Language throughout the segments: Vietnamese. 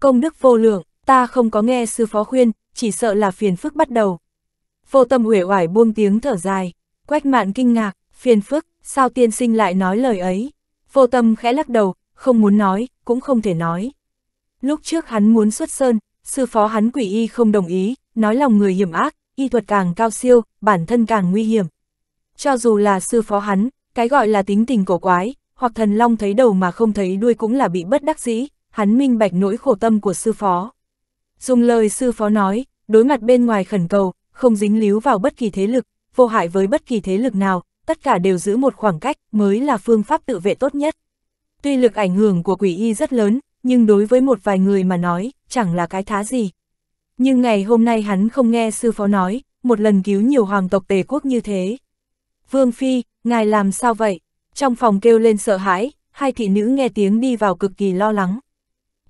công đức vô lượng, ta không có nghe sư phó khuyên, chỉ sợ là phiền phức bắt đầu. Vô tâm uể oải buông tiếng thở dài, quách mạn kinh ngạc, phiền phức, sao tiên sinh lại nói lời ấy. Vô tâm khẽ lắc đầu, không muốn nói, cũng không thể nói. Lúc trước hắn muốn xuất sơn, sư phó hắn quỷ y không đồng ý, nói lòng người hiểm ác, y thuật càng cao siêu, bản thân càng nguy hiểm. Cho dù là sư phó hắn, cái gọi là tính tình cổ quái, hoặc thần long thấy đầu mà không thấy đuôi cũng là bị bất đắc dĩ, hắn minh bạch nỗi khổ tâm của sư phó. Dùng lời sư phó nói, đối mặt bên ngoài khẩn cầu, không dính líu vào bất kỳ thế lực, vô hại với bất kỳ thế lực nào, tất cả đều giữ một khoảng cách mới là phương pháp tự vệ tốt nhất. Tuy lực ảnh hưởng của quỷ y rất lớn, nhưng đối với một vài người mà nói, chẳng là cái thá gì. Nhưng ngày hôm nay hắn không nghe sư phó nói, một lần cứu nhiều hoàng tộc tề quốc như thế. Vương Phi, ngài làm sao vậy? Trong phòng kêu lên sợ hãi, hai thị nữ nghe tiếng đi vào cực kỳ lo lắng.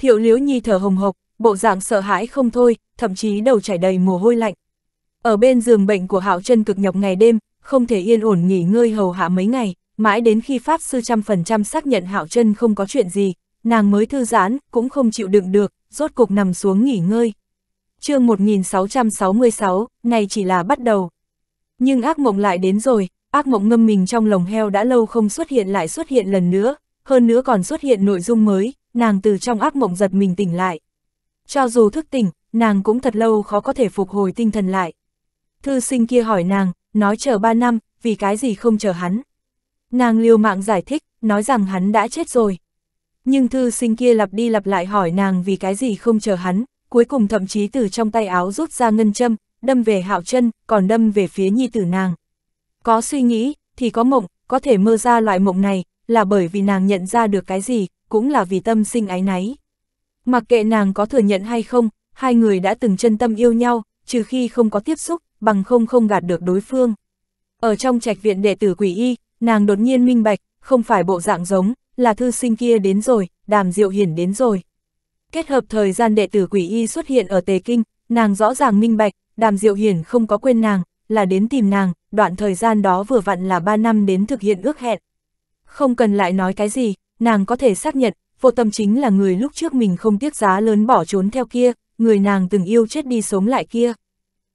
Thiệu Liễu Nhi thở hồng hộc, bộ dạng sợ hãi không thôi, thậm chí đầu chảy đầy mồ hôi lạnh. Ở bên giường bệnh của Hạo Chân cực nhọc ngày đêm, không thể yên ổn nghỉ ngơi hầu hạ mấy ngày, mãi đến khi pháp sư trăm phần trăm xác nhận Hạo Chân không có chuyện gì, nàng mới thư giãn, cũng không chịu đựng được, rốt cục nằm xuống nghỉ ngơi. Chương 1666, này chỉ là bắt đầu. Nhưng ác mộng lại đến rồi, ác mộng ngâm mình trong lồng heo đã lâu không xuất hiện lại xuất hiện lần nữa, hơn nữa còn xuất hiện nội dung mới, nàng từ trong ác mộng giật mình tỉnh lại. Cho dù thức tỉnh, nàng cũng thật lâu khó có thể phục hồi tinh thần lại. Thư sinh kia hỏi nàng, nói chờ ba năm, vì cái gì không chờ hắn. Nàng liều mạng giải thích, nói rằng hắn đã chết rồi. Nhưng thư sinh kia lặp đi lặp lại hỏi nàng vì cái gì không chờ hắn, cuối cùng thậm chí từ trong tay áo rút ra ngân châm, đâm về hạo chân, còn đâm về phía nhi tử nàng. Có suy nghĩ, thì có mộng, có thể mơ ra loại mộng này, là bởi vì nàng nhận ra được cái gì, cũng là vì tâm sinh ái náy. Mặc kệ nàng có thừa nhận hay không, hai người đã từng chân tâm yêu nhau, trừ khi không có tiếp xúc, bằng không không gạt được đối phương. Ở trong trạch viện đệ tử quỷ y, nàng đột nhiên minh bạch, không phải bộ dạng giống, là thư sinh kia đến rồi, đàm diệu hiển đến rồi. Kết hợp thời gian đệ tử quỷ y xuất hiện ở Tề Kinh, nàng rõ ràng minh bạch, đàm diệu hiển không có quên nàng, là đến tìm nàng, đoạn thời gian đó vừa vặn là 3 năm đến thực hiện ước hẹn, không cần lại nói cái gì, nàng có thể xác nhận, vô tâm chính là người lúc trước mình không tiếc giá lớn bỏ trốn theo kia, người nàng từng yêu chết đi sống lại kia.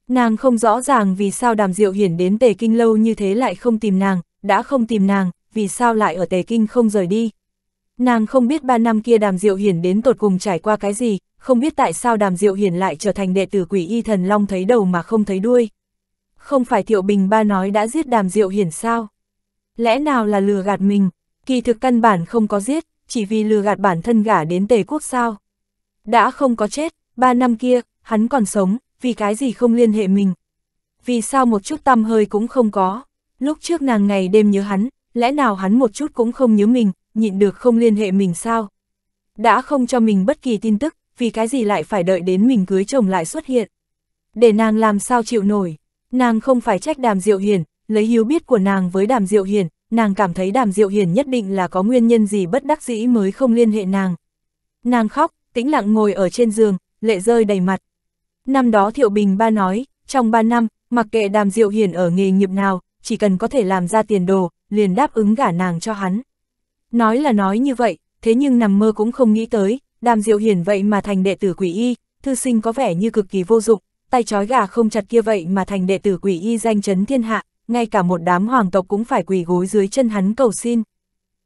Nàng không rõ ràng vì sao đàm diệu hiển đến tề kinh lâu như thế lại không tìm nàng, đã không tìm nàng, vì sao lại ở tề kinh không rời đi. Nàng không biết ba năm kia đàm diệu hiển đến tột cùng trải qua cái gì, không biết tại sao đàm diệu hiển lại trở thành đệ tử quỷ y thần long thấy đầu mà không thấy đuôi. Không phải Thiệu Bình ba nói đã giết đàm diệu hiển sao? lẽ nào là lừa gạt mình, kỳ thực căn bản không có giết, chỉ vì lừa gạt bản thân gả đến tề quốc sao. Đã không có chết, ba năm kia, hắn còn sống, vì cái gì không liên hệ mình. Vì sao một chút tâm hơi cũng không có, lúc trước nàng ngày đêm nhớ hắn, lẽ nào hắn một chút cũng không nhớ mình, nhịn được không liên hệ mình sao. Đã không cho mình bất kỳ tin tức, vì cái gì lại phải đợi đến mình cưới chồng lại xuất hiện. Để nàng làm sao chịu nổi, nàng không phải trách đàm diệu hiền, lấy hiếu biết của nàng với đàm diệu hiển, nàng cảm thấy đàm diệu hiển nhất định là có nguyên nhân gì bất đắc dĩ mới không liên hệ nàng. Nàng khóc, tĩnh lặng ngồi ở trên giường, lệ rơi đầy mặt. Năm đó Thiệu Bình ba nói, trong ba năm, mặc kệ đàm diệu hiển ở nghề nghiệp nào, chỉ cần có thể làm ra tiền đồ, liền đáp ứng gả nàng cho hắn. Nói là nói như vậy, thế nhưng nằm mơ cũng không nghĩ tới, đàm diệu hiển vậy mà thành đệ tử quỷ y, thư sinh có vẻ như cực kỳ vô dụng, tay trói gà không chặt kia vậy mà thành đệ tử quỷ y danh chấn thiên hạ, ngay cả một đám hoàng tộc cũng phải quỳ gối dưới chân hắn cầu xin.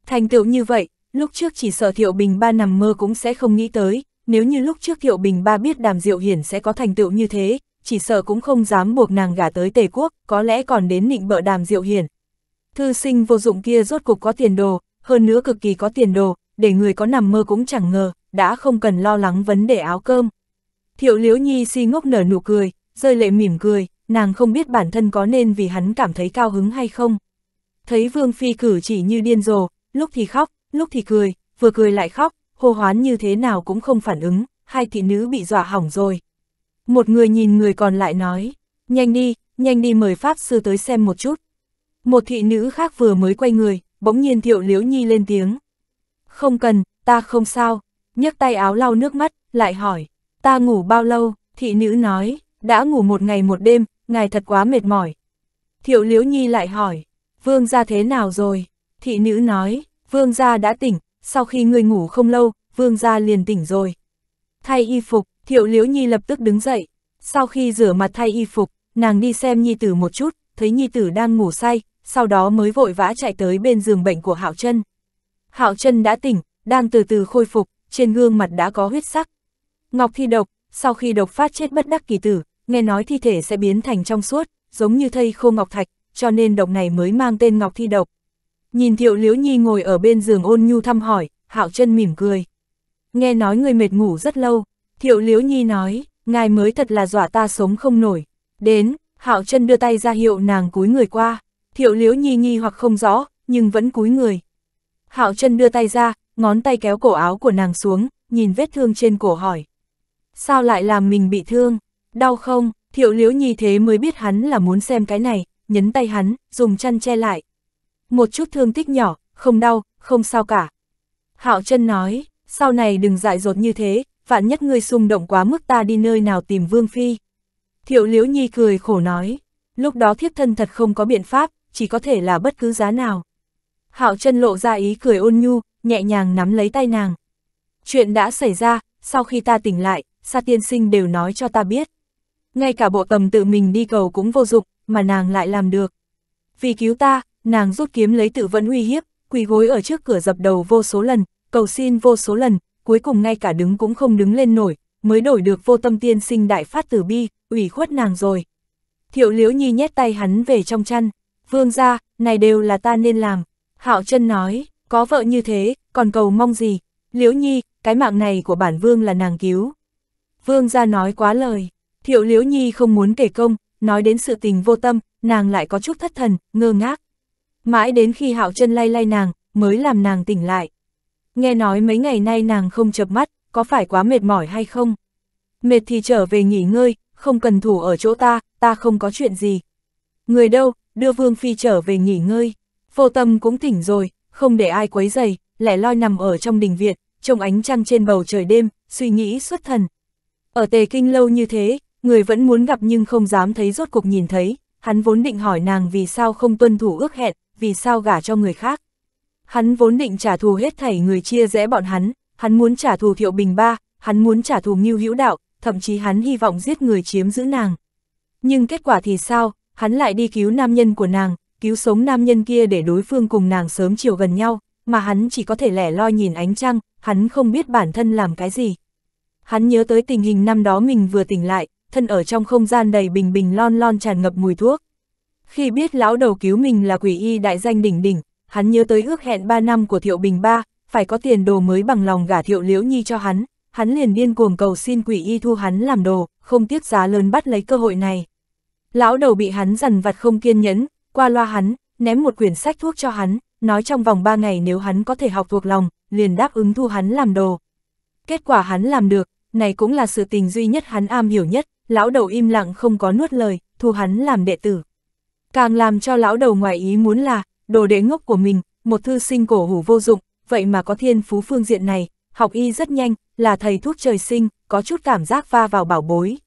Thành tựu như vậy, lúc trước chỉ sợ Thiệu Bình Ba nằm mơ cũng sẽ không nghĩ tới, nếu như lúc trước Thiệu Bình Ba biết đàm diệu hiển sẽ có thành tựu như thế, chỉ sợ cũng không dám buộc nàng gả tới Tề Quốc, có lẽ còn đến nịnh bợ đàm diệu hiển. Thư sinh vô dụng kia rốt cục có tiền đồ, hơn nữa cực kỳ có tiền đồ, để người có nằm mơ cũng chẳng ngờ, đã không cần lo lắng vấn đề áo cơm. Thiệu Liễu Nhi si ngốc nở nụ cười, rơi lệ mỉm cười, nàng không biết bản thân có nên vì hắn cảm thấy cao hứng hay không. Thấy Vương Phi cử chỉ như điên rồ, lúc thì khóc, lúc thì cười, vừa cười lại khóc, hô hoán như thế nào cũng không phản ứng, hai thị nữ bị dọa hỏng rồi. Một người nhìn người còn lại nói, nhanh đi, nhanh đi mời Pháp Sư tới xem một chút. Một thị nữ khác vừa mới quay người, bỗng nhiên Thiệu Liễu Nhi lên tiếng. Không cần, ta không sao, nhấc tay áo lau nước mắt, lại hỏi, ta ngủ bao lâu, thị nữ nói, đã ngủ một ngày một đêm, ngài thật quá mệt mỏi. Thiệu Liễu Nhi lại hỏi, vương gia thế nào rồi? Thị nữ nói, vương gia đã tỉnh, sau khi người ngủ không lâu, vương gia liền tỉnh rồi. Thay y phục, Thiệu Liễu Nhi lập tức đứng dậy, sau khi rửa mặt thay y phục, nàng đi xem Nhi tử một chút, thấy Nhi tử đang ngủ say, sau đó mới vội vã chạy tới bên giường bệnh của Hạo Trân. Hạo Trân đã tỉnh, đang từ từ khôi phục, trên gương mặt đã có huyết sắc. Ngọc Thi độc, sau khi độc phát chết bất đắc kỳ tử, nghe nói thi thể sẽ biến thành trong suốt, giống như thây khô ngọc thạch, cho nên độc này mới mang tên ngọc thi độc. Nhìn Thiệu Liễu Nhi ngồi ở bên giường ôn nhu thăm hỏi, Hạo chân mỉm cười. Nghe nói người mệt ngủ rất lâu, Thiệu Liễu Nhi nói, ngài mới thật là dọa ta sống không nổi. Đến, Hạo chân đưa tay ra hiệu nàng cúi người qua, Thiệu Liễu Nhi nghi hoặc không rõ, nhưng vẫn cúi người. Hạo chân đưa tay ra, ngón tay kéo cổ áo của nàng xuống, nhìn vết thương trên cổ hỏi. Sao lại làm mình bị thương? Đau không, thiệu liễu nhi thế mới biết hắn là muốn xem cái này, nhấn tay hắn, dùng chăn che lại. Một chút thương tích nhỏ, không đau, không sao cả. Hạo chân nói, sau này đừng dại dột như thế, vạn nhất ngươi xung động quá mức ta đi nơi nào tìm Vương Phi. Thiệu liễu nhi cười khổ nói, lúc đó thiếp thân thật không có biện pháp, chỉ có thể là bất cứ giá nào. Hạo chân lộ ra ý cười ôn nhu, nhẹ nhàng nắm lấy tay nàng. Chuyện đã xảy ra, sau khi ta tỉnh lại, Sa Tiên Sinh đều nói cho ta biết ngay cả bộ tầm tự mình đi cầu cũng vô dụng, mà nàng lại làm được. Vì cứu ta, nàng rút kiếm lấy tự vẫn uy hiếp, quỳ gối ở trước cửa dập đầu vô số lần, cầu xin vô số lần, cuối cùng ngay cả đứng cũng không đứng lên nổi, mới đổi được vô tâm tiên sinh đại phát tử bi, ủy khuất nàng rồi. Thiệu liễu nhi nhét tay hắn về trong chăn, vương ra, này đều là ta nên làm. Hạo chân nói, có vợ như thế, còn cầu mong gì, liễu nhi, cái mạng này của bản vương là nàng cứu. Vương ra nói quá lời, Thiệu Liễu Nhi không muốn kể công, nói đến sự tình vô tâm, nàng lại có chút thất thần, ngơ ngác. Mãi đến khi Hạo chân lay lay nàng, mới làm nàng tỉnh lại. Nghe nói mấy ngày nay nàng không chập mắt, có phải quá mệt mỏi hay không? Mệt thì trở về nghỉ ngơi, không cần thủ ở chỗ ta, ta không có chuyện gì. Người đâu, đưa Vương Phi trở về nghỉ ngơi. Vô tâm cũng tỉnh rồi, không để ai quấy dày, lẻ loi nằm ở trong đình viện, trông ánh trăng trên bầu trời đêm, suy nghĩ xuất thần. Ở tề kinh lâu như thế, người vẫn muốn gặp nhưng không dám thấy rốt cuộc nhìn thấy, hắn vốn định hỏi nàng vì sao không tuân thủ ước hẹn, vì sao gả cho người khác. Hắn vốn định trả thù hết thảy người chia rẽ bọn hắn, hắn muốn trả thù Thiệu Bình Ba, hắn muốn trả thù Ngưu Hữu Đạo, thậm chí hắn hy vọng giết người chiếm giữ nàng. Nhưng kết quả thì sao, hắn lại đi cứu nam nhân của nàng, cứu sống nam nhân kia để đối phương cùng nàng sớm chiều gần nhau, mà hắn chỉ có thể lẻ loi nhìn ánh trăng, hắn không biết bản thân làm cái gì. Hắn nhớ tới tình hình năm đó mình vừa tỉnh lại, thân ở trong không gian đầy bình bình lon lon tràn ngập mùi thuốc. Khi biết lão đầu cứu mình là quỷ y đại danh đỉnh đỉnh, hắn nhớ tới ước hẹn 3 năm của Thiệu Bình ba, phải có tiền đồ mới bằng lòng gả Thiệu Liễu Nhi cho hắn, hắn liền điên cuồng cầu xin quỷ y thu hắn làm đồ, không tiếc giá lớn bắt lấy cơ hội này. Lão đầu bị hắn dằn vặt không kiên nhẫn, qua loa hắn, ném một quyển sách thuốc cho hắn, nói trong vòng 3 ngày nếu hắn có thể học thuộc lòng, liền đáp ứng thu hắn làm đồ. Kết quả hắn làm được, này cũng là sự tình duy nhất hắn am hiểu nhất, lão đầu im lặng không có nuốt lời, thu hắn làm đệ tử. Càng làm cho lão đầu ngoài ý muốn là, đồ đệ ngốc của mình, một thư sinh cổ hủ vô dụng, vậy mà có thiên phú phương diện này, học y rất nhanh, là thầy thuốc trời sinh, có chút cảm giác va vào bảo bối.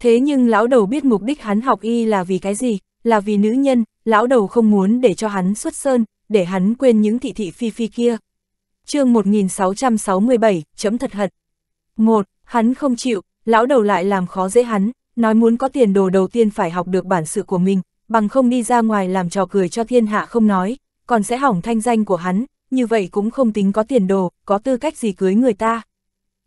Thế nhưng lão đầu biết mục đích hắn học y là vì cái gì, là vì nữ nhân, lão đầu không muốn để cho hắn xuất sơn, để hắn quên những thị thị phi phi kia. chương 1667, chấm thật hật. một Hắn không chịu, lão đầu lại làm khó dễ hắn, nói muốn có tiền đồ đầu tiên phải học được bản sự của mình, bằng không đi ra ngoài làm trò cười cho thiên hạ không nói, còn sẽ hỏng thanh danh của hắn, như vậy cũng không tính có tiền đồ, có tư cách gì cưới người ta.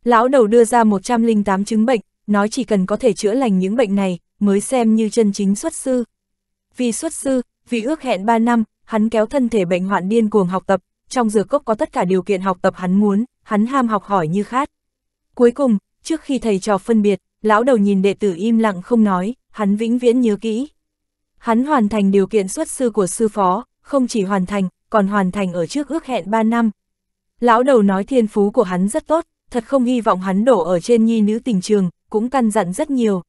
Lão đầu đưa ra 108 chứng bệnh, nói chỉ cần có thể chữa lành những bệnh này, mới xem như chân chính xuất sư. Vì xuất sư, vì ước hẹn 3 năm, hắn kéo thân thể bệnh hoạn điên cuồng học tập, trong dược cốc có tất cả điều kiện học tập hắn muốn, hắn ham học hỏi như khát. Cuối cùng, trước khi thầy trò phân biệt, lão đầu nhìn đệ tử im lặng không nói, hắn vĩnh viễn nhớ kỹ. Hắn hoàn thành điều kiện xuất sư của sư phó, không chỉ hoàn thành, còn hoàn thành ở trước ước hẹn 3 năm. Lão đầu nói thiên phú của hắn rất tốt, thật không hy vọng hắn đổ ở trên nhi nữ tình trường, cũng căn dặn rất nhiều.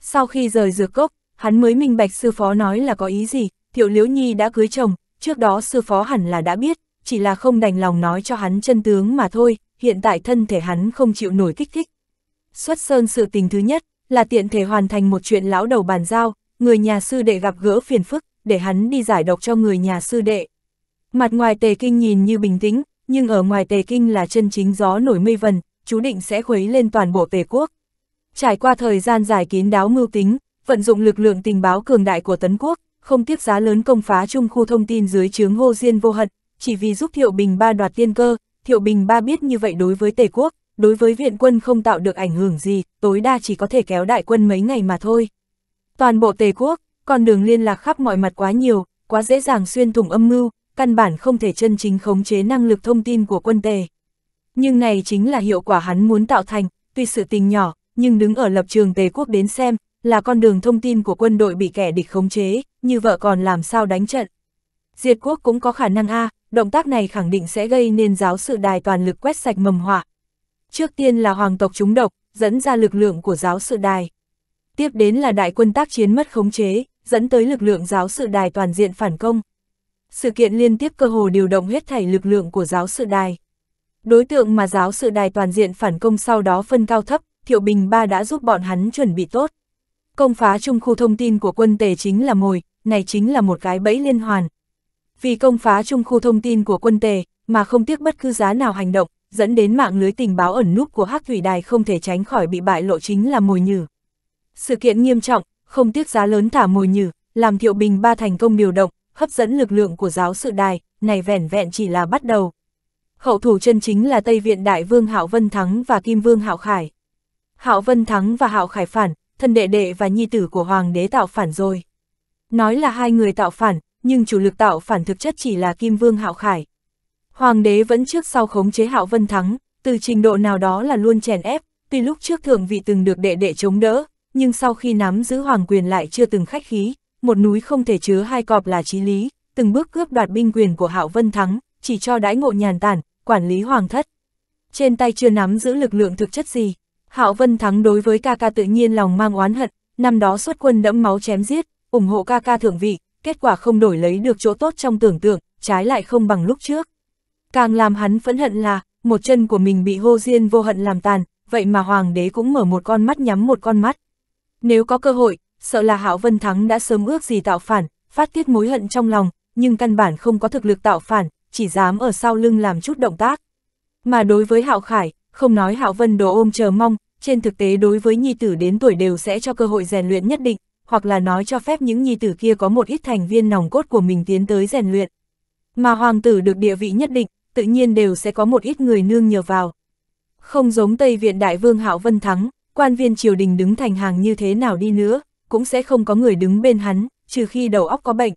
Sau khi rời dược cốc, hắn mới minh bạch sư phó nói là có ý gì, thiệu liễu nhi đã cưới chồng, trước đó sư phó hẳn là đã biết, chỉ là không đành lòng nói cho hắn chân tướng mà thôi, hiện tại thân thể hắn không chịu nổi kích thích, xuất sơn sự tình thứ nhất, là tiện thể hoàn thành một chuyện lão đầu bàn giao, người nhà sư đệ gặp gỡ phiền phức, để hắn đi giải độc cho người nhà sư đệ. Mặt ngoài tề kinh nhìn như bình tĩnh, nhưng ở ngoài tề kinh là chân chính gió nổi mây vần, chú định sẽ khuấy lên toàn bộ tề quốc. Trải qua thời gian dài kín đáo mưu tính, vận dụng lực lượng tình báo cường đại của Tấn Quốc, không tiếp giá lớn công phá chung khu thông tin dưới chướng hô diên vô hận, chỉ vì giúp Thiệu Bình Ba đoạt tiên cơ, Thiệu Bình Ba biết như vậy đối với Tề Quốc, đối với viện quân không tạo được ảnh hưởng gì, tối đa chỉ có thể kéo đại quân mấy ngày mà thôi. Toàn bộ Tề quốc, con đường liên lạc khắp mọi mặt quá nhiều, quá dễ dàng xuyên thủng âm mưu, căn bản không thể chân chính khống chế năng lực thông tin của quân Tề. Nhưng này chính là hiệu quả hắn muốn tạo thành, tuy sự tình nhỏ, nhưng đứng ở lập trường Tề quốc đến xem, là con đường thông tin của quân đội bị kẻ địch khống chế, như vợ còn làm sao đánh trận. Diệt quốc cũng có khả năng A, động tác này khẳng định sẽ gây nên giáo sự đài toàn lực quét sạch mầm họa, Trước tiên là hoàng tộc trúng độc, dẫn ra lực lượng của giáo sự đài. Tiếp đến là đại quân tác chiến mất khống chế, dẫn tới lực lượng giáo sự đài toàn diện phản công. Sự kiện liên tiếp cơ hồ điều động hết thảy lực lượng của giáo sự đài. Đối tượng mà giáo sự đài toàn diện phản công sau đó phân cao thấp, Thiệu Bình Ba đã giúp bọn hắn chuẩn bị tốt. Công phá trung khu thông tin của quân tề chính là mồi, này chính là một cái bẫy liên hoàn. Vì công phá trung khu thông tin của quân tề, mà không tiếc bất cứ giá nào hành động, dẫn đến mạng lưới tình báo ẩn núp của Hắc Thủy Đài không thể tránh khỏi bị bại lộ chính là mồi nhử. Sự kiện nghiêm trọng, không tiếc giá lớn thả mồi nhử, làm Thiệu Bình ba thành công điều động, hấp dẫn lực lượng của giáo sự đài, này vẻn vẹn chỉ là bắt đầu. Hậu thủ chân chính là Tây Viện Đại Vương Hạo Vân Thắng và Kim Vương Hạo Khải. Hạo Vân Thắng và Hạo Khải phản, thân đệ đệ và nhi tử của Hoàng đế tạo phản rồi. Nói là hai người tạo phản, nhưng chủ lực tạo phản thực chất chỉ là Kim Vương Hạo Khải. Hoàng đế vẫn trước sau khống chế Hạo Vân Thắng, từ trình độ nào đó là luôn chèn ép, tuy lúc trước thượng vị từng được đệ đệ chống đỡ, nhưng sau khi nắm giữ hoàng quyền lại chưa từng khách khí, một núi không thể chứa hai cọp là chí lý, từng bước cướp đoạt binh quyền của Hạo Vân Thắng, chỉ cho đãi ngộ nhàn tản, quản lý hoàng thất. Trên tay chưa nắm giữ lực lượng thực chất gì, Hạo Vân Thắng đối với ca ca tự nhiên lòng mang oán hận, năm đó xuất quân đẫm máu chém giết, ủng hộ ca ca thượng vị, kết quả không đổi lấy được chỗ tốt trong tưởng tượng, trái lại không bằng lúc trước. Càng làm hắn phẫn hận là, một chân của mình bị hô diên vô hận làm tàn, vậy mà hoàng đế cũng mở một con mắt nhắm một con mắt. Nếu có cơ hội, sợ là Hạo Vân Thắng đã sớm ước gì tạo phản, phát tiết mối hận trong lòng, nhưng căn bản không có thực lực tạo phản, chỉ dám ở sau lưng làm chút động tác. Mà đối với Hạo Khải, không nói Hạo Vân đồ ôm chờ mong, trên thực tế đối với nhi tử đến tuổi đều sẽ cho cơ hội rèn luyện nhất định, hoặc là nói cho phép những nhi tử kia có một ít thành viên nòng cốt của mình tiến tới rèn luyện. Mà hoàng tử được địa vị nhất định, tự nhiên đều sẽ có một ít người nương nhờ vào. Không giống Tây Viện Đại Vương Hạo Vân Thắng, quan viên triều đình đứng thành hàng như thế nào đi nữa, cũng sẽ không có người đứng bên hắn, trừ khi đầu óc có bệnh.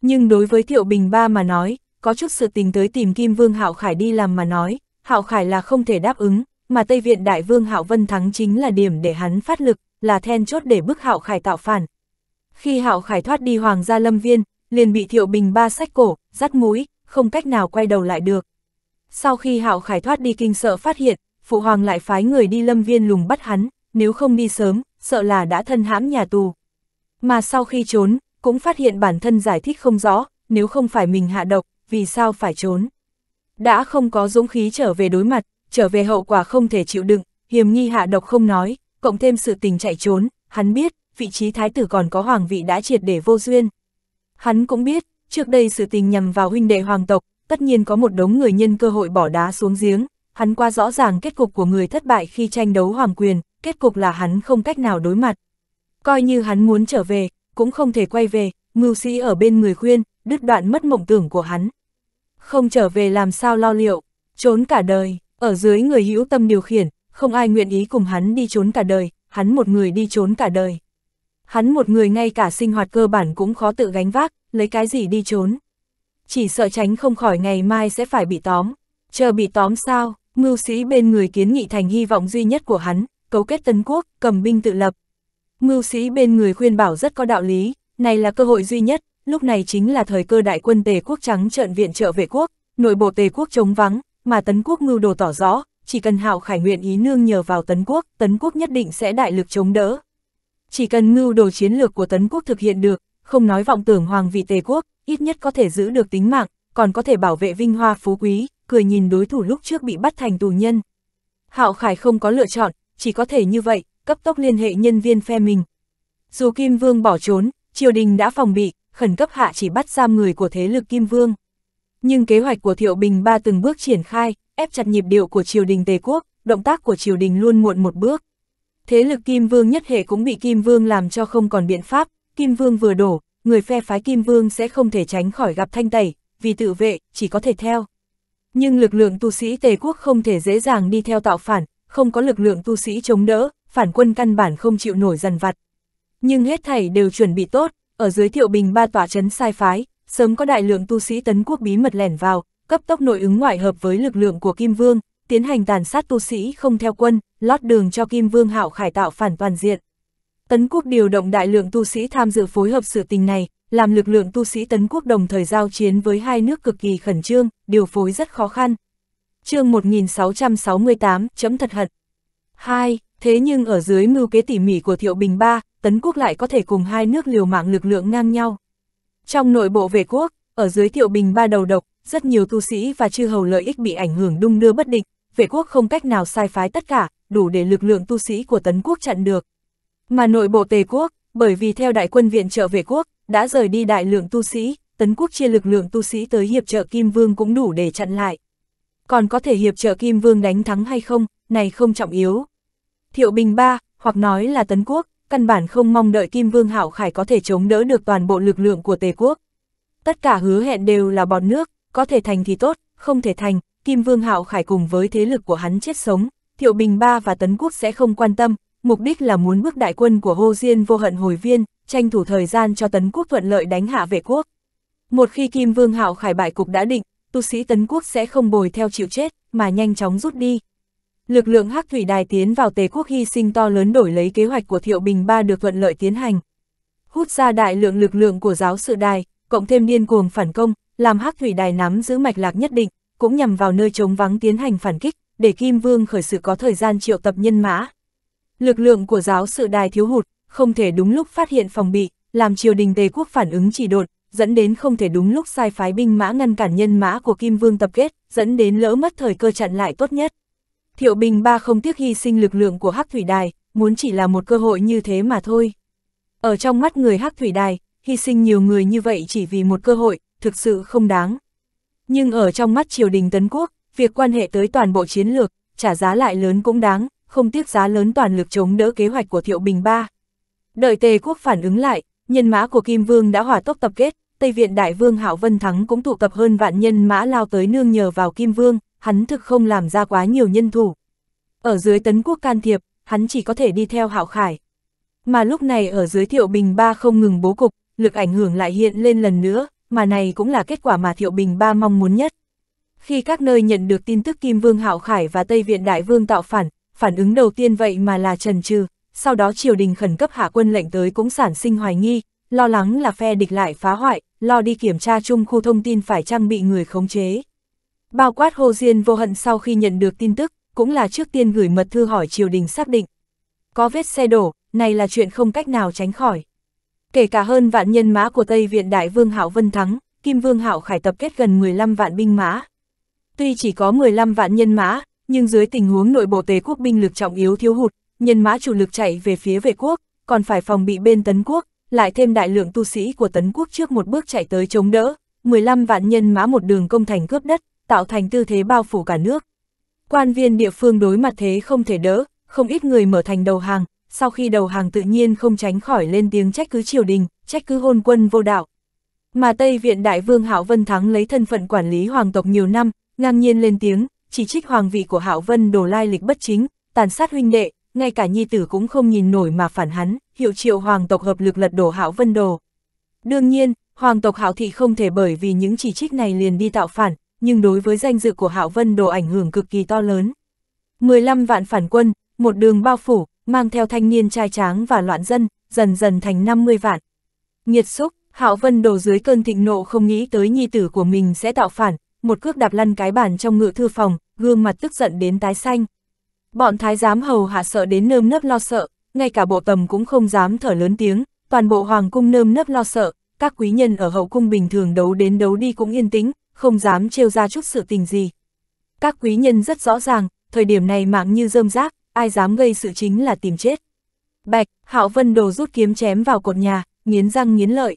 Nhưng đối với Thiệu Bình Ba mà nói, có chút sự tình tới tìm Kim Vương Hạo Khải đi làm mà nói, Hạo Khải là không thể đáp ứng, mà Tây Viện Đại Vương Hạo Vân Thắng chính là điểm để hắn phát lực, là then chốt để bức Hạo Khải tạo phản. Khi Hạo Khải thoát đi Hoàng gia Lâm Viên, liền bị Thiệu Bình Ba sách cổ, dắt mũi, không cách nào quay đầu lại được. Sau khi Hạo Khải thoát đi kinh sợ phát hiện, Phụ Hoàng lại phái người đi lâm viên lùng bắt hắn, nếu không đi sớm, sợ là đã thân hãm nhà tù. Mà sau khi trốn, cũng phát hiện bản thân giải thích không rõ, nếu không phải mình hạ độc, vì sao phải trốn. Đã không có dũng khí trở về đối mặt, trở về hậu quả không thể chịu đựng, hiểm nghi hạ độc không nói, cộng thêm sự tình chạy trốn, hắn biết, vị trí thái tử còn có hoàng vị đã triệt để vô duyên. Hắn cũng biết, Trước đây sự tình nhằm vào huynh đệ hoàng tộc, tất nhiên có một đống người nhân cơ hội bỏ đá xuống giếng, hắn qua rõ ràng kết cục của người thất bại khi tranh đấu hoàng quyền, kết cục là hắn không cách nào đối mặt. Coi như hắn muốn trở về, cũng không thể quay về, mưu sĩ ở bên người khuyên, đứt đoạn mất mộng tưởng của hắn. Không trở về làm sao lo liệu, trốn cả đời, ở dưới người hữu tâm điều khiển, không ai nguyện ý cùng hắn đi trốn cả đời, hắn một người đi trốn cả đời. Hắn một người ngay cả sinh hoạt cơ bản cũng khó tự gánh vác, lấy cái gì đi trốn. Chỉ sợ tránh không khỏi ngày mai sẽ phải bị tóm. Chờ bị tóm sao, mưu sĩ bên người kiến nghị thành hy vọng duy nhất của hắn, cấu kết tấn Quốc, cầm binh tự lập. Mưu sĩ bên người khuyên bảo rất có đạo lý, này là cơ hội duy nhất, lúc này chính là thời cơ đại quân Tề quốc trắng trợn viện trợ vệ quốc, nội bộ Tề quốc chống vắng, mà Tấn quốc mưu đồ tỏ rõ, chỉ cần Hạo Khải nguyện ý nương nhờ vào Tấn quốc, Tấn quốc nhất định sẽ đại lực chống đỡ. Chỉ cần mưu đồ chiến lược của Tấn quốc thực hiện được, không nói vọng tưởng hoàng vị tề quốc, ít nhất có thể giữ được tính mạng, còn có thể bảo vệ vinh hoa phú quý, cười nhìn đối thủ lúc trước bị bắt thành tù nhân. Hạo Khải không có lựa chọn, chỉ có thể như vậy, cấp tốc liên hệ nhân viên phe mình. Dù Kim Vương bỏ trốn, triều đình đã phòng bị, khẩn cấp hạ chỉ bắt giam người của thế lực Kim Vương. Nhưng kế hoạch của Thiệu Bình Ba từng bước triển khai, ép chặt nhịp điệu của triều đình Tề Quốc, động tác của triều đình luôn muộn một bước. Thế lực Kim Vương nhất hệ cũng bị Kim Vương làm cho không còn biện pháp, Kim Vương vừa đổ, người phe phái Kim Vương sẽ không thể tránh khỏi gặp thanh tẩy, vì tự vệ, chỉ có thể theo. Nhưng lực lượng tu sĩ Tề quốc không thể dễ dàng đi theo tạo phản, không có lực lượng tu sĩ chống đỡ, phản quân căn bản không chịu nổi dần vặt. Nhưng hết thảy đều chuẩn bị tốt, ở dưới thiệu bình ba tòa trấn sai phái, sớm có đại lượng tu sĩ tấn quốc bí mật lẻn vào, cấp tốc nội ứng ngoại hợp với lực lượng của Kim Vương, tiến hành tàn sát tu sĩ không theo quân, lót đường cho Kim Vương hạo khải tạo phản toàn diện. Tấn Quốc điều động đại lượng tu sĩ tham dự phối hợp sự tình này, làm lực lượng tu sĩ Tấn Quốc đồng thời giao chiến với hai nước cực kỳ khẩn trương, điều phối rất khó khăn. chương 1668, chấm thật hận. 2. Thế nhưng ở dưới mưu kế tỉ mỉ của Thiệu Bình Ba, Tấn Quốc lại có thể cùng hai nước liều mạng lực lượng ngang nhau. Trong nội bộ vệ quốc, ở dưới Thiệu Bình Ba đầu độc, rất nhiều tu sĩ và chư hầu lợi ích bị ảnh hưởng đung đưa bất định, vệ quốc không cách nào sai phái tất cả, đủ để lực lượng tu sĩ của Tấn Quốc chặn được. Mà nội bộ Tề quốc, bởi vì theo đại quân viện trợ về quốc, đã rời đi đại lượng tu sĩ, tấn quốc chia lực lượng tu sĩ tới hiệp trợ Kim Vương cũng đủ để chặn lại. Còn có thể hiệp trợ Kim Vương đánh thắng hay không, này không trọng yếu. Thiệu Bình Ba, hoặc nói là tấn quốc, căn bản không mong đợi Kim Vương Hảo Khải có thể chống đỡ được toàn bộ lực lượng của Tề quốc. Tất cả hứa hẹn đều là bọt nước, có thể thành thì tốt, không thể thành, Kim Vương Hạo Khải cùng với thế lực của hắn chết sống, Thiệu Bình Ba và Tấn Quốc sẽ không quan tâm, mục đích là muốn bước đại quân của Hồ Diên vô hận hồi viên, tranh thủ thời gian cho Tấn Quốc thuận lợi đánh hạ vệ quốc. Một khi Kim Vương Hạo khải bại cục đã định, tu sĩ Tấn Quốc sẽ không bồi theo chịu chết, mà nhanh chóng rút đi. Lực lượng Hắc Thủy Đài tiến vào Tề Quốc hy sinh to lớn đổi lấy kế hoạch của Thiệu Bình Ba được thuận lợi tiến hành. Hút ra đại lượng lực lượng của giáo sự đài, cộng thêm điên cuồng phản công, làm Hắc Thủy Đài nắm giữ mạch lạc nhất định, cũng nhằm vào nơi trống vắng tiến hành phản kích, để Kim Vương khởi sự có thời gian triệu tập nhân mã. Lực lượng của giáo sự đài thiếu hụt, không thể đúng lúc phát hiện phòng bị, làm triều đình Tề quốc phản ứng chỉ đột, dẫn đến không thể đúng lúc sai phái binh mã ngăn cản nhân mã của Kim Vương tập kết, dẫn đến lỡ mất thời cơ chặn lại tốt nhất. Thiệu Bình Ba không tiếc hy sinh lực lượng của Hắc Thủy Đài, muốn chỉ là một cơ hội như thế mà thôi. Ở trong mắt người Hắc Thủy Đài, hy sinh nhiều người như vậy chỉ vì một cơ hội, thực sự không đáng. Nhưng ở trong mắt triều đình Tấn Quốc, việc quan hệ tới toàn bộ chiến lược, trả giá lại lớn cũng đáng, không tiếc giá lớn toàn lực chống đỡ kế hoạch của Thiệu Bình Ba. Đợi Tề quốc phản ứng lại, nhân mã của Kim Vương đã hòa tốc tập kết, Tây Viện Đại Vương Hạo Vân Thắng cũng tụ tập hơn vạn nhân mã lao tới nương nhờ vào Kim Vương, hắn thực không làm ra quá nhiều nhân thủ. Ở dưới tấn quốc can thiệp, hắn chỉ có thể đi theo Hạo Khải. Mà lúc này ở dưới Thiệu Bình Ba không ngừng bố cục, lực ảnh hưởng lại hiện lên lần nữa, mà này cũng là kết quả mà Thiệu Bình Ba mong muốn nhất. Khi các nơi nhận được tin tức Kim Vương Hạo Khải và Tây Viện Đại Vương tạo phản, phản ứng đầu tiên vậy mà là trần trừ, sau đó triều đình khẩn cấp hạ quân lệnh tới cũng sản sinh hoài nghi, lo lắng là phe địch lại phá hoại, lo đi kiểm tra chung khu thông tin phải trang bị người khống chế. Bao quát Hồ Diên vô hận sau khi nhận được tin tức, cũng là trước tiên gửi mật thư hỏi triều đình xác định. Có vết xe đổ, này là chuyện không cách nào tránh khỏi. Kể cả hơn vạn nhân mã của Tây Viện Đại Vương Hạo Vân Thắng, Kim Vương Hạo Khải tập kết gần 15 vạn binh mã. Tuy chỉ có 15 vạn nhân mã, nhưng dưới tình huống nội bộ tế quốc binh lực trọng yếu thiếu hụt, nhân mã chủ lực chạy về phía vệ quốc, còn phải phòng bị bên tấn quốc, lại thêm đại lượng tu sĩ của tấn quốc trước một bước chạy tới chống đỡ, 15 vạn nhân mã một đường công thành cướp đất, tạo thành tư thế bao phủ cả nước. Quan viên địa phương đối mặt thế không thể đỡ, không ít người mở thành đầu hàng, sau khi đầu hàng tự nhiên không tránh khỏi lên tiếng trách cứ triều đình, trách cứ hôn quân vô đạo. Mà Tây Viện Đại Vương hảo Vân Thắng lấy thân phận quản lý hoàng tộc nhiều năm, ngang nhiên lên tiếng, chỉ trích hoàng vị của Hạo Vân đồ lai lịch bất chính, tàn sát huynh đệ, ngay cả nhi tử cũng không nhìn nổi mà phản hắn, hiệu triệu hoàng tộc hợp lực lật đổ Hạo Vân đồ. Đương nhiên, hoàng tộc Hạo thị không thể bởi vì những chỉ trích này liền đi tạo phản, nhưng đối với danh dự của Hạo Vân đồ ảnh hưởng cực kỳ to lớn. 15 vạn phản quân, một đường bao phủ, mang theo thanh niên trai tráng và loạn dân, dần dần thành 50 vạn. nhiệt xúc, Hạo Vân đồ dưới cơn thịnh nộ không nghĩ tới nhi tử của mình sẽ tạo phản, một cước đạp lăn cái bàn trong ngự thư phòng, gương mặt tức giận đến tái xanh. Bọn thái giám hầu hạ sợ đến nơm nớp lo sợ, ngay cả bộ tầm cũng không dám thở lớn tiếng, toàn bộ hoàng cung nơm nớp lo sợ, các quý nhân ở hậu cung bình thường đấu đến đấu đi cũng yên tĩnh, không dám trêu ra chút sự tình gì. Các quý nhân rất rõ ràng, thời điểm này mạng như rơm rác, ai dám gây sự chính là tìm chết. Bạch, Hạo Vân Đồ rút kiếm chém vào cột nhà, nghiến răng nghiến lợi.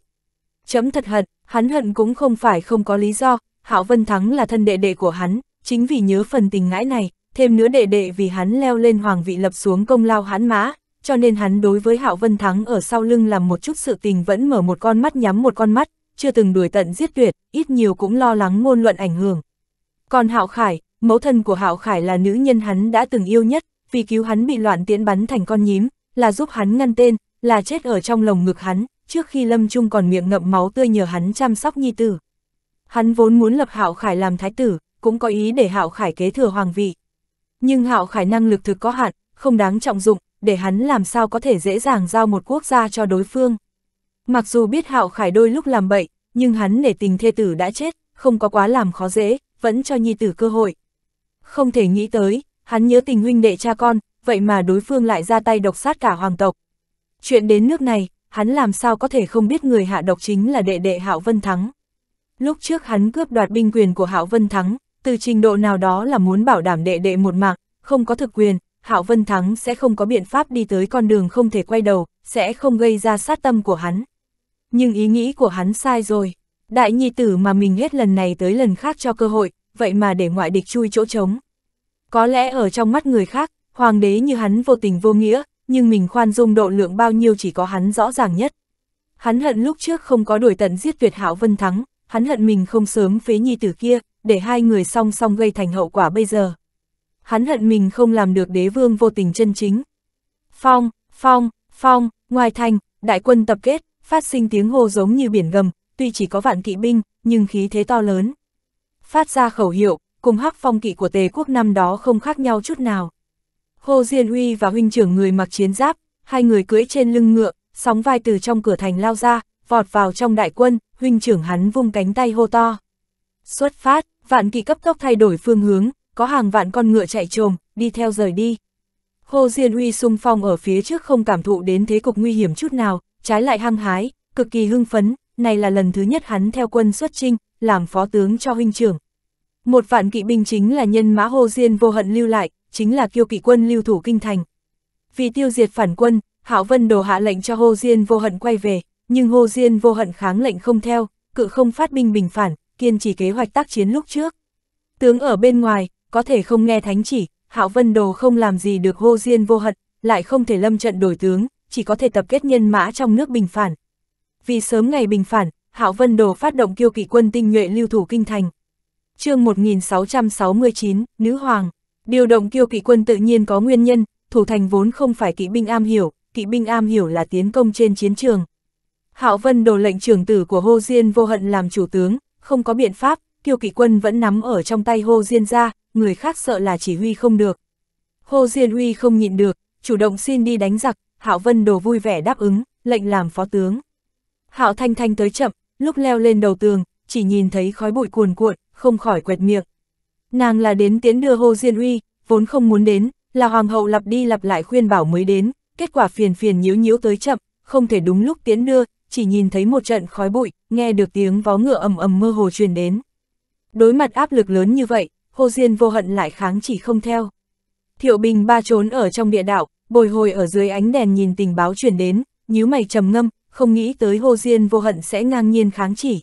Chấm thật hận, hắn hận cũng không phải không có lý do, Hạo Vân Thắng là thân đệ đệ của hắn, chính vì nhớ phần tình ngãi này, thêm nữa đệ đệ vì hắn leo lên hoàng vị lập xuống công lao hắn mã, cho nên hắn đối với Hạo Vân Thắng ở sau lưng làm một chút sự tình vẫn mở một con mắt nhắm một con mắt, chưa từng đuổi tận giết tuyệt, ít nhiều cũng lo lắng ngôn luận ảnh hưởng. Còn Hạo Khải, mẫu thân của Hạo Khải là nữ nhân hắn đã từng yêu nhất, vì cứu hắn bị loạn tiễn bắn thành con nhím, là giúp hắn ngăn tên, là chết ở trong lồng ngực hắn, trước khi Lâm Trung còn miệng ngậm máu tươi nhờ hắn chăm sóc nhi tử. Hắn vốn muốn lập Hạo Khải làm thái tử, cũng có ý để Hạo Khải kế thừa hoàng vị. Nhưng Hạo Khải năng lực thực có hạn, không đáng trọng dụng, để hắn làm sao có thể dễ dàng giao một quốc gia cho đối phương. Mặc dù biết Hạo Khải đôi lúc làm bậy, nhưng hắn để tình thê tử đã chết, không có quá làm khó dễ, vẫn cho nhi tử cơ hội. Không thể nghĩ tới, hắn nhớ tình huynh đệ cha con, vậy mà đối phương lại ra tay độc sát cả hoàng tộc. Chuyện đến nước này, hắn làm sao có thể không biết người hạ độc chính là đệ đệ Hạo Vân Thắng. Lúc trước hắn cướp đoạt binh quyền của Hạo Vân Thắng, từ trình độ nào đó là muốn bảo đảm đệ đệ một mạng, không có thực quyền, Hạo Vân Thắng sẽ không có biện pháp đi tới con đường không thể quay đầu, sẽ không gây ra sát tâm của hắn. Nhưng ý nghĩ của hắn sai rồi. Đại nhi tử mà mình hết lần này tới lần khác cho cơ hội, vậy mà để ngoại địch chui chỗ trống. Có lẽ ở trong mắt người khác, hoàng đế như hắn vô tình vô nghĩa, nhưng mình khoan dung độ lượng bao nhiêu chỉ có hắn rõ ràng nhất. Hắn hận lúc trước không có đuổi tận giết tuyệt Hạo Vân Thắng, hắn hận mình không sớm phế nhi tử kia, để hai người song song gây thành hậu quả bây giờ. Hắn hận mình không làm được đế vương vô tình chân chính. Phong, phong, phong, ngoài thành, đại quân tập kết, phát sinh tiếng hô giống như biển gầm, tuy chỉ có vạn kỵ binh, nhưng khí thế to lớn. Phát ra khẩu hiệu, cùng hắc phong kỵ của tề quốc năm đó không khác nhau chút nào. hô Diên Huy và huynh trưởng người mặc chiến giáp, hai người cưỡi trên lưng ngựa, sóng vai từ trong cửa thành lao ra, vọt vào trong đại quân, huynh trưởng hắn vung cánh tay hô to. Xuất phát, vạn kỵ cấp tốc thay đổi phương hướng, có hàng vạn con ngựa chạy trồm, đi theo rời đi. Hồ Diên Huy sung phong ở phía trước không cảm thụ đến thế cục nguy hiểm chút nào, trái lại hăng hái, cực kỳ hưng phấn, này là lần thứ nhất hắn theo quân xuất trinh, làm phó tướng cho huynh trưởng. Một vạn kỵ binh chính là nhân mã Hồ Diên vô hận lưu lại, chính là kiêu kỵ quân lưu thủ kinh thành. Vì tiêu diệt phản quân, Hạo Vân Đồ hạ lệnh cho Hồ Diên vô hận quay về, nhưng Ngô Diên vô hận kháng lệnh không theo, cự không phát binh bình phản, kiên trì kế hoạch tác chiến lúc trước. Tướng ở bên ngoài, có thể không nghe thánh chỉ, Hạo Vân Đồ không làm gì được Ngô Diên vô hận, lại không thể lâm trận đổi tướng, chỉ có thể tập kết nhân mã trong nước bình phản. Vì sớm ngày bình phản, Hạo Vân Đồ phát động kiêu kỵ quân tinh nhuệ lưu thủ kinh thành. Chương 1669, Nữ Hoàng. Điều động kiêu kỵ quân tự nhiên có nguyên nhân, thủ thành vốn không phải kỵ binh am hiểu, kỵ binh am hiểu là tiến công trên chiến trường. Hạo Vân đồ lệnh trưởng tử của Hồ Diên vô hận làm chủ tướng, không có biện pháp, tiêu kỵ quân vẫn nắm ở trong tay Hồ Diên ra, người khác sợ là chỉ huy không được. Hồ Diên huy không nhịn được, chủ động xin đi đánh giặc, Hạo Vân đồ vui vẻ đáp ứng, lệnh làm phó tướng. Hạo Thanh Thanh tới chậm, lúc leo lên đầu tường, chỉ nhìn thấy khói bụi cuồn cuộn, không khỏi quẹt miệng. Nàng là đến tiến đưa Hồ Diên Huy vốn không muốn đến, là hoàng hậu lặp đi lặp lại khuyên bảo mới đến, kết quả phiền phiền nhiễu nhiễu tới chậm, không thể đúng lúc tiến đưa, chỉ nhìn thấy một trận khói bụi, nghe được tiếng vó ngựa ầm ầm mơ hồ truyền đến. Đối mặt áp lực lớn như vậy, Hồ Diên vô hận lại kháng chỉ không theo. Thiệu Bình ba trốn ở trong địa đạo, bồi hồi ở dưới ánh đèn nhìn tình báo truyền đến, nhíu mày trầm ngâm, không nghĩ tới Hồ Diên vô hận sẽ ngang nhiên kháng chỉ.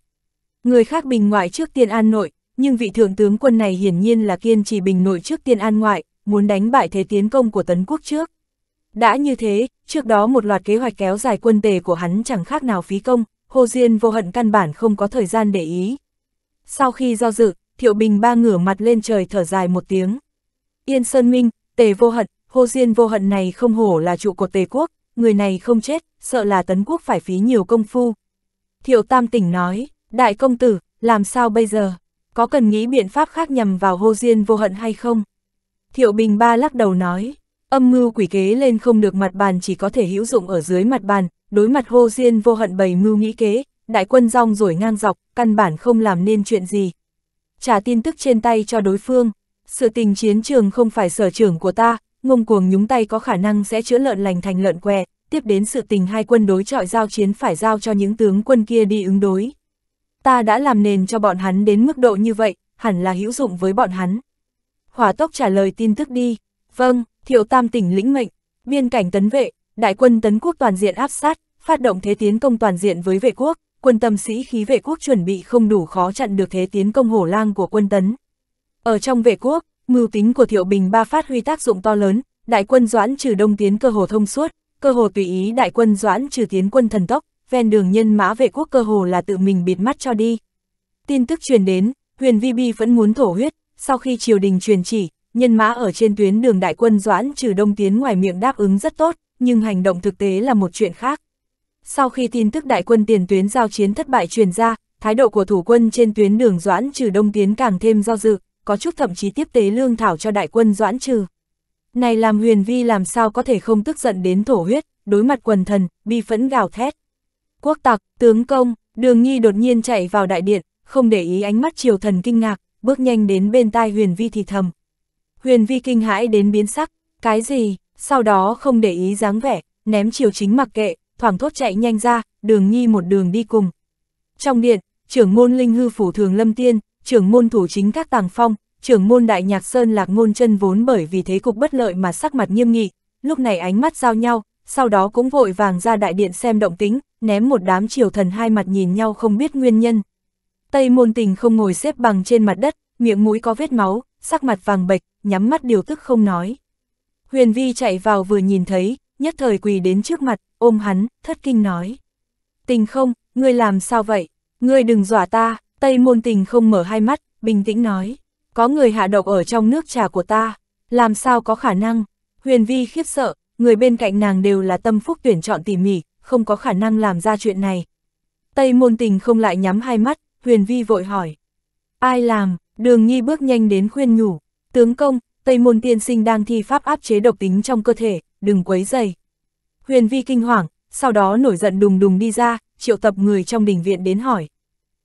Người khác bình ngoại trước tiên an nội, nhưng vị thượng tướng quân này hiển nhiên là kiên trì bình nội trước tiên an ngoại, muốn đánh bại thế tiến công của Tấn Quốc trước. Đã như thế, trước đó một loạt kế hoạch kéo dài quân tề của hắn chẳng khác nào phí công, Hồ Diên vô hận căn bản không có thời gian để ý. Sau khi do dự, Thiệu Bình ba ngửa mặt lên trời thở dài một tiếng. Yên Sơn Minh, tề vô hận, Hồ Diên vô hận này không hổ là trụ cột tề quốc, người này không chết, sợ là tấn quốc phải phí nhiều công phu. Thiệu Tam tỉnh nói, đại công tử, làm sao bây giờ? Có cần nghĩ biện pháp khác nhằm vào Hồ Diên vô hận hay không? Thiệu Bình ba lắc đầu nói, Âm mưu quỷ kế lên không được mặt bàn chỉ có thể hữu dụng ở dưới mặt bàn, đối mặt hô diên vô hận bày mưu nghĩ kế, đại quân rong rồi ngang dọc, căn bản không làm nên chuyện gì. Trả tin tức trên tay cho đối phương, sự tình chiến trường không phải sở trưởng của ta, ngông cuồng nhúng tay có khả năng sẽ chữa lợn lành thành lợn què, tiếp đến sự tình hai quân đối trọi giao chiến phải giao cho những tướng quân kia đi ứng đối. Ta đã làm nền cho bọn hắn đến mức độ như vậy, hẳn là hữu dụng với bọn hắn. Hỏa tốc trả lời tin tức đi, vâng, Thiệu Tam tỉnh lĩnh mệnh, biên cảnh tấn vệ, đại quân tấn quốc toàn diện áp sát, phát động thế tiến công toàn diện với vệ quốc, quân tâm sĩ khí vệ quốc chuẩn bị không đủ khó chặn được thế tiến công hổ lang của quân tấn. Ở trong vệ quốc, mưu tính của Thiệu Bình ba phát huy tác dụng to lớn, đại quân doãn trừ đông tiến cơ hồ thông suốt, cơ hồ tùy ý đại quân doãn trừ tiến quân thần tốc, ven đường nhân mã vệ quốc cơ hồ là tự mình bịt mắt cho đi. Tin tức truyền đến, Huyền Vi Bi vẫn muốn thổ huyết, sau khi triều đình truyền chỉ, nhân mã ở trên tuyến đường đại quân Doãn trừ đông tiến ngoài miệng đáp ứng rất tốt, nhưng hành động thực tế là một chuyện khác. Sau khi tin tức đại quân tiền tuyến giao chiến thất bại truyền ra, thái độ của thủ quân trên tuyến đường Doãn trừ đông tiến càng thêm do dự, có chút thậm chí tiếp tế lương thảo cho đại quân Doãn trừ. Này làm huyền vi làm sao có thể không tức giận đến thổ huyết, đối mặt quần thần, bi phẫn gào thét. Quốc tặc, tướng công, đường nghi đột nhiên chạy vào đại điện, không để ý ánh mắt triều thần kinh ngạc, bước nhanh đến bên tai huyền vi thì thầm. Huyền Vi kinh hãi đến biến sắc, cái gì, sau đó không để ý dáng vẻ, ném chiều chính mặc kệ, thoảng thốt chạy nhanh ra, đường nhi một đường đi cùng. Trong điện, trưởng môn linh hư phủ thường lâm tiên, trưởng môn thủ chính các tàng phong, trưởng môn đại nhạc sơn lạc ngôn chân vốn bởi vì thế cục bất lợi mà sắc mặt nghiêm nghị, lúc này ánh mắt giao nhau, sau đó cũng vội vàng ra đại điện xem động tính, ném một đám triều thần hai mặt nhìn nhau không biết nguyên nhân. Tây môn tình không ngồi xếp bằng trên mặt đất, miệng mũi có vết máu, sắc mặt vàng bệch, nhắm mắt điều tức không nói. Huyền Vi chạy vào vừa nhìn thấy, nhất thời quỳ đến trước mặt, ôm hắn, thất kinh nói. Tình không, ngươi làm sao vậy? Ngươi đừng dọa ta, Tây môn tình không mở hai mắt, bình tĩnh nói. Có người hạ độc ở trong nước trà của ta, làm sao có khả năng? Huyền Vi khiếp sợ, người bên cạnh nàng đều là tâm phúc tuyển chọn tỉ mỉ, không có khả năng làm ra chuyện này. Tây môn tình không lại nhắm hai mắt, Huyền Vi vội hỏi. Ai làm, Đường nhi bước nhanh đến khuyên nhủ, tướng công, Tây Môn Tiên Sinh đang thi pháp áp chế độc tính trong cơ thể, đừng quấy dày. Huyền Vi kinh hoàng, sau đó nổi giận đùng đùng đi ra, triệu tập người trong đình viện đến hỏi.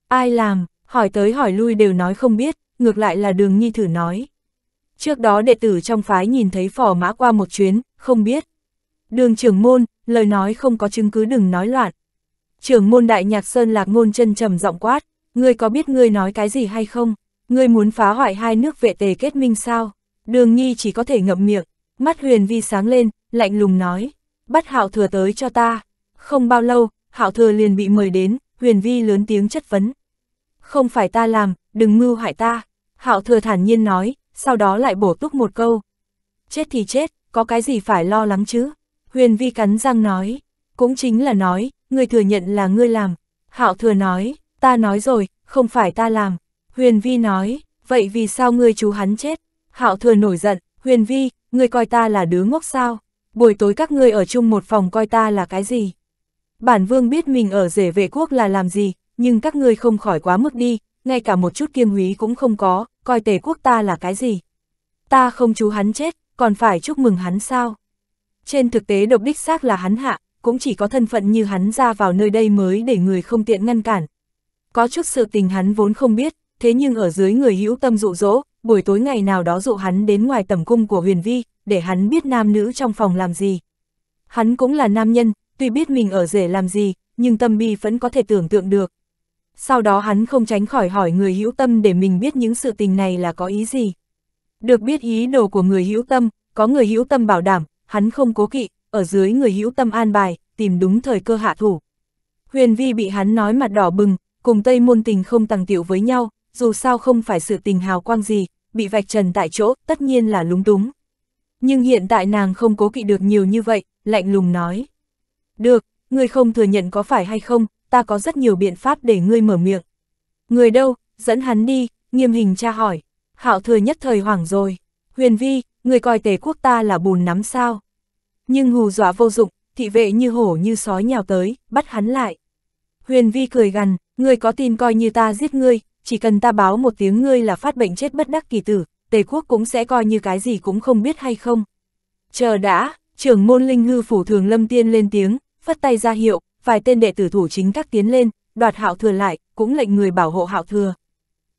Ai làm, hỏi tới hỏi lui đều nói không biết, ngược lại là đường nhi thử nói. Trước đó đệ tử trong phái nhìn thấy phò mã qua một chuyến, không biết. Đường trưởng môn, lời nói không có chứng cứ đừng nói loạn. Trưởng môn đại nhạc sơn lạc ngôn chân trầm giọng quát, ngươi có biết ngươi nói cái gì hay không? Ngươi muốn phá hoại hai nước vệ tề kết minh sao? Đường Nhi chỉ có thể ngậm miệng, mắt huyền vi sáng lên, lạnh lùng nói, bắt hạo thừa tới cho ta. Không bao lâu, hạo thừa liền bị mời đến, huyền vi lớn tiếng chất vấn. Không phải ta làm, đừng mưu hại ta. Hạo thừa thản nhiên nói, sau đó lại bổ túc một câu. Chết thì chết, có cái gì phải lo lắng chứ? Huyền vi cắn răng nói, cũng chính là nói, ngươi thừa nhận là ngươi làm. Hạo thừa nói, ta nói rồi, không phải ta làm. Huyền Vi nói, vậy vì sao ngươi chú hắn chết? Hạo thừa nổi giận, Huyền Vi, ngươi coi ta là đứa ngốc sao? Buổi tối các ngươi ở chung một phòng coi ta là cái gì? Bản vương biết mình ở rể vệ quốc là làm gì, nhưng các ngươi không khỏi quá mức đi, ngay cả một chút kiêm húy cũng không có, coi tề quốc ta là cái gì? Ta không chú hắn chết, còn phải chúc mừng hắn sao? Trên thực tế độc đích xác là hắn hạ, cũng chỉ có thân phận như hắn ra vào nơi đây mới để người không tiện ngăn cản. Có chút sự tình hắn vốn không biết, thế nhưng ở dưới người hữu tâm dụ dỗ, buổi tối ngày nào đó dụ hắn đến ngoài tầm cung của huyền vi, để hắn biết nam nữ trong phòng làm gì. Hắn cũng là nam nhân, tuy biết mình ở rể làm gì, nhưng tâm bi vẫn có thể tưởng tượng được. Sau đó hắn không tránh khỏi hỏi người hữu tâm để mình biết những sự tình này là có ý gì. Được biết ý đồ của người hữu tâm, có người hữu tâm bảo đảm, hắn không cố kỵ, ở dưới người hữu tâm an bài, tìm đúng thời cơ hạ thủ. Huyền vi bị hắn nói mặt đỏ bừng, cùng Tây Môn Tình không tàng tiểu với nhau, dù sao không phải sự tình hào quang gì, bị vạch trần tại chỗ, tất nhiên là lúng túng. Nhưng hiện tại nàng không cố kỵ được nhiều như vậy, lạnh lùng nói. Được, ngươi không thừa nhận có phải hay không, ta có rất nhiều biện pháp để ngươi mở miệng. Người đâu, dẫn hắn đi, nghiêm hình tra hỏi. Hạo thừa nhất thời hoảng rồi. Huyền vi, người coi tề quốc ta là bùn nắm sao. Nhưng hù dọa vô dụng, thị vệ như hổ như sói nhào tới, bắt hắn lại. Huyền vi cười gằn, người có tin coi như ta giết ngươi, chỉ cần ta báo một tiếng ngươi là phát bệnh chết bất đắc kỳ tử, Tề quốc cũng sẽ coi như cái gì cũng không biết hay không. Chờ đã, trưởng môn linh hư phủ thường lâm tiên lên tiếng, phất tay ra hiệu, vài tên đệ tử thủ chính các tiến lên, đoạt hạo thừa lại, cũng lệnh người bảo hộ hạo thừa.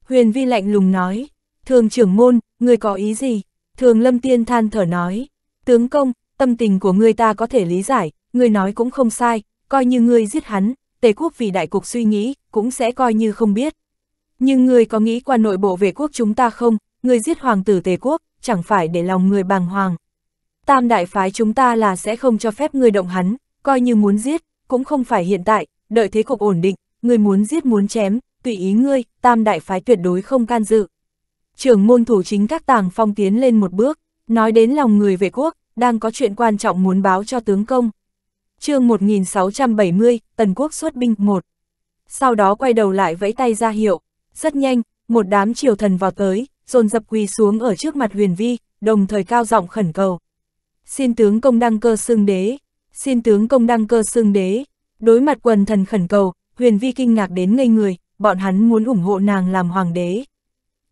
Huyền vi lạnh lùng nói, thường trưởng môn, ngươi có ý gì? Thường lâm tiên than thở nói, tướng công, tâm tình của ngươi ta có thể lý giải, ngươi nói cũng không sai, coi như ngươi giết hắn, tề quốc vì đại cục suy nghĩ, cũng sẽ coi như không biết. Nhưng người có nghĩ qua nội bộ về quốc chúng ta không, người giết hoàng tử tề quốc, chẳng phải để lòng người bàng hoàng. Tam đại phái chúng ta là sẽ không cho phép người động hắn, coi như muốn giết, cũng không phải hiện tại, đợi thế cục ổn định, người muốn giết muốn chém, tùy ý ngươi, tam đại phái tuyệt đối không can dự. Trưởng môn thủ chính các tàng phong tiến lên một bước, nói đến lòng người về quốc, đang có chuyện quan trọng muốn báo cho tướng công. chương 1670, Tần Quốc xuất binh 1. Sau đó quay đầu lại vẫy tay ra hiệu, rất nhanh, một đám triều thần vào tới, dồn dập quỳ xuống ở trước mặt huyền vi, đồng thời cao giọng khẩn cầu. Xin tướng công đăng cơ xương đế, xin tướng công đăng cơ xương đế. Đối mặt quần thần khẩn cầu, huyền vi kinh ngạc đến ngây người, bọn hắn muốn ủng hộ nàng làm hoàng đế.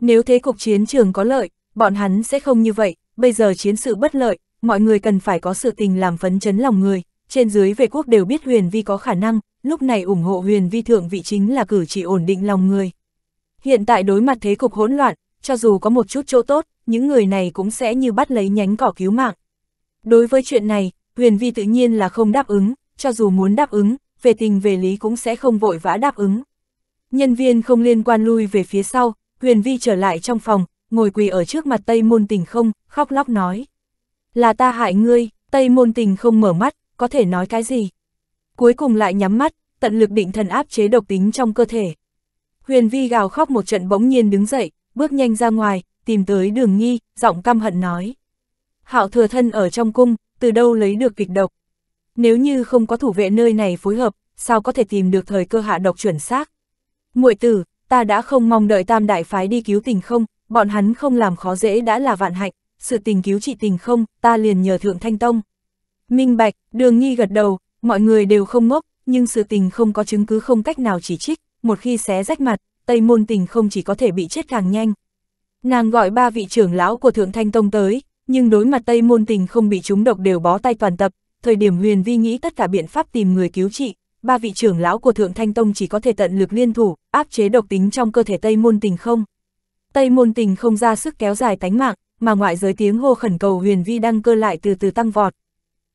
Nếu thế cục chiến trường có lợi, bọn hắn sẽ không như vậy, bây giờ chiến sự bất lợi, mọi người cần phải có sự tình làm phấn chấn lòng người, trên dưới về quốc đều biết huyền vi có khả năng, lúc này ủng hộ huyền vi thượng vị chính là cử chỉ ổn định lòng người. Hiện tại đối mặt thế cục hỗn loạn, cho dù có một chút chỗ tốt, những người này cũng sẽ như bắt lấy nhánh cỏ cứu mạng. Đối với chuyện này, Huyền Vi tự nhiên là không đáp ứng, cho dù muốn đáp ứng, về tình về lý cũng sẽ không vội vã đáp ứng. Nhân viên không liên quan lui về phía sau, Huyền Vi trở lại trong phòng, ngồi quỳ ở trước mặt Tây Môn Tình không, khóc lóc nói. Là ta hại ngươi, Tây Môn Tình không mở mắt, có thể nói cái gì? Cuối cùng lại nhắm mắt, tận lực định thần áp chế độc tính trong cơ thể. Huyền Vi gào khóc một trận bỗng nhiên đứng dậy, bước nhanh ra ngoài, tìm tới đường nghi, giọng căm hận nói. Hạo thừa thân ở trong cung, từ đâu lấy được kịch độc. Nếu như không có thủ vệ nơi này phối hợp, sao có thể tìm được thời cơ hạ độc chuẩn xác. muội tử, ta đã không mong đợi tam đại phái đi cứu tình không, bọn hắn không làm khó dễ đã là vạn hạnh, sự tình cứu trị tình không, ta liền nhờ thượng thanh tông. Minh bạch, đường nghi gật đầu, mọi người đều không ngốc, nhưng sự tình không có chứng cứ không cách nào chỉ trích một khi xé rách mặt, Tây Môn Tình không chỉ có thể bị chết càng nhanh. Nàng gọi ba vị trưởng lão của Thượng Thanh Tông tới, nhưng đối mặt Tây Môn Tình không bị chúng độc đều bó tay toàn tập, thời điểm huyền vi nghĩ tất cả biện pháp tìm người cứu trị, ba vị trưởng lão của Thượng Thanh Tông chỉ có thể tận lực liên thủ, áp chế độc tính trong cơ thể Tây Môn Tình không. Tây Môn Tình không ra sức kéo dài tánh mạng, mà ngoại giới tiếng hô khẩn cầu huyền vi đăng cơ lại từ từ tăng vọt.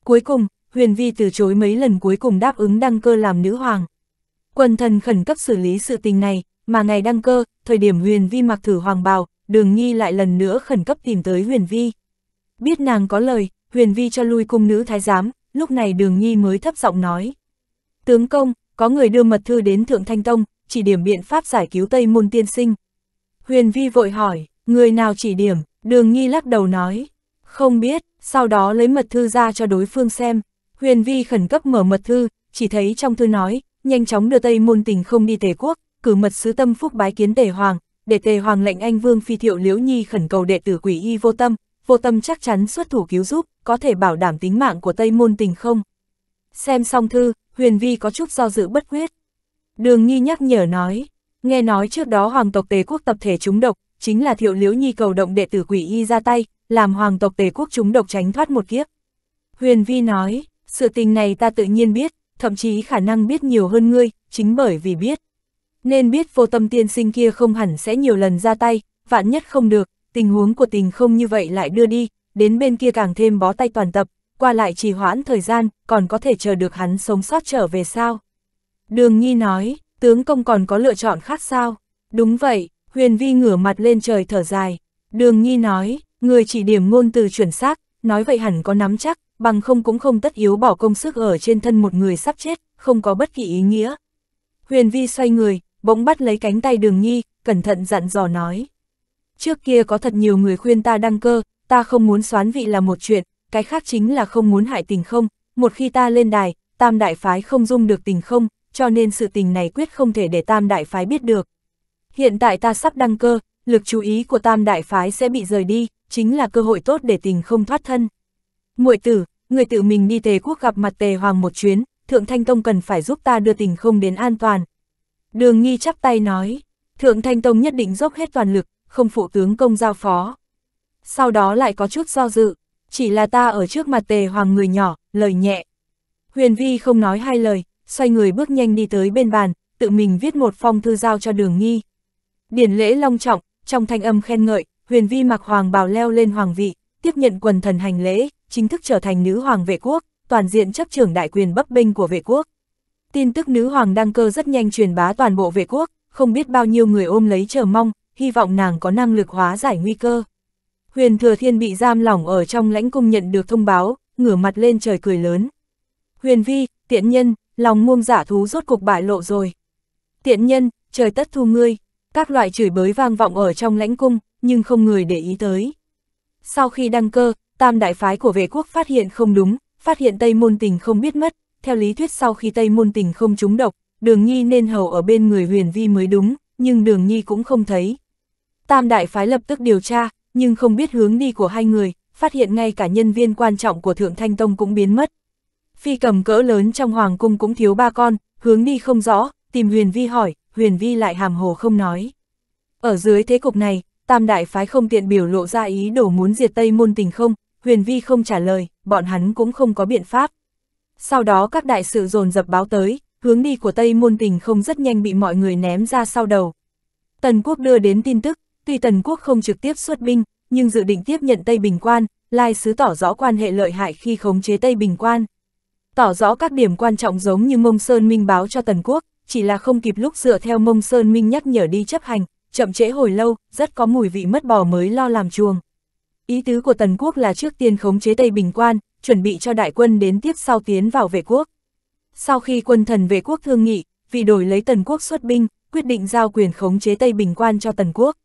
Cuối cùng, huyền vi từ chối mấy lần cuối cùng đáp ứng đăng cơ làm nữ hoàng. Quần thần khẩn cấp xử lý sự tình này, mà ngày đăng cơ, thời điểm huyền vi mặc thử hoàng bào, đường nghi lại lần nữa khẩn cấp tìm tới huyền vi. Biết nàng có lời, huyền vi cho lui cung nữ thái giám, lúc này đường nghi mới thấp giọng nói. Tướng công, có người đưa mật thư đến Thượng Thanh Tông, chỉ điểm biện pháp giải cứu Tây Môn Tiên Sinh. Huyền vi vội hỏi, người nào chỉ điểm, đường nghi lắc đầu nói. Không biết, sau đó lấy mật thư ra cho đối phương xem. Huyền vi khẩn cấp mở mật thư, chỉ thấy trong thư nói, nhanh chóng đưa Tây Môn Tình không đi Tề quốc, cử mật sứ tâm phúc bái kiến Tề Hoàng, để Tề Hoàng lệnh anh Vương Phi Thiệu Liễu Nhi khẩn cầu đệ tử quỷ y vô tâm, vô tâm chắc chắn xuất thủ cứu giúp, có thể bảo đảm tính mạng của Tây Môn Tình không. Xem xong thư, Huyền Vi có chút do dự bất quyết. Đường Nhi nhắc nhở nói, nghe nói trước đó hoàng tộc Tề quốc tập thể trúng độc, chính là Thiệu Liễu Nhi cầu động đệ tử quỷ y ra tay, làm hoàng tộc Tề quốc trúng độc tránh thoát một kiếp. Huyền Vi nói, sự tình này ta tự nhiên biết, thậm chí khả năng biết nhiều hơn ngươi, chính bởi vì biết. Nên biết vô tâm tiên sinh kia không hẳn sẽ nhiều lần ra tay, vạn nhất không được, tình huống của tình không như vậy lại đưa đi, đến bên kia càng thêm bó tay toàn tập, qua lại trì hoãn thời gian, còn có thể chờ được hắn sống sót trở về sao. Đường Nhi nói, tướng công còn có lựa chọn khác sao? Đúng vậy, huyền vi ngửa mặt lên trời thở dài. Đường Nhi nói, người chỉ điểm ngôn từ chuẩn xác, nói vậy hẳn có nắm chắc, bằng không cũng không tất yếu bỏ công sức ở trên thân một người sắp chết, không có bất kỳ ý nghĩa. Huyền Vi xoay người, bỗng bắt lấy cánh tay đường nhi, cẩn thận dặn dò nói. Trước kia có thật nhiều người khuyên ta đăng cơ, ta không muốn xoán vị là một chuyện, cái khác chính là không muốn hại tình không, một khi ta lên đài, tam đại phái không dung được tình không, cho nên sự tình này quyết không thể để tam đại phái biết được. Hiện tại ta sắp đăng cơ, lực chú ý của tam đại phái sẽ bị rời đi, chính là cơ hội tốt để tình không thoát thân muội tử, người tự mình đi tề quốc gặp mặt tề hoàng một chuyến, thượng thanh tông cần phải giúp ta đưa tình không đến an toàn. Đường nghi chắp tay nói, thượng thanh tông nhất định dốc hết toàn lực, không phụ tướng công giao phó. Sau đó lại có chút do dự, chỉ là ta ở trước mặt tề hoàng người nhỏ, lời nhẹ. Huyền vi không nói hai lời, xoay người bước nhanh đi tới bên bàn, tự mình viết một phong thư giao cho đường nghi. Điển lễ long trọng, trong thanh âm khen ngợi, huyền vi mặc hoàng bào leo lên hoàng vị, tiếp nhận quần thần hành lễ, chính thức trở thành nữ hoàng vệ quốc, toàn diện chấp trưởng đại quyền bấp bênh của vệ quốc. Tin tức nữ hoàng đăng cơ rất nhanh truyền bá toàn bộ vệ quốc, không biết bao nhiêu người ôm lấy chờ mong, hy vọng nàng có năng lực hóa giải nguy cơ. Huyền Thừa Thiên bị giam lỏng ở trong lãnh cung nhận được thông báo, ngửa mặt lên trời cười lớn. Huyền Vi, tiện nhân, lòng muông giả dạ thú rốt cục bại lộ rồi. Tiện nhân, trời tất thu ngươi, các loại chửi bới vang vọng ở trong lãnh cung, nhưng không người để ý tới. Sau khi đăng cơ, tam đại phái của vệ quốc phát hiện không đúng, phát hiện Tây Môn Tình không biết mất, theo lý thuyết sau khi Tây Môn Tình không trúng độc, Đường Nhi nên hầu ở bên người huyền vi mới đúng, nhưng Đường Nhi cũng không thấy. Tam đại phái lập tức điều tra, nhưng không biết hướng đi của hai người, phát hiện ngay cả nhân viên quan trọng của Thượng Thanh Tông cũng biến mất. Phi cầm cỡ lớn trong hoàng cung cũng thiếu ba con, hướng đi không rõ, tìm huyền vi hỏi, huyền vi lại hàm hồ không nói. Ở dưới thế cục này, tam đại phái không tiện biểu lộ ra ý đồ muốn diệt Tây Môn Tình không, Huyền Vi không trả lời, bọn hắn cũng không có biện pháp. Sau đó các đại sự dồn dập báo tới, hướng đi của Tây Môn Tình không rất nhanh bị mọi người ném ra sau đầu. Tần Quốc đưa đến tin tức, tuy Tần Quốc không trực tiếp xuất binh, nhưng dự định tiếp nhận Tây Bình Quan, Lai Sứ tỏ rõ quan hệ lợi hại khi khống chế Tây Bình Quan. Tỏ rõ các điểm quan trọng giống như Mông Sơn Minh báo cho Tần Quốc, chỉ là không kịp lúc dựa theo Mông Sơn Minh nhắc nhở đi chấp hành, chậm trễ hồi lâu, rất có mùi vị mất bò mới lo làm chuồng. Ý tứ của Tần Quốc là trước tiên khống chế Tây Bình Quan, chuẩn bị cho đại quân đến tiếp sau tiến vào vệ quốc. Sau khi quân thần vệ quốc thương nghị, vì đổi lấy Tần Quốc xuất binh, quyết định giao quyền khống chế Tây Bình Quan cho Tần Quốc.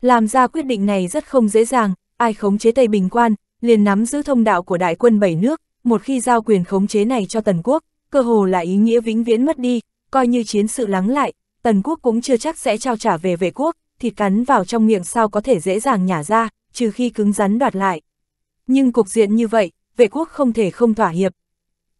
Làm ra quyết định này rất không dễ dàng, ai khống chế Tây Bình Quan, liền nắm giữ thông đạo của đại quân bảy nước, một khi giao quyền khống chế này cho Tần Quốc, cơ hồ là ý nghĩa vĩnh viễn mất đi, coi như chiến sự lắng lại, Tần Quốc cũng chưa chắc sẽ trao trả về vệ quốc, thịt cắn vào trong miệng sao có thể dễ dàng nhả ra, trừ khi cứng rắn đoạt lại. Nhưng cục diện như vậy, vệ quốc không thể không thỏa hiệp.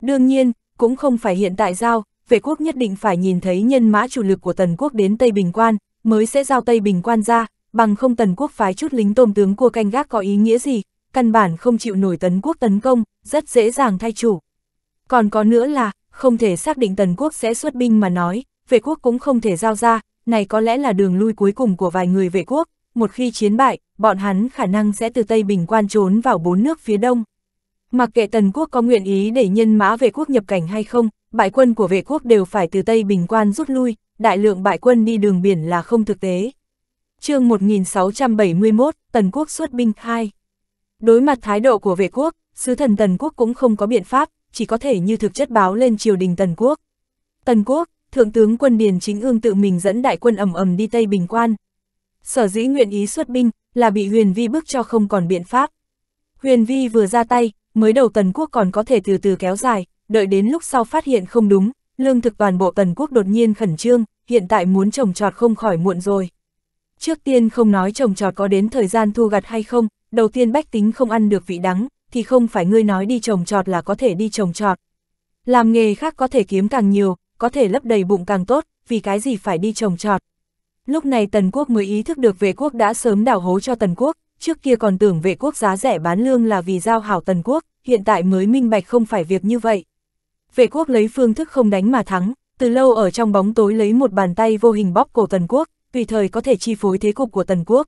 Đương nhiên, cũng không phải hiện tại giao, vệ quốc nhất định phải nhìn thấy nhân mã chủ lực của tần quốc đến Tây Bình Quan, mới sẽ giao Tây Bình Quan ra, bằng không tần quốc phái chút lính tôm tướng của canh gác có ý nghĩa gì, căn bản không chịu nổi tần quốc tấn công, rất dễ dàng thay chủ. Còn có nữa là, không thể xác định tần quốc sẽ xuất binh mà nói, vệ quốc cũng không thể giao ra, này có lẽ là đường lui cuối cùng của vài người vệ quốc, một khi chiến bại, bọn hắn khả năng sẽ từ Tây Bình quan trốn vào bốn nước phía đông. Mặc kệ Tần quốc có nguyện ý để nhân mã vệ quốc nhập cảnh hay không, bại quân của vệ quốc đều phải từ Tây Bình quan rút lui, đại lượng bại quân đi đường biển là không thực tế. chương 1671, Tần quốc xuất binh khai. Đối mặt thái độ của vệ quốc, sứ thần Tần quốc cũng không có biện pháp, chỉ có thể như thực chất báo lên triều đình Tần quốc. Tần quốc, Thượng tướng quân Điền Chính Ương tự mình dẫn đại quân ầm ầm đi Tây Bình Quan, Sở dĩ nguyện ý xuất binh, là bị huyền vi bức cho không còn biện pháp. Huyền vi vừa ra tay, mới đầu tần quốc còn có thể từ từ kéo dài, đợi đến lúc sau phát hiện không đúng, lương thực toàn bộ tần quốc đột nhiên khẩn trương, hiện tại muốn trồng trọt không khỏi muộn rồi. Trước tiên không nói trồng trọt có đến thời gian thu gặt hay không, đầu tiên bách tính không ăn được vị đắng, thì không phải ngươi nói đi trồng trọt là có thể đi trồng trọt. Làm nghề khác có thể kiếm càng nhiều, có thể lấp đầy bụng càng tốt, vì cái gì phải đi trồng trọt. Lúc này Tần Quốc mới ý thức được vệ quốc đã sớm đảo hố cho Tần Quốc, trước kia còn tưởng vệ quốc giá rẻ bán lương là vì giao hảo Tần Quốc, hiện tại mới minh bạch không phải việc như vậy. Vệ quốc lấy phương thức không đánh mà thắng, từ lâu ở trong bóng tối lấy một bàn tay vô hình bóp cổ Tần Quốc, tùy thời có thể chi phối thế cục của Tần Quốc.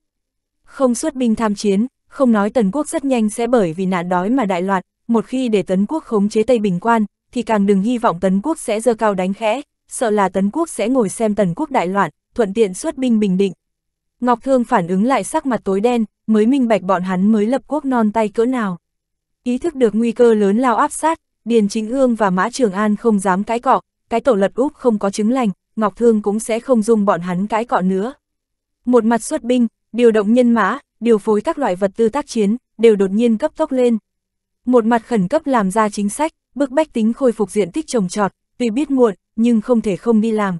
Không xuất binh tham chiến, không nói Tần Quốc rất nhanh sẽ bởi vì nạn đói mà đại loạn, một khi để Tấn Quốc khống chế Tây Bình Quan, thì càng đừng hy vọng Tấn Quốc sẽ dơ cao đánh khẽ, sợ là Tấn Quốc sẽ ngồi xem Tần Quốc đại loạn, thuận tiện xuất binh bình định. Ngọc Thương phản ứng lại sắc mặt tối đen, mới minh bạch bọn hắn mới lập quốc non tay cỡ nào. Ý thức được nguy cơ lớn lao áp sát, Điền Chính Ương và Mã Trường An không dám cãi cọ, cái tổ lật úp không có chứng lành, Ngọc Thương cũng sẽ không dung bọn hắn cãi cọ nữa. Một mặt xuất binh, điều động nhân mã, điều phối các loại vật tư tác chiến, đều đột nhiên cấp tốc lên. Một mặt khẩn cấp làm ra chính sách, bức bách tính khôi phục diện tích trồng trọt, tuy biết muộn, nhưng không thể không đi làm.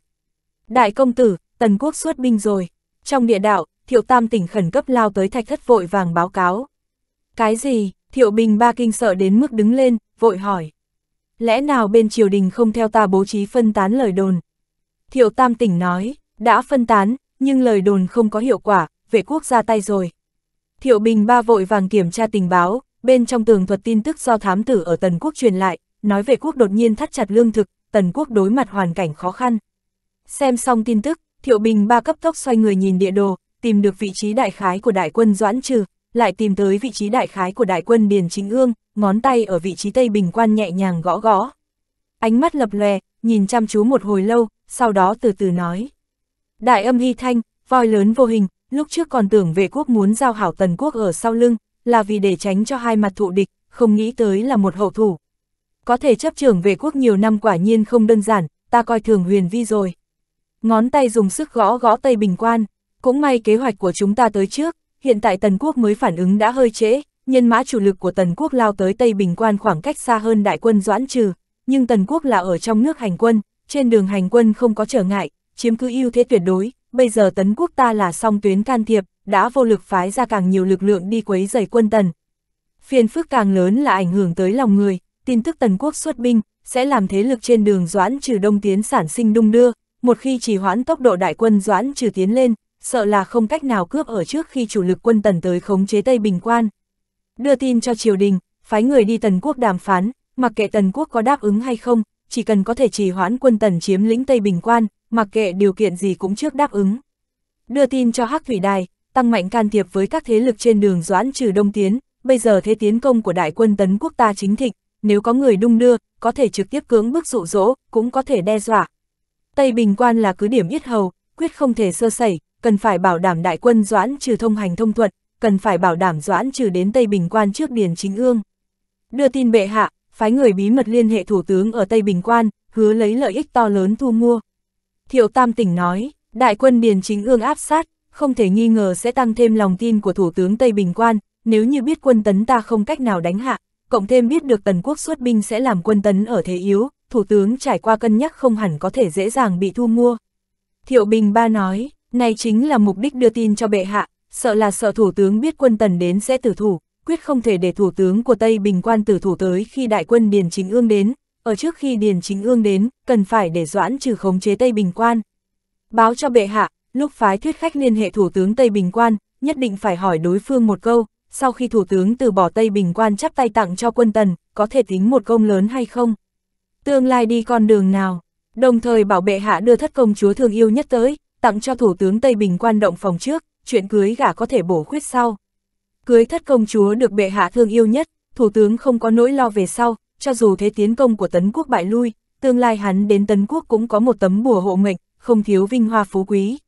Đại công tử, Tần quốc xuất binh rồi. Trong địa đạo, thiệu tam tỉnh khẩn cấp lao tới thạch thất vội vàng báo cáo. Cái gì, thiệu bình ba kinh sợ đến mức đứng lên, vội hỏi. Lẽ nào bên triều đình không theo ta bố trí phân tán lời đồn? Thiệu tam tỉnh nói, đã phân tán, nhưng lời đồn không có hiệu quả, vệ quốc ra tay rồi. Thiệu bình ba vội vàng kiểm tra tình báo, bên trong tường thuật tin tức do thám tử ở tần quốc truyền lại, nói về quốc đột nhiên thắt chặt lương thực, tần quốc đối mặt hoàn cảnh khó khăn. Xem xong tin tức, Thiệu Bình ba cấp tốc xoay người nhìn địa đồ, tìm được vị trí đại khái của đại quân Doãn Trừ, lại tìm tới vị trí đại khái của đại quân Điền Chính Ương, ngón tay ở vị trí Tây Bình Quan nhẹ nhàng gõ gõ. Ánh mắt lập lòe, nhìn chăm chú một hồi lâu, sau đó từ từ nói. Đại âm hy thanh, voi lớn vô hình, lúc trước còn tưởng về quốc muốn giao hảo tần quốc ở sau lưng, là vì để tránh cho hai mặt thụ địch, không nghĩ tới là một hậu thủ. Có thể chấp trưởng về quốc nhiều năm quả nhiên không đơn giản, ta coi thường huyền vi rồi ngón tay dùng sức gõ gõ Tây Bình Quan, cũng may kế hoạch của chúng ta tới trước, hiện tại Tần Quốc mới phản ứng đã hơi trễ, nhân mã chủ lực của Tần Quốc lao tới Tây Bình Quan khoảng cách xa hơn đại quân Doãn Trừ, nhưng Tần Quốc là ở trong nước hành quân, trên đường hành quân không có trở ngại, chiếm cứ ưu thế tuyệt đối, bây giờ Tấn Quốc ta là song tuyến can thiệp, đã vô lực phái ra càng nhiều lực lượng đi quấy giày quân Tần. Phiền phức càng lớn là ảnh hưởng tới lòng người, tin tức Tần Quốc xuất binh, sẽ làm thế lực trên đường Doãn Trừ Đông Tiến sản sinh đung đưa, một khi trì hoãn tốc độ đại quân doãn trừ tiến lên, sợ là không cách nào cướp ở trước khi chủ lực quân tần tới khống chế Tây Bình Quan. Đưa tin cho triều đình, phái người đi tần quốc đàm phán, mặc kệ tần quốc có đáp ứng hay không, chỉ cần có thể trì hoãn quân tần chiếm lĩnh Tây Bình Quan, mặc kệ điều kiện gì cũng trước đáp ứng. Đưa tin cho Hắc Thủy Đài, tăng mạnh can thiệp với các thế lực trên đường doãn trừ đông tiến, bây giờ thế tiến công của đại quân tấn quốc ta chính thịnh, nếu có người đung đưa, có thể trực tiếp cưỡng bức dụ dỗ, cũng có thể đe dọa, Tây Bình Quan là cứ điểm yết hầu, quyết không thể sơ sẩy, cần phải bảo đảm đại quân doãn trừ thông hành thông thuận, cần phải bảo đảm doãn trừ đến Tây Bình Quan trước Điền Chính Ương. Đưa tin bệ hạ, phái người bí mật liên hệ thủ tướng ở Tây Bình Quan, hứa lấy lợi ích to lớn thu mua. Thiệu Tam tỉnh nói, đại quân Điền Chính Ương áp sát, không thể nghi ngờ sẽ tăng thêm lòng tin của thủ tướng Tây Bình Quan, nếu như biết quân tấn ta không cách nào đánh hạ, cộng thêm biết được tần quốc xuất binh sẽ làm quân tấn ở thế yếu, Thủ tướng trải qua cân nhắc không hẳn có thể dễ dàng bị thu mua. Thiệu Bình Ba nói, này chính là mục đích đưa tin cho bệ hạ, sợ là sợ thủ tướng biết quân tần đến sẽ tử thủ, quyết không thể để thủ tướng của Tây Bình quan tử thủ tới khi đại quân Điền Chính Ương đến, ở trước khi Điền Chính Ương đến, cần phải để doãn trừ khống chế Tây Bình quan. Báo cho bệ hạ, lúc phái thuyết khách liên hệ thủ tướng Tây Bình quan, nhất định phải hỏi đối phương một câu, sau khi thủ tướng từ bỏ Tây Bình quan chắp tay tặng cho quân tần, có thể tính một công lớn hay không? tương lai đi con đường nào, đồng thời bảo bệ hạ đưa thất công chúa thương yêu nhất tới, tặng cho thủ tướng Tây Bình quan động phòng trước, chuyện cưới gả có thể bổ khuyết sau. Cưới thất công chúa được bệ hạ thương yêu nhất, thủ tướng không có nỗi lo về sau, cho dù thế tiến công của tấn quốc bại lui, tương lai hắn đến tấn quốc cũng có một tấm bùa hộ mệnh, không thiếu vinh hoa phú quý.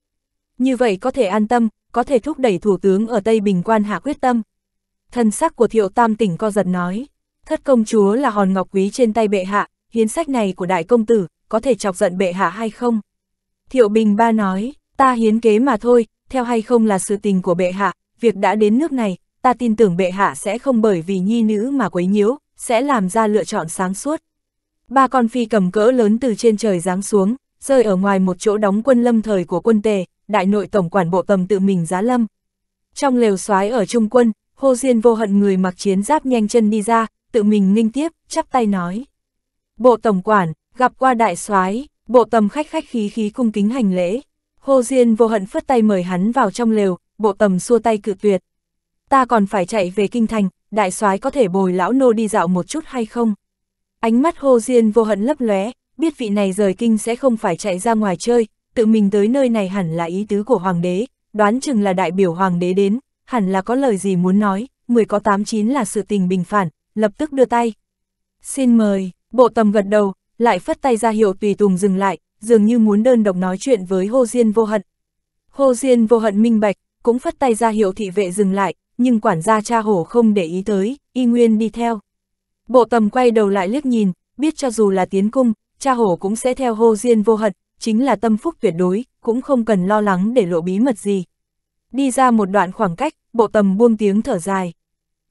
Như vậy có thể an tâm, có thể thúc đẩy thủ tướng ở Tây Bình quan hạ quyết tâm. Thân sắc của thiệu tam tỉnh co giật nói, thất công chúa là hòn ngọc quý trên tay bệ hạ, hiến sách này của đại công tử, có thể chọc giận bệ hạ hay không? Thiệu Bình Ba nói, ta hiến kế mà thôi, theo hay không là sự tình của bệ hạ, việc đã đến nước này, ta tin tưởng bệ hạ sẽ không bởi vì nhi nữ mà quấy nhiễu, sẽ làm ra lựa chọn sáng suốt. Ba con phi cầm cỡ lớn từ trên trời giáng xuống, rơi ở ngoài một chỗ đóng quân lâm thời của quân tề, đại nội tổng quản bộ tầm tự mình giá lâm. Trong lều soái ở trung quân, hô Diên vô hận người mặc chiến giáp nhanh chân đi ra, tự mình nghinh tiếp, chắp tay nói bộ tổng quản, gặp qua đại soái bộ tầm khách khách khí khí cung kính hành lễ. hô Diên vô hận phất tay mời hắn vào trong lều, bộ tầm xua tay cự tuyệt. Ta còn phải chạy về kinh thành, đại soái có thể bồi lão nô đi dạo một chút hay không? Ánh mắt hô Diên vô hận lấp lóe, biết vị này rời kinh sẽ không phải chạy ra ngoài chơi, tự mình tới nơi này hẳn là ý tứ của hoàng đế, đoán chừng là đại biểu hoàng đế đến, hẳn là có lời gì muốn nói, 10 có 8 9 là sự tình bình phản, lập tức đưa tay. Xin mời, Bộ tầm gật đầu, lại phất tay ra hiệu tùy tùng dừng lại, dường như muốn đơn độc nói chuyện với hô Diên vô hận. hô Diên vô hận minh bạch, cũng phất tay ra hiệu thị vệ dừng lại, nhưng quản gia cha hổ không để ý tới, y nguyên đi theo. Bộ tầm quay đầu lại liếc nhìn, biết cho dù là tiến cung, cha hổ cũng sẽ theo hô Diên vô hận, chính là tâm phúc tuyệt đối, cũng không cần lo lắng để lộ bí mật gì. Đi ra một đoạn khoảng cách, bộ tầm buông tiếng thở dài.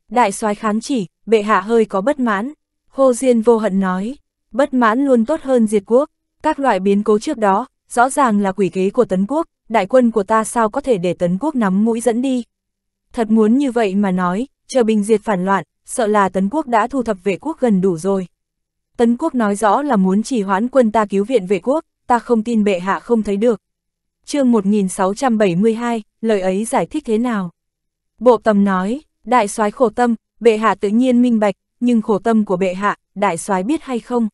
Đại soái kháng chỉ, bệ hạ hơi có bất mãn. Hô Diên vô hận nói, bất mãn luôn tốt hơn diệt quốc, các loại biến cố trước đó, rõ ràng là quỷ kế của Tấn Quốc, đại quân của ta sao có thể để Tấn Quốc nắm mũi dẫn đi. Thật muốn như vậy mà nói, chờ bình diệt phản loạn, sợ là Tấn Quốc đã thu thập vệ quốc gần đủ rồi. Tấn Quốc nói rõ là muốn chỉ hoãn quân ta cứu viện vệ quốc, ta không tin bệ hạ không thấy được. chương 1672, lời ấy giải thích thế nào? Bộ tầm nói, đại soái khổ tâm, bệ hạ tự nhiên minh bạch, nhưng khổ tâm của bệ hạ, đại soái biết hay không?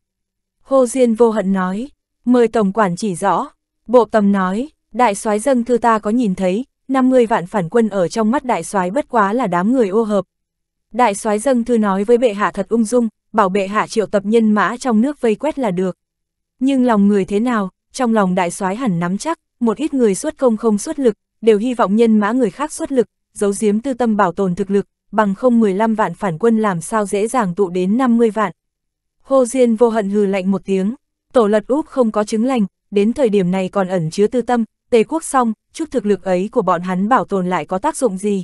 Hô Diên vô hận nói, mời tổng quản chỉ rõ. Bộ tầm nói, đại soái dâng thư ta có nhìn thấy, 50 vạn phản quân ở trong mắt đại soái bất quá là đám người ô hợp. Đại soái dâng thư nói với bệ hạ thật ung dung, bảo bệ hạ triệu tập nhân mã trong nước vây quét là được. Nhưng lòng người thế nào, trong lòng đại soái hẳn nắm chắc, một ít người xuất công không xuất lực, đều hy vọng nhân mã người khác xuất lực, giấu giếm tư tâm bảo tồn thực lực, bằng không 15 vạn phản quân làm sao dễ dàng tụ đến 50 vạn. Hồ Diên vô hận hừ lạnh một tiếng, tổ lật úp không có chứng lành, đến thời điểm này còn ẩn chứa tư tâm, tề quốc xong, chút thực lực ấy của bọn hắn bảo tồn lại có tác dụng gì.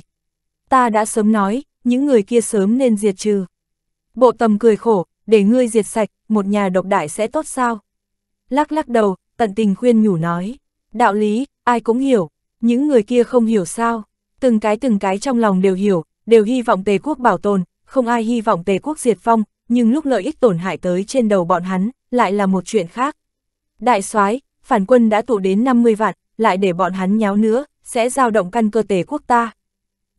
Ta đã sớm nói, những người kia sớm nên diệt trừ. Bộ tầm cười khổ, để ngươi diệt sạch, một nhà độc đại sẽ tốt sao? Lắc lắc đầu, tận tình khuyên nhủ nói, đạo lý, ai cũng hiểu, những người kia không hiểu sao, từng cái từng cái trong lòng đều hiểu, đều hy vọng Tề quốc bảo tồn, không ai hy vọng Tề quốc diệt phong. nhưng lúc lợi ích tổn hại tới trên đầu bọn hắn, lại là một chuyện khác. Đại soái, phản quân đã tụ đến 50 vạn, lại để bọn hắn nháo nữa, sẽ giao động căn cơ Tề quốc ta.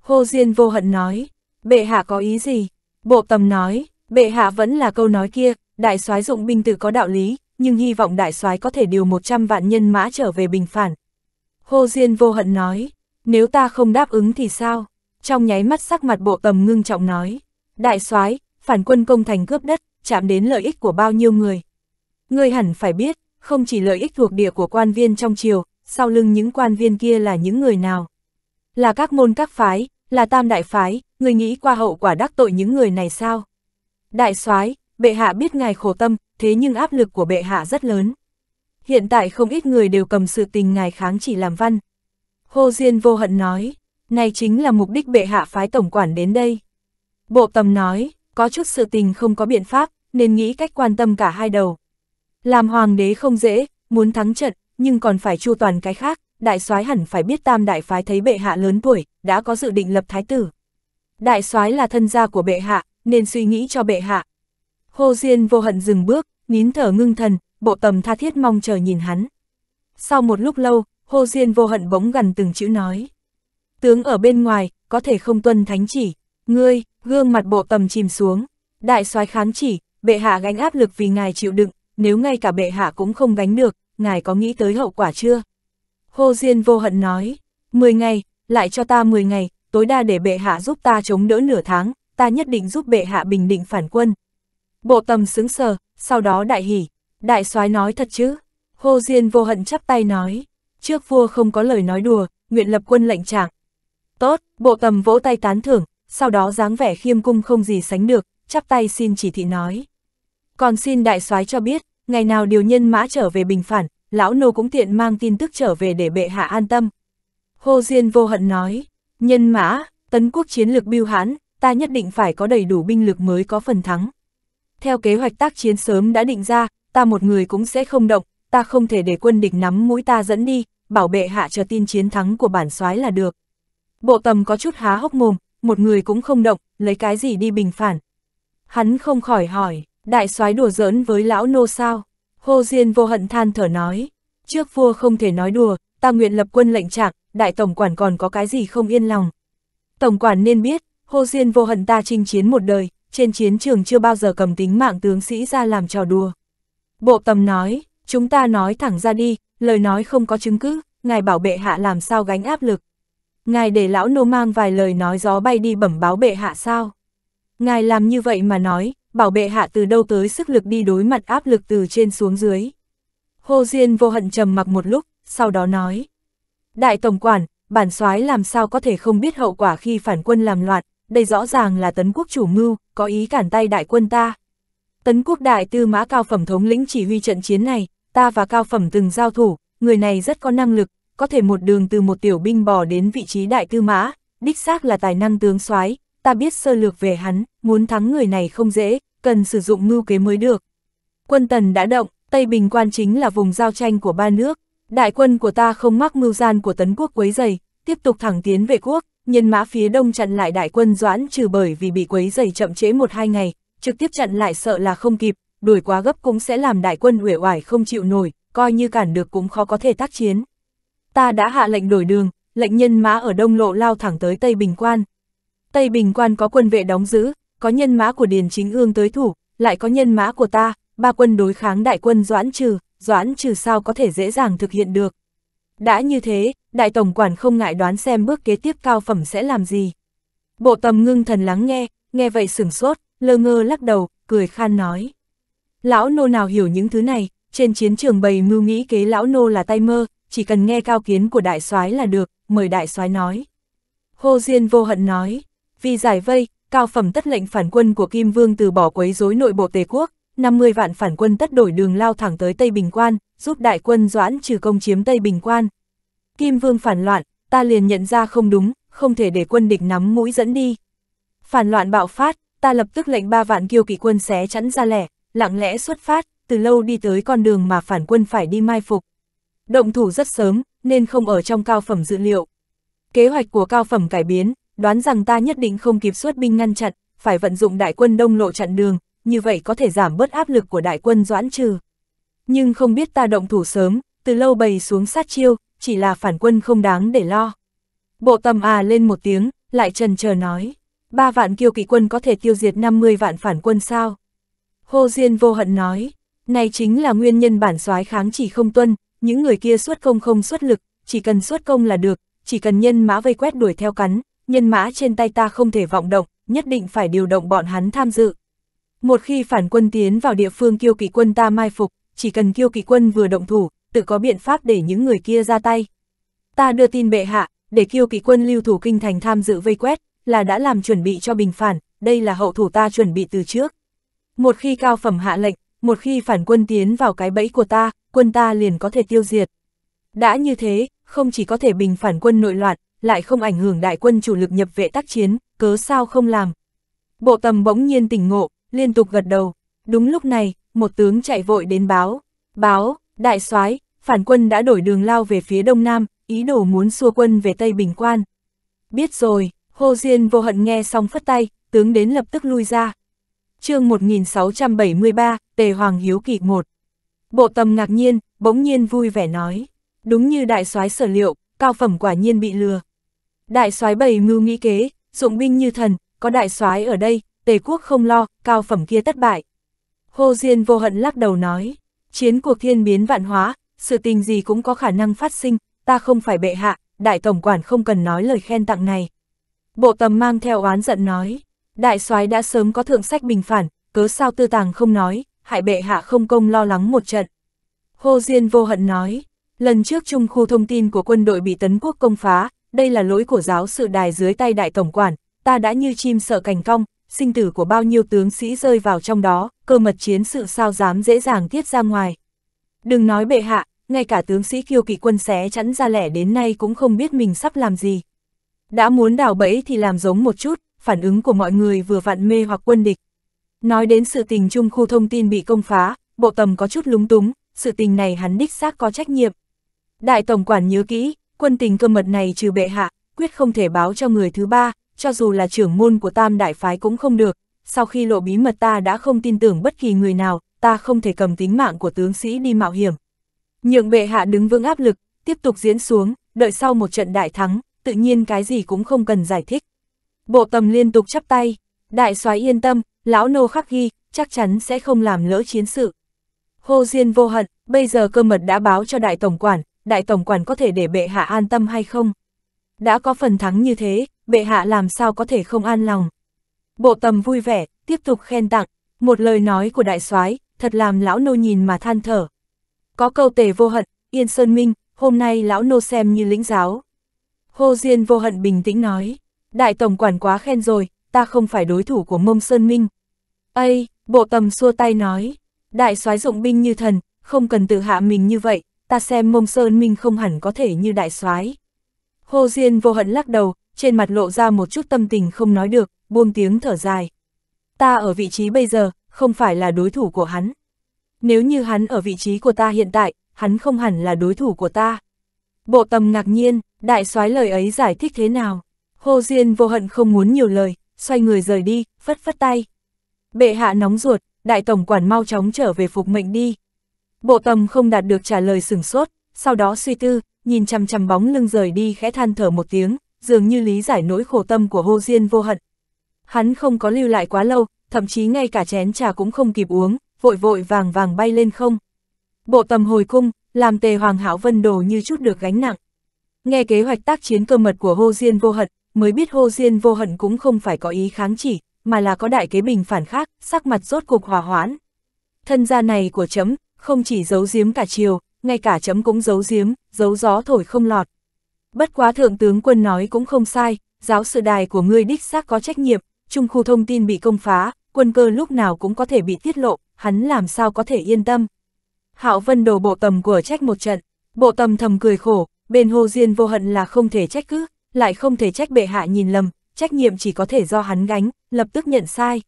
hô Diên vô hận nói, bệ hạ có ý gì? Bộ tầm nói, bệ hạ vẫn là câu nói kia, đại soái dụng binh từ có đạo lý, nhưng hy vọng đại soái có thể điều 100 vạn nhân mã trở về bình phản. hô Diên vô hận nói, nếu ta không đáp ứng thì sao? trong nháy mắt sắc mặt bộ tầm ngưng trọng nói, đại soái phản quân công thành cướp đất, chạm đến lợi ích của bao nhiêu người. Ngươi hẳn phải biết, không chỉ lợi ích thuộc địa của quan viên trong triều, sau lưng những quan viên kia là những người nào. Là các môn các phái, là tam đại phái, người nghĩ qua hậu quả đắc tội những người này sao? Đại soái bệ hạ biết ngài khổ tâm, thế nhưng áp lực của bệ hạ rất lớn. Hiện tại không ít người đều cầm sự tình ngài kháng chỉ làm văn. hô Diên vô hận nói, này chính là mục đích bệ hạ phái tổng quản đến đây. Bộ tầm nói, có chút sự tình không có biện pháp, nên nghĩ cách quan tâm cả hai đầu. Làm hoàng đế không dễ, muốn thắng trận, nhưng còn phải chu toàn cái khác, đại soái hẳn phải biết tam đại phái thấy bệ hạ lớn tuổi, đã có dự định lập thái tử. Đại soái là thân gia của bệ hạ, nên suy nghĩ cho bệ hạ. hô Diên vô hận dừng bước, nín thở ngưng thần, bộ tầm tha thiết mong chờ nhìn hắn. Sau một lúc lâu, hô Diên vô hận bỗng gần từng chữ nói. Tướng ở bên ngoài, có thể không tuân thánh chỉ. Ngươi, gương mặt bộ tầm chìm xuống. Đại soái kháng chỉ, bệ hạ gánh áp lực vì ngài chịu đựng, nếu ngay cả bệ hạ cũng không gánh được, ngài có nghĩ tới hậu quả chưa? Hô Diên vô hận nói, 10 ngày, lại cho ta 10 ngày, tối đa để bệ hạ giúp ta chống đỡ nửa tháng, ta nhất định giúp bệ hạ bình định phản quân. Bộ tầm sững sờ, sau đó đại hỉ, đại soái nói thật chứ? Hô Diên vô hận chắp tay nói, trước vua không có lời nói đùa, nguyện lập quân lệnh trạng, Tốt, bộ tầm vỗ tay tán thưởng, sau đó dáng vẻ khiêm cung không gì sánh được, chắp tay xin chỉ thị nói. Còn xin đại soái cho biết, ngày nào điều nhân mã trở về bình phản, lão nô cũng tiện mang tin tức trở về để bệ hạ an tâm. hô Diên vô hận nói, nhân mã, tấn quốc chiến lược biêu hãn, ta nhất định phải có đầy đủ binh lực mới có phần thắng. Theo kế hoạch tác chiến sớm đã định ra, ta một người cũng sẽ không động, ta không thể để quân địch nắm mũi ta dẫn đi, bảo bệ hạ chờ tin chiến thắng của bản soái là được. Bộ tầm có chút há hốc mồm, một người cũng không động, lấy cái gì đi bình phản. Hắn không khỏi hỏi, đại soái đùa giỡn với lão nô sao? Hô Diên vô hận than thở nói, trước vua không thể nói đùa, ta nguyện lập quân lệnh trạng, đại tổng quản còn có cái gì không yên lòng. Tổng quản nên biết, Hô Diên vô hận ta chinh chiến một đời, trên chiến trường chưa bao giờ cầm tính mạng tướng sĩ ra làm trò đùa. Bộ tầm nói, chúng ta nói thẳng ra đi, lời nói không có chứng cứ, ngài bảo bệ hạ làm sao gánh áp lực. Ngài để lão nô mang vài lời nói gió bay đi bẩm báo bệ hạ sao? Ngài làm như vậy mà nói, bảo bệ hạ từ đâu tới sức lực đi đối mặt áp lực từ trên xuống dưới. hô Diên vô hận trầm mặc một lúc, sau đó nói. Đại Tổng Quản, bản soái làm sao có thể không biết hậu quả khi phản quân làm loạn, đây rõ ràng là tấn quốc chủ mưu, có ý cản tay đại quân ta. Tấn quốc đại tư mã cao phẩm thống lĩnh chỉ huy trận chiến này, ta và cao phẩm từng giao thủ, người này rất có năng lực, có thể một đường từ một tiểu binh bò đến vị trí đại tư mã, đích xác là tài năng tướng soái, ta biết sơ lược về hắn, muốn thắng người này không dễ, cần sử dụng mưu kế mới được. Quân tần đã động, Tây Bình quan chính là vùng giao tranh của ba nước, đại quân của ta không mắc mưu gian của tấn quốc quấy dày, tiếp tục thẳng tiến về quốc, nhân mã phía đông chặn lại đại quân doãn trừ bởi vì bị quấy dày chậm trễ một hai ngày, trực tiếp chặn lại sợ là không kịp, đuổi quá gấp cũng sẽ làm đại quân uể oải không chịu nổi, coi như cản được cũng khó có thể tác chiến ta đã hạ lệnh đổi đường, lệnh nhân mã ở Đông Lộ lao thẳng tới Tây Bình Quan. Tây Bình Quan có quân vệ đóng giữ, có nhân mã của Điền Chính Ương tới thủ, lại có nhân mã của ta, ba quân đối kháng đại quân Doãn Trừ, Doãn Trừ sao có thể dễ dàng thực hiện được. Đã như thế, Đại Tổng Quản không ngại đoán xem bước kế tiếp cao phẩm sẽ làm gì. Bộ tầm ngưng thần lắng nghe, nghe vậy sửng sốt, lơ ngơ lắc đầu, cười khan nói. Lão nô nào hiểu những thứ này, trên chiến trường bầy mưu nghĩ kế lão nô là tay mơ, chỉ cần nghe cao kiến của đại soái là được, mời đại soái nói. hô Diên vô hận nói, vì giải vây, cao phẩm tất lệnh phản quân của Kim Vương từ bỏ quấy rối nội bộ Tề quốc, 50 vạn phản quân tất đổi đường lao thẳng tới Tây Bình Quan, giúp đại quân doãn trừ công chiếm Tây Bình Quan. Kim Vương phản loạn, ta liền nhận ra không đúng, không thể để quân địch nắm mũi dẫn đi. Phản loạn bạo phát, ta lập tức lệnh ba vạn kiêu kỵ quân xé chắn ra lẻ, lặng lẽ xuất phát, từ lâu đi tới con đường mà phản quân phải đi mai phục động thủ rất sớm, nên không ở trong cao phẩm dự liệu. Kế hoạch của cao phẩm cải biến, đoán rằng ta nhất định không kịp xuất binh ngăn chặn, phải vận dụng đại quân đông lộ chặn đường, như vậy có thể giảm bớt áp lực của đại quân doãn trừ. Nhưng không biết ta động thủ sớm, từ lâu bày xuống sát chiêu, chỉ là phản quân không đáng để lo. Bộ tầm à lên một tiếng, lại trần chờ nói, ba vạn kiêu kỵ quân có thể tiêu diệt 50 vạn phản quân sao? hô Diên vô hận nói, này chính là nguyên nhân bản soái kháng chỉ không tuân, những người kia xuất công không xuất lực, chỉ cần xuất công là được, chỉ cần nhân mã vây quét đuổi theo cắn, nhân mã trên tay ta không thể vọng động, nhất định phải điều động bọn hắn tham dự. Một khi phản quân tiến vào địa phương kiêu kỳ quân ta mai phục, chỉ cần kiêu kỳ quân vừa động thủ, tự có biện pháp để những người kia ra tay. Ta đưa tin bệ hạ, để kiêu kỳ quân lưu thủ kinh thành tham dự vây quét, là đã làm chuẩn bị cho bình phản, đây là hậu thủ ta chuẩn bị từ trước. Một khi cao phẩm hạ lệnh, một khi phản quân tiến vào cái bẫy của ta, quân ta liền có thể tiêu diệt. Đã như thế, không chỉ có thể bình phản quân nội loạn, lại không ảnh hưởng đại quân chủ lực nhập vệ tác chiến, cớ sao không làm. Bộ tầm bỗng nhiên tỉnh ngộ, liên tục gật đầu. Đúng lúc này, một tướng chạy vội đến báo. Báo, đại soái phản quân đã đổi đường lao về phía đông nam, ý đồ muốn xua quân về Tây Bình Quan. Biết rồi, hô Diên vô hận nghe xong phất tay, tướng đến lập tức lui ra. chương 1673, Tề Hoàng hiếu kỳ một. Bộ tầm ngạc nhiên, bỗng nhiên vui vẻ nói. Đúng như đại soái sở liệu, cao phẩm quả nhiên bị lừa. Đại soái bày mưu nghĩ kế, dụng binh như thần, có đại soái ở đây, tề quốc không lo, cao phẩm kia thất bại. Hồ Diên vô hận lắc đầu nói, chiến cuộc thiên biến vạn hóa, sự tình gì cũng có khả năng phát sinh, ta không phải bệ hạ, đại tổng quản không cần nói lời khen tặng này. Bộ tầm mang theo oán giận nói, đại soái đã sớm có thượng sách bình phản, cớ sao tư tàng không nói, hại bệ hạ không công lo lắng một trận. Hô Diên vô hận nói, lần trước trung khu thông tin của quân đội bị tấn quốc công phá, đây là lỗi của giáo sự đài dưới tay đại tổng quản, ta đã như chim sợ cành cong, sinh tử của bao nhiêu tướng sĩ rơi vào trong đó, cơ mật chiến sự sao dám dễ dàng tiết ra ngoài. Đừng nói bệ hạ, ngay cả tướng sĩ kiêu kỵ quân xé chắn ra lẻ đến nay cũng không biết mình sắp làm gì. Đã muốn đào bẫy thì làm giống một chút, phản ứng của mọi người vừa vặn mê hoặc quân địch, Nói đến sự tình chung khu thông tin bị công phá, bộ tầm có chút lúng túng, sự tình này hắn đích xác có trách nhiệm. Đại Tổng Quản nhớ kỹ, quân tình cơ mật này trừ bệ hạ, quyết không thể báo cho người thứ ba, cho dù là trưởng môn của tam đại phái cũng không được. Sau khi lộ bí mật ta đã không tin tưởng bất kỳ người nào, ta không thể cầm tính mạng của tướng sĩ đi mạo hiểm. Nhượng bệ hạ đứng vững áp lực, tiếp tục diễn xuống, đợi sau một trận đại thắng, tự nhiên cái gì cũng không cần giải thích. Bộ tầm liên tục chắp tay, đại soái yên tâm, lão nô khắc ghi, chắc chắn sẽ không làm lỡ chiến sự. hô Diên vô hận, bây giờ cơ mật đã báo cho đại tổng quản, đại tổng quản có thể để bệ hạ an tâm hay không? Đã có phần thắng như thế, bệ hạ làm sao có thể không an lòng? Bộ tầm vui vẻ, tiếp tục khen tặng, một lời nói của đại soái thật làm lão nô nhìn mà than thở. Có câu tề vô hận, yên sơn minh, hôm nay lão nô xem như lĩnh giáo. hô Diên vô hận bình tĩnh nói, đại tổng quản quá khen rồi, ta không phải đối thủ của mông sơn minh. Ây, bộ tầm xua tay nói, đại soái dụng binh như thần, không cần tự hạ mình như vậy, ta xem mông sơn minh không hẳn có thể như đại soái. Hồ Diên vô hận lắc đầu, trên mặt lộ ra một chút tâm tình không nói được, buông tiếng thở dài. Ta ở vị trí bây giờ, không phải là đối thủ của hắn. Nếu như hắn ở vị trí của ta hiện tại, hắn không hẳn là đối thủ của ta. Bộ tầm ngạc nhiên, đại soái lời ấy giải thích thế nào? Hồ Diên vô hận không muốn nhiều lời, xoay người rời đi, phất phất tay. Bệ hạ nóng ruột, đại tổng quản mau chóng trở về phục mệnh đi. Bộ tầm không đạt được trả lời sửng sốt, sau đó suy tư, nhìn chằm chằm bóng lưng rời đi khẽ than thở một tiếng, dường như lý giải nỗi khổ tâm của hô Diên vô hận. Hắn không có lưu lại quá lâu, thậm chí ngay cả chén trà cũng không kịp uống, vội vội vàng vàng bay lên không. Bộ tầm hồi cung, làm tề hoàng hảo vân đồ như chút được gánh nặng. Nghe kế hoạch tác chiến cơ mật của hô Diên vô hận, mới biết hô Diên vô hận cũng không phải có ý kháng chỉ, mà là có đại kế bình phản khác, sắc mặt rốt cuộc hòa hoãn. Thân gia này của chấm, không chỉ giấu giếm cả chiều, ngay cả chấm cũng giấu giếm, giấu gió thổi không lọt. Bất quá thượng tướng quân nói cũng không sai, giáo sự đài của ngươi đích xác có trách nhiệm, trung khu thông tin bị công phá, quân cơ lúc nào cũng có thể bị tiết lộ, hắn làm sao có thể yên tâm. Hạo Vân đồ bộ tầm của trách một trận, bộ tầm thầm cười khổ, bên Hồ Diên vô hận là không thể trách cứ, lại không thể trách bệ hạ nhìn lầm, trách nhiệm chỉ có thể do hắn gánh, lập tức nhận sai.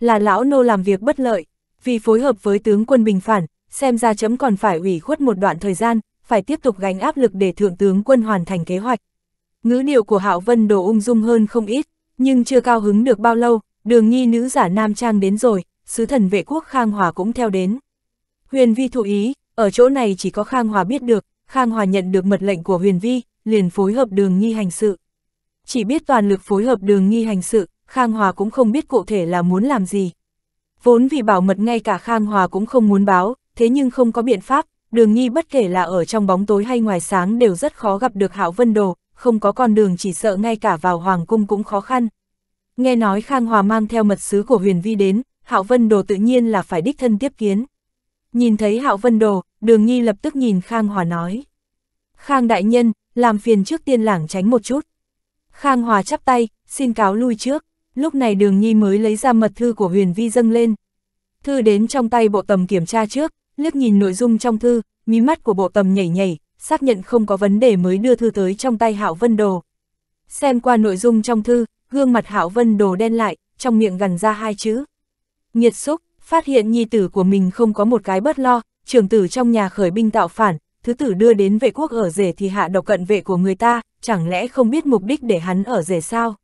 Là lão nô làm việc bất lợi, vì phối hợp với tướng quân bình phản, xem ra chấm còn phải ủy khuất một đoạn thời gian, phải tiếp tục gánh áp lực để thượng tướng quân hoàn thành kế hoạch. Ngữ điệu của Hạo Vân đồ ung dung hơn không ít, nhưng chưa cao hứng được bao lâu, đường nghi nữ giả Nam Trang đến rồi, sứ thần vệ quốc Khang Hòa cũng theo đến. Huyền Vi thụ ý, ở chỗ này chỉ có Khang Hòa biết được, Khang Hòa nhận được mật lệnh của Huyền Vi, liền phối hợp đường nghi hành sự chỉ biết toàn lực phối hợp đường nghi hành sự, Khang Hòa cũng không biết cụ thể là muốn làm gì. Vốn vì bảo mật ngay cả Khang Hòa cũng không muốn báo, thế nhưng không có biện pháp, đường nghi bất kể là ở trong bóng tối hay ngoài sáng đều rất khó gặp được Hạo Vân Đồ, không có con đường chỉ sợ ngay cả vào Hoàng Cung cũng khó khăn. Nghe nói Khang Hòa mang theo mật sứ của huyền vi đến, Hạo Vân Đồ tự nhiên là phải đích thân tiếp kiến. Nhìn thấy Hạo Vân Đồ, đường nghi lập tức nhìn Khang Hòa nói. Khang đại nhân, làm phiền trước tiên lảng tránh một chút. Khang Hòa chắp tay, xin cáo lui trước, lúc này đường nhi mới lấy ra mật thư của huyền vi dâng lên. Thư đến trong tay bộ tầm kiểm tra trước, liếc nhìn nội dung trong thư, mí mắt của bộ tầm nhảy nhảy, xác nhận không có vấn đề mới đưa thư tới trong tay Hạo Vân Đồ. Xem qua nội dung trong thư, gương mặt Hạo Vân Đồ đen lại, trong miệng gần ra hai chữ. Nhiệt xúc, phát hiện nhi tử của mình không có một cái bất lo, trưởng tử trong nhà khởi binh tạo phản, thứ tử đưa đến vệ quốc ở rể thì hạ độc cận vệ của người ta, chẳng lẽ không biết mục đích để hắn ở rể sao?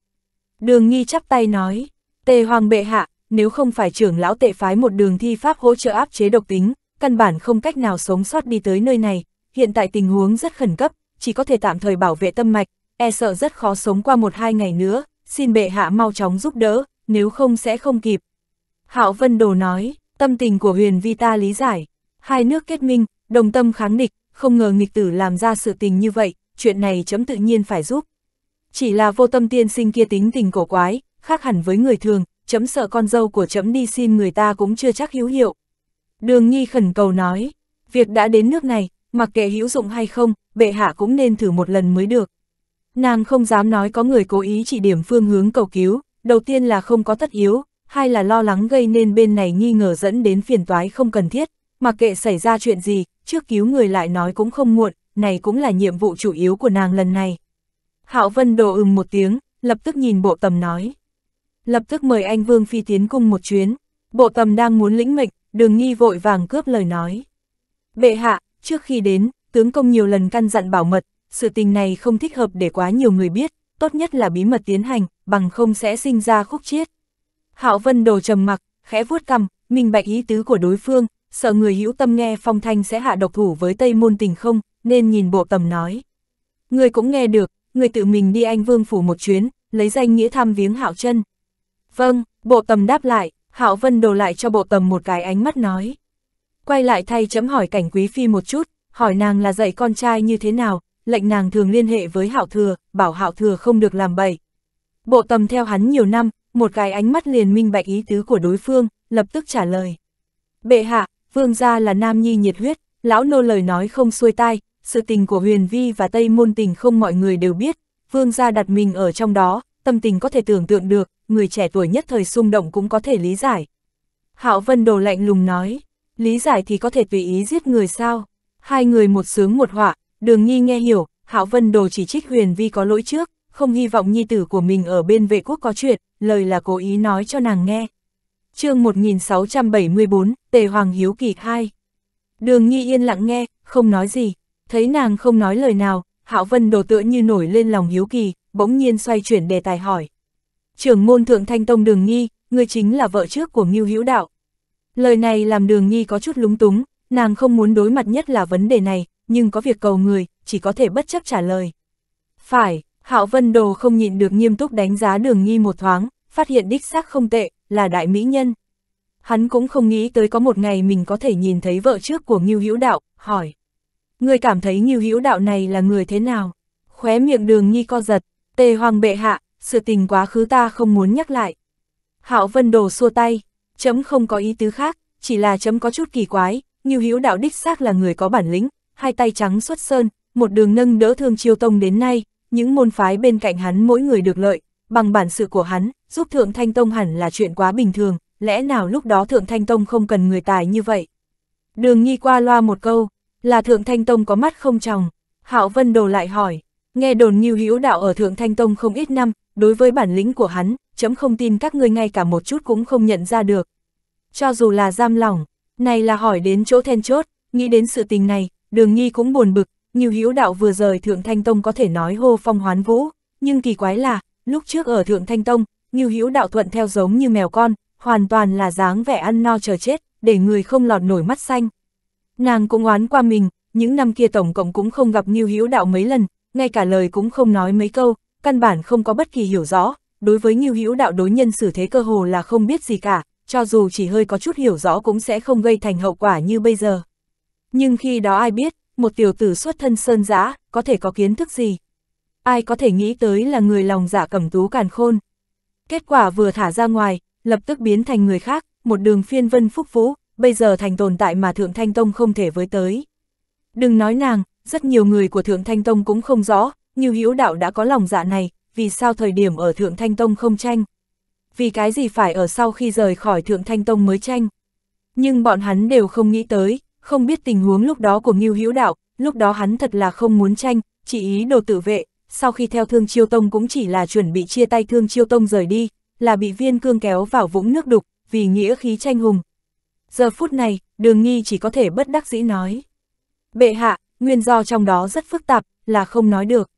Đường nghi chắp tay nói, tề hoàng bệ hạ, nếu không phải trưởng lão tệ phái một đường thi pháp hỗ trợ áp chế độc tính, căn bản không cách nào sống sót đi tới nơi này, hiện tại tình huống rất khẩn cấp, chỉ có thể tạm thời bảo vệ tâm mạch, e sợ rất khó sống qua một hai ngày nữa, xin bệ hạ mau chóng giúp đỡ, nếu không sẽ không kịp. Hạo Vân Đồ nói, tâm tình của huyền vi ta lý giải, hai nước kết minh, đồng tâm kháng địch, không ngờ nghịch tử làm ra sự tình như vậy, chuyện này chấm tự nhiên phải giúp. Chỉ là vô tâm tiên sinh kia tính tình cổ quái, khác hẳn với người thường, chấm sợ con dâu của chấm đi xin người ta cũng chưa chắc hữu hiệu. Đường Nhi khẩn cầu nói, việc đã đến nước này, mặc kệ hữu dụng hay không, bệ hạ cũng nên thử một lần mới được. Nàng không dám nói có người cố ý chỉ điểm phương hướng cầu cứu, đầu tiên là không có tất yếu, hay là lo lắng gây nên bên này nghi ngờ dẫn đến phiền toái không cần thiết, mặc kệ xảy ra chuyện gì, trước cứu người lại nói cũng không muộn, này cũng là nhiệm vụ chủ yếu của nàng lần này. Hạo Vân đồ ừm một tiếng, lập tức nhìn bộ tầm nói. Lập tức mời anh Vương Phi tiến cung một chuyến, bộ tầm đang muốn lĩnh mệnh, đường nghi vội vàng cướp lời nói. Bệ hạ, trước khi đến, tướng công nhiều lần căn dặn bảo mật, sự tình này không thích hợp để quá nhiều người biết, tốt nhất là bí mật tiến hành, bằng không sẽ sinh ra khúc chiết. Hạo Vân đồ trầm mặc, khẽ vuốt cằm, minh bạch ý tứ của đối phương, sợ người hữu tâm nghe phong thanh sẽ hạ độc thủ với Tây Môn Tình không, nên nhìn bộ tầm nói. Người cũng nghe được, người tự mình đi anh vương phủ một chuyến, lấy danh nghĩa thăm viếng hạo chân. Vâng, bộ tầm đáp lại, hạo vân đồ lại cho bộ tầm một cái ánh mắt nói. Quay lại thay chấm hỏi cảnh quý phi một chút, hỏi nàng là dạy con trai như thế nào, lệnh nàng thường liên hệ với hạo thừa, bảo hạo thừa không được làm bậy. Bộ tầm theo hắn nhiều năm, một cái ánh mắt liền minh bạch ý tứ của đối phương, lập tức trả lời. Bệ hạ, vương gia là nam nhi nhiệt huyết, lão nô lời nói không xuôi tai, sự tình của huyền vi và Tây Môn tình không mọi người đều biết, vương gia đặt mình ở trong đó, tâm tình có thể tưởng tượng được, người trẻ tuổi nhất thời xung động cũng có thể lý giải. Hạo Vân Đồ lạnh lùng nói, lý giải thì có thể tùy ý giết người sao? Hai người một sướng một họa, đường nghi nghe hiểu, Hạo Vân Đồ chỉ trích huyền vi có lỗi trước, không hy vọng nhi tử của mình ở bên vệ quốc có chuyện, lời là cố ý nói cho nàng nghe. chương 1674, Tề Hoàng Hiếu Kỳ hai. Đường nghi yên lặng nghe, không nói gì, Thấy nàng không nói lời nào, Hạo Vân đồ tựa như nổi lên lòng hiếu kỳ, bỗng nhiên xoay chuyển đề tài hỏi. Trưởng môn thượng thanh tông đường nghi, người chính là vợ trước của Ngưu Hữu Đạo. Lời này làm đường nghi có chút lúng túng, nàng không muốn đối mặt nhất là vấn đề này, nhưng có việc cầu người, chỉ có thể bất chấp trả lời. Phải, Hạo Vân Đồ không nhịn được nghiêm túc đánh giá đường nghi một thoáng, phát hiện đích xác không tệ, là đại mỹ nhân. Hắn cũng không nghĩ tới có một ngày mình có thể nhìn thấy vợ trước của Ngưu Hữu Đạo, hỏi. Ngươi cảm thấy Như hữu đạo này là người thế nào? Khóe miệng đường nhi co giật, tề hoàng bệ hạ, sự tình quá khứ ta không muốn nhắc lại. Hạo Vân Đồ xua tay, chấm không có ý tứ khác, chỉ là chấm có chút kỳ quái, Như hữu đạo đích xác là người có bản lĩnh, hai tay trắng xuất sơn, một đường nâng đỡ thương chiêu tông đến nay, những môn phái bên cạnh hắn mỗi người được lợi, bằng bản sự của hắn, giúp Thượng Thanh Tông hẳn là chuyện quá bình thường, lẽ nào lúc đó Thượng Thanh Tông không cần người tài như vậy? Đường Nhi qua loa một câu, là Thượng Thanh Tông có mắt không tròng, Hạo Vân Đồ lại hỏi, nghe đồn Nhiêu Hữu Đạo ở Thượng Thanh Tông không ít năm, đối với bản lĩnh của hắn, chấm không tin các ngươi ngay cả một chút cũng không nhận ra được. Cho dù là giam lỏng, này là hỏi đến chỗ then chốt, nghĩ đến sự tình này, Đường Nghi cũng buồn bực, Nhiêu Hữu Đạo vừa rời Thượng Thanh Tông có thể nói hô phong hoán vũ, nhưng kỳ quái là, lúc trước ở Thượng Thanh Tông, Nhiêu Hữu Đạo thuận theo giống như mèo con, hoàn toàn là dáng vẻ ăn no chờ chết, để người không lọt nổi mắt xanh. Nàng cũng oán qua mình, những năm kia tổng cộng cũng không gặp Ngưu Hữu Đạo mấy lần, ngay cả lời cũng không nói mấy câu, căn bản không có bất kỳ hiểu rõ, đối với Ngưu Hữu Đạo đối nhân xử thế cơ hồ là không biết gì cả, cho dù chỉ hơi có chút hiểu rõ cũng sẽ không gây thành hậu quả như bây giờ. Nhưng khi đó ai biết, một tiểu tử xuất thân sơn giã, có thể có kiến thức gì? Ai có thể nghĩ tới là người lòng giả dạ cẩm tú càn khôn? Kết quả vừa thả ra ngoài, lập tức biến thành người khác, một đường phiên vân phúc vũ, bây giờ thành tồn tại mà Thượng Thanh Tông không thể với tới. Đừng nói nàng, rất nhiều người của Thượng Thanh Tông cũng không rõ, như Hữu Đạo đã có lòng dạ này, vì sao thời điểm ở Thượng Thanh Tông không tranh. Vì cái gì phải ở sau khi rời khỏi Thượng Thanh Tông mới tranh. Nhưng bọn hắn đều không nghĩ tới, không biết tình huống lúc đó của Ngưu Hữu Đạo, lúc đó hắn thật là không muốn tranh, chỉ ý đồ tự vệ, sau khi theo Thương Chiêu Tông cũng chỉ là chuẩn bị chia tay Thương Chiêu Tông rời đi, là bị viên cương kéo vào vũng nước đục, vì nghĩa khí tranh hùng, giờ phút này, đường nghi chỉ có thể bất đắc dĩ nói. Bệ hạ, nguyên do trong đó rất phức tạp, là không nói được.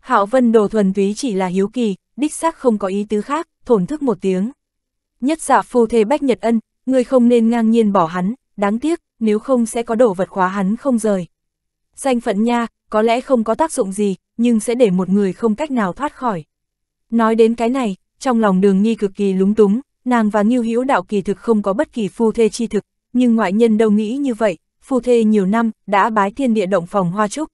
Hạo Vân Đồ thuần túy chỉ là hiếu kỳ, đích xác không có ý tứ khác, thổn thức một tiếng. Nhất dạ phu thê Bách Nhật Ân, người không nên ngang nhiên bỏ hắn, đáng tiếc, nếu không sẽ có đổ vật khóa hắn không rời. Danh phận nha, có lẽ không có tác dụng gì, nhưng sẽ để một người không cách nào thoát khỏi. Nói đến cái này, trong lòng đường nghi cực kỳ lúng túng, Nàng và Ngưu Hữu Đạo kỳ thực không có bất kỳ phu thê chi thực, nhưng ngoại nhân đâu nghĩ như vậy, phu thê nhiều năm đã bái thiên địa động phòng hoa trúc.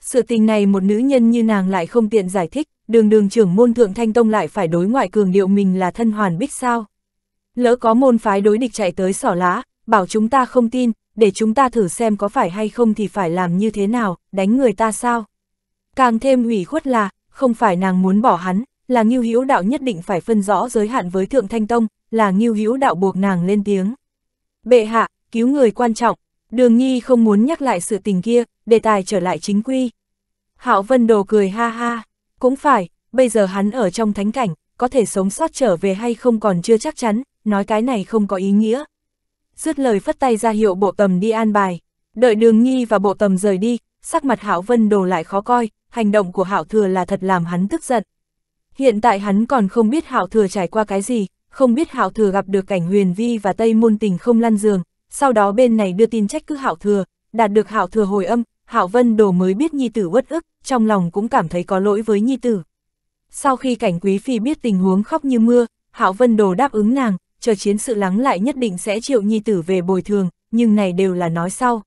Sự tình này một nữ nhân như nàng lại không tiện giải thích, đường đường trưởng môn thượng thanh tông lại phải đối ngoại cường điệu mình là thân hoàn bích sao. Lỡ có môn phái đối địch chạy tới sỏ lá, bảo chúng ta không tin, để chúng ta thử xem có phải hay không thì phải làm như thế nào, đánh người ta sao. Càng thêm ủy khuất là, không phải nàng muốn bỏ hắn, là Ngưu Hữu Đạo nhất định phải phân rõ giới hạn với Thượng Thanh Tông, là Ngưu Hữu Đạo buộc nàng lên tiếng. Bệ hạ, cứu người quan trọng, Đường Nhi không muốn nhắc lại sự tình kia, đề tài trở lại chính quy. Hạo Vân Đồ cười ha ha, cũng phải, bây giờ hắn ở trong thánh cảnh, có thể sống sót trở về hay không còn chưa chắc chắn, nói cái này không có ý nghĩa. Dứt lời phất tay ra hiệu bộ tầm đi an bài, đợi Đường Nhi và bộ tầm rời đi, sắc mặt Hạo Vân Đồ lại khó coi, hành động của Hạo Thừa là thật làm hắn tức giận. Hiện tại hắn còn không biết hạo thừa trải qua cái gì, không biết hạo thừa gặp được cảnh huyền vi và tây môn tình không lăn giường, sau đó bên này đưa tin trách cứ hạo thừa, đạt được hạo thừa hồi âm, hạo vân đồ mới biết nhi tử uất ức, trong lòng cũng cảm thấy có lỗi với nhi tử. Sau khi cảnh quý phi biết tình huống khóc như mưa, hạo vân đồ đáp ứng nàng, chờ chiến sự lắng lại nhất định sẽ triệu nhi tử về bồi thường, nhưng này đều là nói sau.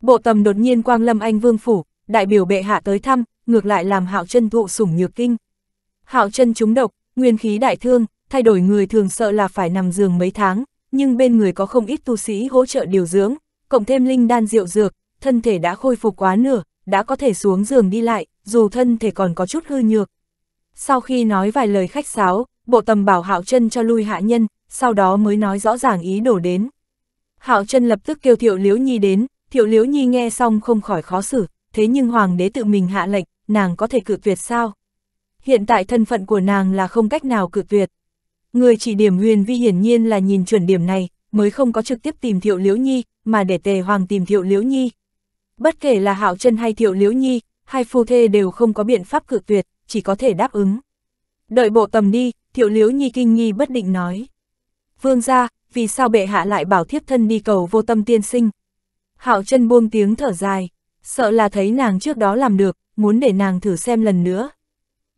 Bộ tầm đột nhiên quang lâm anh vương phủ, đại biểu bệ hạ tới thăm, ngược lại làm hạo chân thụ sủng nhược kinh. Hạo chân trúng độc, nguyên khí đại thương, thay đổi người thường sợ là phải nằm giường mấy tháng, nhưng bên người có không ít tu sĩ hỗ trợ điều dưỡng, cộng thêm linh đan rượu dược, thân thể đã khôi phục quá nửa, đã có thể xuống giường đi lại, dù thân thể còn có chút hư nhược. Sau khi nói vài lời khách sáo, bộ tầm bảo Hạo chân cho lui hạ nhân, sau đó mới nói rõ ràng ý đồ đến. Hạo chân lập tức kêu Thiệu Liễu Nhi đến, Thiệu Liễu Nhi nghe xong không khỏi khó xử, thế nhưng hoàng đế tự mình hạ lệnh, nàng có thể cự tuyệt sao? hiện tại thân phận của nàng là không cách nào cự tuyệt. Người chỉ điểm huyền vi hiển nhiên là nhìn chuẩn điểm này, mới không có trực tiếp tìm Thiệu Liễu Nhi, mà để Tề Hoàng tìm Thiệu Liễu Nhi. Bất kể là Hạo chân hay Thiệu Liễu Nhi, hai phu thê đều không có biện pháp cự tuyệt, chỉ có thể đáp ứng. Đợi bộ tầm đi, Thiệu Liễu Nhi kinh nghi bất định nói. Vương gia, vì sao bệ hạ lại bảo thiếp thân đi cầu vô tâm tiên sinh? Hạo chân buông tiếng thở dài, sợ là thấy nàng trước đó làm được, muốn để nàng thử xem lần nữa,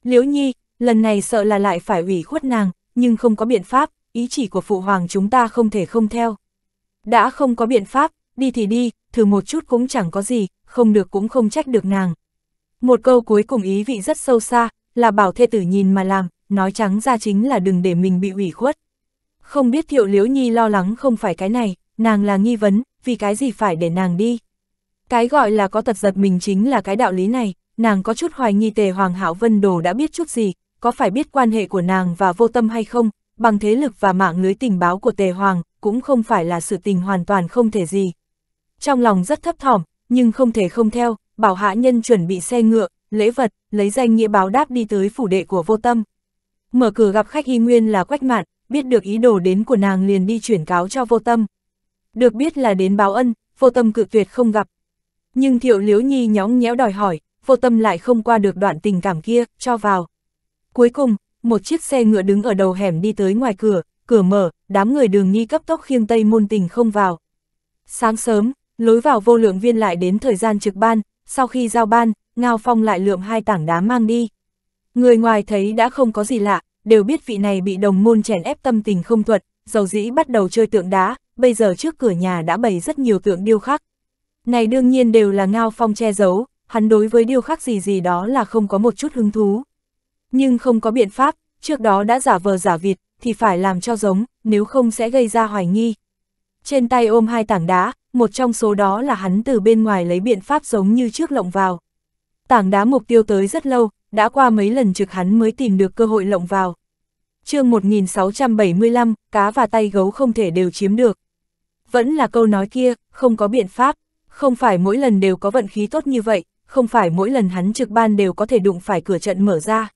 Liễu Nhi, lần này sợ là lại phải ủy khuất nàng, nhưng không có biện pháp, ý chỉ của phụ hoàng chúng ta không thể không theo. Đã không có biện pháp, đi thì đi, thử một chút cũng chẳng có gì, không được cũng không trách được nàng. Một câu cuối cùng ý vị rất sâu xa, là bảo thê tử nhìn mà làm, nói trắng ra chính là đừng để mình bị ủy khuất. Không biết thiệu liễu nhi lo lắng không phải cái này, nàng là nghi vấn, vì cái gì phải để nàng đi. Cái gọi là có tật giật mình chính là cái đạo lý này, nàng có chút hoài nghi tề Hoàng Hạo Vân Đồ đã biết chút gì, có phải biết quan hệ của nàng và vô tâm hay không, bằng thế lực và mạng lưới tình báo của tề Hoàng, cũng không phải là sự tình hoàn toàn không thể gì. Trong lòng rất thấp thỏm, nhưng không thể không theo, bảo hạ nhân chuẩn bị xe ngựa, lễ vật, lấy danh nghĩa báo đáp đi tới phủ đệ của vô tâm. Mở cửa gặp khách y nguyên là quách mạn, biết được ý đồ đến của nàng liền đi chuyển cáo cho vô tâm. Được biết là đến báo ân, vô tâm cự tuyệt không gặp. Nhưng thiệu liếu nhi nhóng nhẽo đòi hỏi, vô tâm lại không qua được đoạn tình cảm kia, cho vào. Cuối cùng, một chiếc xe ngựa đứng ở đầu hẻm đi tới ngoài cửa, cửa mở, đám người đường nghi cấp tốc khiêng tây môn tình không vào. Sáng sớm, lối vào vô lượng viên lại đến thời gian trực ban, sau khi giao ban, Ngao Phong lại lượm hai tảng đá mang đi. Người ngoài thấy đã không có gì lạ, đều biết vị này bị đồng môn chèn ép tâm tình không thuật, dầu dĩ bắt đầu chơi tượng đá, bây giờ trước cửa nhà đã bày rất nhiều tượng điêu khắc. Này đương nhiên đều là Ngao Phong che giấu, hắn đối với điều khác gì gì đó là không có một chút hứng thú. Nhưng không có biện pháp, trước đó đã giả vờ giả vịt, thì phải làm cho giống, nếu không sẽ gây ra hoài nghi. Trên tay ôm hai tảng đá, một trong số đó là hắn từ bên ngoài lấy biện pháp giống như trước lộng vào. Tảng đá mục tiêu tới rất lâu, đã qua mấy lần trực hắn mới tìm được cơ hội lộng vào. chương 1675, cá và tay gấu không thể đều chiếm được. Vẫn là câu nói kia, không có biện pháp, không phải mỗi lần đều có vận khí tốt như vậy, không phải mỗi lần hắn trực ban đều có thể đụng phải cửa trận mở ra.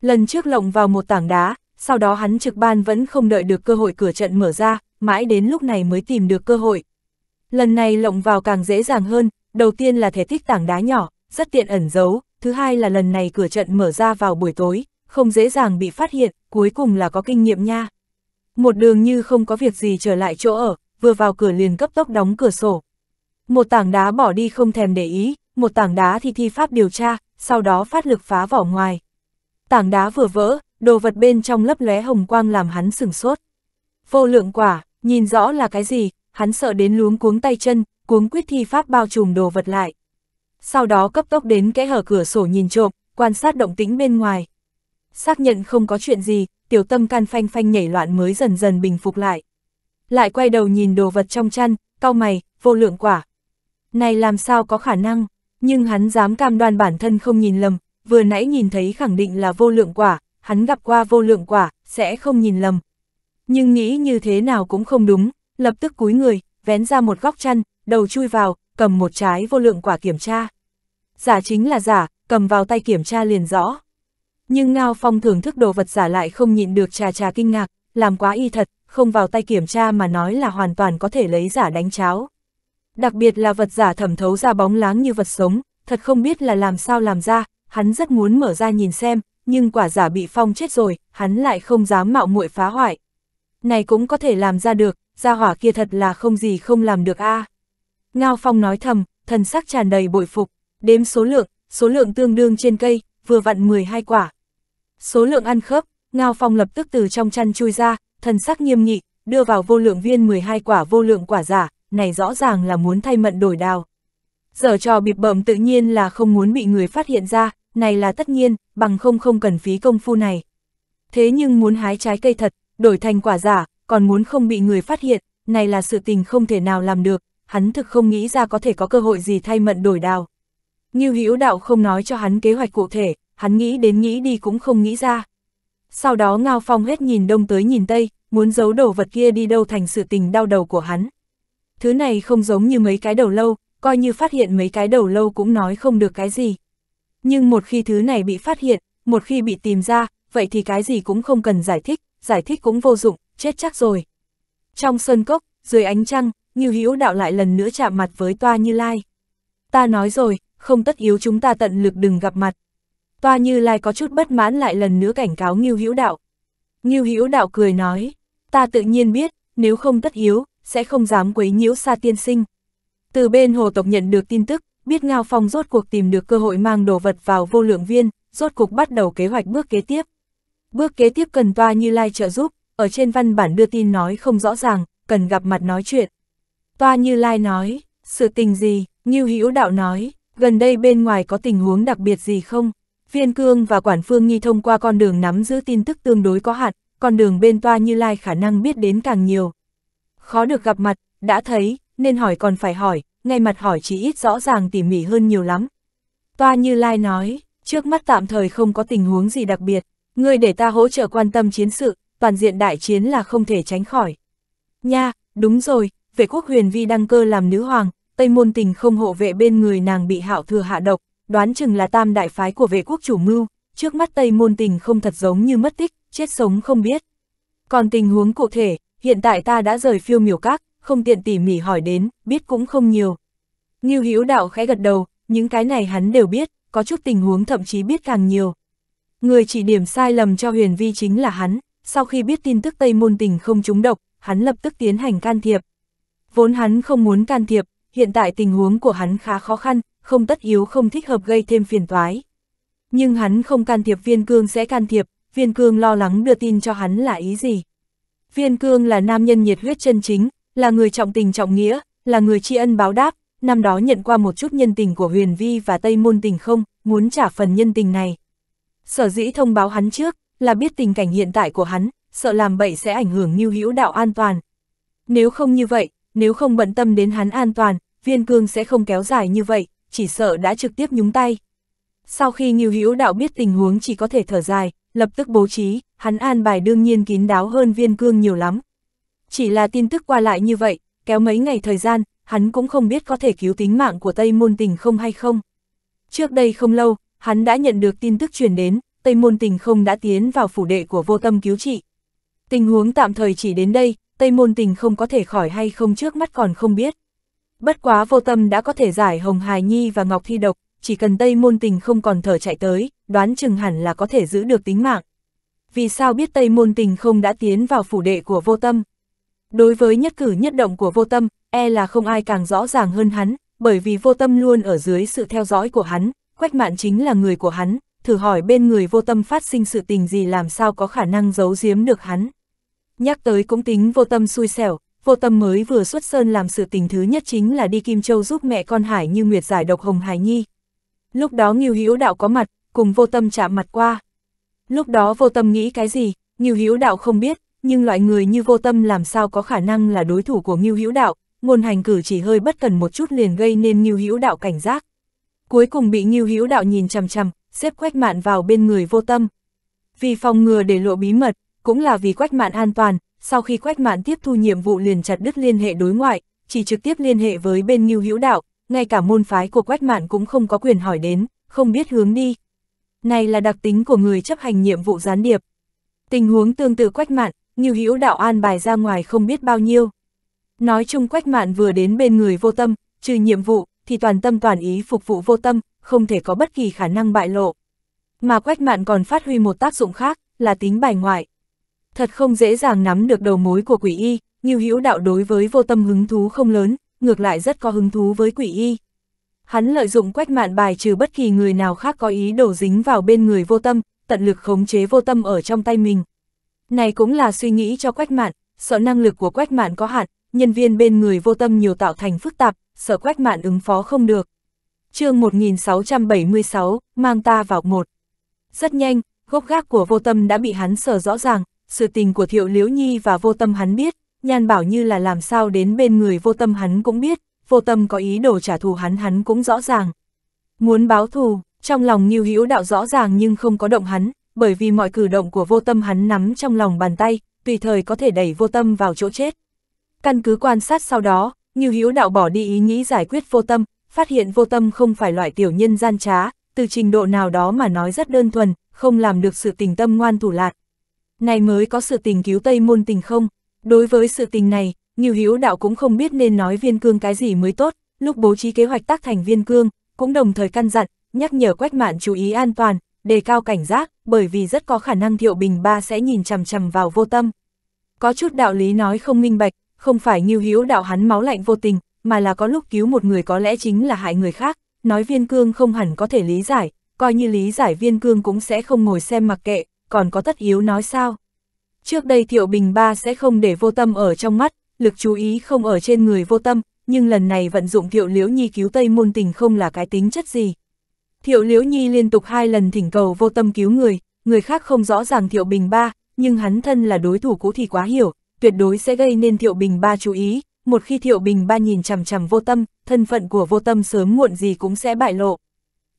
Lần trước lộng vào một tảng đá, sau đó hắn trực ban vẫn không đợi được cơ hội cửa trận mở ra, mãi đến lúc này mới tìm được cơ hội. Lần này lộng vào càng dễ dàng hơn, đầu tiên là thể tích tảng đá nhỏ, rất tiện ẩn giấu, thứ hai là lần này cửa trận mở ra vào buổi tối, không dễ dàng bị phát hiện, cuối cùng là có kinh nghiệm nha. Một đường như không có việc gì trở lại chỗ ở, vừa vào cửa liền cấp tốc đóng cửa sổ. Một tảng đá bỏ đi không thèm để ý, một tảng đá thì thi pháp điều tra, sau đó phát lực phá vỏ ngoài. Tảng đá vừa vỡ, đồ vật bên trong lấp lóe hồng quang làm hắn sửng sốt. Vô lượng quả, nhìn rõ là cái gì, hắn sợ đến luống cuống tay chân, cuống quyết thi pháp bao trùm đồ vật lại. Sau đó cấp tốc đến kẽ hở cửa sổ nhìn trộm, quan sát động tĩnh bên ngoài. Xác nhận không có chuyện gì, tiểu tâm can phanh phanh nhảy loạn mới dần dần bình phục lại. Lại quay đầu nhìn đồ vật trong chăn, cau mày, vô lượng quả. Này làm sao có khả năng? nhưng hắn dám cam đoan bản thân không nhìn lầm, vừa nãy nhìn thấy khẳng định là vô lượng quả, hắn gặp qua vô lượng quả, sẽ không nhìn lầm. Nhưng nghĩ như thế nào cũng không đúng, lập tức cúi người, vén ra một góc chăn, đầu chui vào, cầm một trái vô lượng quả kiểm tra. Giả chính là giả, cầm vào tay kiểm tra liền rõ. Nhưng Ngao Phong thưởng thức đồ vật giả lại không nhịn được trà trà kinh ngạc, làm quá y thật, không vào tay kiểm tra mà nói là hoàn toàn có thể lấy giả đánh cháo đặc biệt là vật giả thẩm thấu ra bóng láng như vật sống, thật không biết là làm sao làm ra, hắn rất muốn mở ra nhìn xem, nhưng quả giả bị phong chết rồi, hắn lại không dám mạo muội phá hoại. Này cũng có thể làm ra được, gia hỏa kia thật là không gì không làm được a. À. Ngao Phong nói thầm, thần sắc tràn đầy bội phục, đếm số lượng, số lượng tương đương trên cây, vừa vặn 12 quả. Số lượng ăn khớp, Ngao Phong lập tức từ trong chăn chui ra, thần sắc nghiêm nghị, đưa vào vô lượng viên 12 quả vô lượng quả giả, này rõ ràng là muốn thay mận đổi đào. Giờ trò bịp bợm tự nhiên là không muốn bị người phát hiện ra, này là tất nhiên, bằng không không cần phí công phu này. Thế nhưng muốn hái trái cây thật, đổi thành quả giả, còn muốn không bị người phát hiện, này là sự tình không thể nào làm được, hắn thực không nghĩ ra có thể có cơ hội gì thay mận đổi đào. Như hữu đạo không nói cho hắn kế hoạch cụ thể, hắn nghĩ đến nghĩ đi cũng không nghĩ ra. Sau đó Ngao Phong hết nhìn đông tới nhìn tây, muốn giấu đồ vật kia đi đâu thành sự tình đau đầu của hắn thứ này không giống như mấy cái đầu lâu, coi như phát hiện mấy cái đầu lâu cũng nói không được cái gì. Nhưng một khi thứ này bị phát hiện, một khi bị tìm ra, vậy thì cái gì cũng không cần giải thích, giải thích cũng vô dụng, chết chắc rồi. Trong sơn cốc, dưới ánh trăng, Như Hữu đạo lại lần nữa chạm mặt với Toa Như Lai. Ta nói rồi, không tất yếu chúng ta tận lực đừng gặp mặt. Toa Như Lai có chút bất mãn lại lần nữa cảnh cáo Ngưu Hữu đạo. Ngưu Hữu đạo cười nói, ta tự nhiên biết, nếu không tất yếu, sẽ không dám quấy nhiễu xa tiên sinh. Từ bên hồ tộc nhận được tin tức, biết Ngao Phong rốt cuộc tìm được cơ hội mang đồ vật vào vô lượng viên, rốt cuộc bắt đầu kế hoạch bước kế tiếp. Bước kế tiếp cần toa như lai trợ giúp, ở trên văn bản đưa tin nói không rõ ràng, cần gặp mặt nói chuyện. Toa như lai nói, sự tình gì, Như Hữu Đạo nói, gần đây bên ngoài có tình huống đặc biệt gì không? Viên Cương và Quản Phương Nhi thông qua con đường nắm giữ tin tức tương đối có hạn, con đường bên toa như lai khả năng biết đến càng nhiều, khó được gặp mặt, đã thấy, nên hỏi còn phải hỏi, ngay mặt hỏi chỉ ít rõ ràng tỉ mỉ hơn nhiều lắm. Toa Như Lai nói, trước mắt tạm thời không có tình huống gì đặc biệt, người để ta hỗ trợ quan tâm chiến sự, toàn diện đại chiến là không thể tránh khỏi. Nha, đúng rồi, về quốc huyền vi đăng cơ làm nữ hoàng, Tây Môn Tình không hộ vệ bên người nàng bị hạo thừa hạ độc, đoán chừng là tam đại phái của vệ quốc chủ mưu, trước mắt Tây Môn Tình không thật giống như mất tích, chết sống không biết. Còn tình huống cụ thể, hiện tại ta đã rời phiêu miểu các, không tiện tỉ mỉ hỏi đến, biết cũng không nhiều. Nghiêu Hữu Đạo khẽ gật đầu, những cái này hắn đều biết, có chút tình huống thậm chí biết càng nhiều. Người chỉ điểm sai lầm cho Huyền Vi chính là hắn, sau khi biết tin tức Tây Môn Tình không trúng độc, hắn lập tức tiến hành can thiệp. Vốn hắn không muốn can thiệp, hiện tại tình huống của hắn khá khó khăn, không tất yếu không thích hợp gây thêm phiền toái. Nhưng hắn không can thiệp viên cương sẽ can thiệp, viên cương lo lắng đưa tin cho hắn là ý gì. Viên Cương là nam nhân nhiệt huyết chân chính, là người trọng tình trọng nghĩa, là người tri ân báo đáp, năm đó nhận qua một chút nhân tình của Huyền Vi và Tây Môn Tình không, muốn trả phần nhân tình này. Sở dĩ thông báo hắn trước, là biết tình cảnh hiện tại của hắn, sợ làm bậy sẽ ảnh hưởng như hữu đạo an toàn. Nếu không như vậy, nếu không bận tâm đến hắn an toàn, viên cương sẽ không kéo dài như vậy, chỉ sợ đã trực tiếp nhúng tay. Sau khi Ngưu Hữu Đạo biết tình huống chỉ có thể thở dài, lập tức bố trí, hắn an bài đương nhiên kín đáo hơn viên cương nhiều lắm. Chỉ là tin tức qua lại như vậy, kéo mấy ngày thời gian, hắn cũng không biết có thể cứu tính mạng của Tây Môn Tình không hay không. Trước đây không lâu, hắn đã nhận được tin tức truyền đến, Tây Môn Tình không đã tiến vào phủ đệ của vô tâm cứu trị. Tình huống tạm thời chỉ đến đây, Tây Môn Tình không có thể khỏi hay không trước mắt còn không biết. Bất quá vô tâm đã có thể giải Hồng Hài Nhi và Ngọc Thi Độc, chỉ cần Tây Môn Tình không còn thở chạy tới, đoán chừng hẳn là có thể giữ được tính mạng. Vì sao biết Tây Môn Tình không đã tiến vào phủ đệ của vô tâm? Đối với nhất cử nhất động của vô tâm, e là không ai càng rõ ràng hơn hắn, bởi vì vô tâm luôn ở dưới sự theo dõi của hắn, quách mạn chính là người của hắn, thử hỏi bên người vô tâm phát sinh sự tình gì làm sao có khả năng giấu giếm được hắn. Nhắc tới cũng tính vô tâm xui xẻo, vô tâm mới vừa xuất sơn làm sự tình thứ nhất chính là đi Kim Châu giúp mẹ con Hải như Nguyệt giải độc Hồng Hải Nhi, Lúc đó Ngưu Hữu Đạo có mặt, cùng vô tâm chạm mặt qua. Lúc đó vô tâm nghĩ cái gì, Ngưu Hữu Đạo không biết, nhưng loại người như vô tâm làm sao có khả năng là đối thủ của Ngưu Hữu Đạo, ngôn hành cử chỉ hơi bất cần một chút liền gây nên Ngưu Hữu Đạo cảnh giác. Cuối cùng bị Ngưu Hữu Đạo nhìn chằm chằm, xếp Quách Mạn vào bên người vô tâm. Vì phòng ngừa để lộ bí mật, cũng là vì Quách Mạn an toàn, sau khi Quách Mạn tiếp thu nhiệm vụ liền chặt đứt liên hệ đối ngoại, chỉ trực tiếp liên hệ với bên Ngưu Hữu Đạo, ngay cả môn phái của quách mạn cũng không có quyền hỏi đến, không biết hướng đi. Này là đặc tính của người chấp hành nhiệm vụ gián điệp. Tình huống tương tự quách mạn, như hữu đạo an bài ra ngoài không biết bao nhiêu. Nói chung quách mạn vừa đến bên người vô tâm, trừ nhiệm vụ, thì toàn tâm toàn ý phục vụ vô tâm, không thể có bất kỳ khả năng bại lộ. Mà quách mạn còn phát huy một tác dụng khác, là tính bài ngoại. Thật không dễ dàng nắm được đầu mối của quỷ y, như hữu đạo đối với vô tâm hứng thú không lớn, ngược lại rất có hứng thú với quỷ y. Hắn lợi dụng quách mạn bài trừ bất kỳ người nào khác có ý đổ dính vào bên người vô tâm, tận lực khống chế vô tâm ở trong tay mình. Này cũng là suy nghĩ cho quách mạn, sợ năng lực của quách mạn có hạn, nhân viên bên người vô tâm nhiều tạo thành phức tạp, sợ quách mạn ứng phó không được. chương 1676, mang ta vào một. Rất nhanh, gốc gác của vô tâm đã bị hắn sờ rõ ràng, sự tình của thiệu liếu nhi và vô tâm hắn biết, Nhan Bảo Như là làm sao đến bên người vô tâm hắn cũng biết, vô tâm có ý đồ trả thù hắn hắn cũng rõ ràng. Muốn báo thù, trong lòng Ngưu Hữu Đạo rõ ràng nhưng không có động hắn, bởi vì mọi cử động của vô tâm hắn nắm trong lòng bàn tay, tùy thời có thể đẩy vô tâm vào chỗ chết. Căn cứ quan sát sau đó, Ngưu Hữu Đạo bỏ đi ý nghĩ giải quyết vô tâm, phát hiện vô tâm không phải loại tiểu nhân gian trá, từ trình độ nào đó mà nói rất đơn thuần, không làm được sự tình tâm ngoan thủ lạt. Này mới có sự tình cứu Tây Môn tình không? Đối với sự tình này, Nghiêu Hiếu Đạo cũng không biết nên nói viên cương cái gì mới tốt, lúc bố trí kế hoạch tác thành viên cương, cũng đồng thời căn dặn, nhắc nhở Quách Mạn chú ý an toàn, đề cao cảnh giác, bởi vì rất có khả năng Thiệu Bình Ba sẽ nhìn chằm chằm vào vô tâm. Có chút đạo lý nói không minh bạch, không phải Nghiêu Hiếu Đạo hắn máu lạnh vô tình, mà là có lúc cứu một người có lẽ chính là hại người khác, nói viên cương không hẳn có thể lý giải, coi như lý giải viên cương cũng sẽ không ngồi xem mặc kệ, còn có tất yếu nói sao. Trước đây Thiệu Bình Ba sẽ không để vô tâm ở trong mắt, lực chú ý không ở trên người vô tâm, nhưng lần này vận dụng Thiệu Liễu Nhi cứu Tây Môn Tình không là cái tính chất gì. Thiệu Liễu Nhi liên tục hai lần thỉnh cầu vô tâm cứu người, người khác không rõ ràng Thiệu Bình Ba, nhưng hắn thân là đối thủ cũ thì quá hiểu, tuyệt đối sẽ gây nên Thiệu Bình Ba chú ý. Một khi Thiệu Bình Ba nhìn chằm chằm vô tâm, thân phận của vô tâm sớm muộn gì cũng sẽ bại lộ.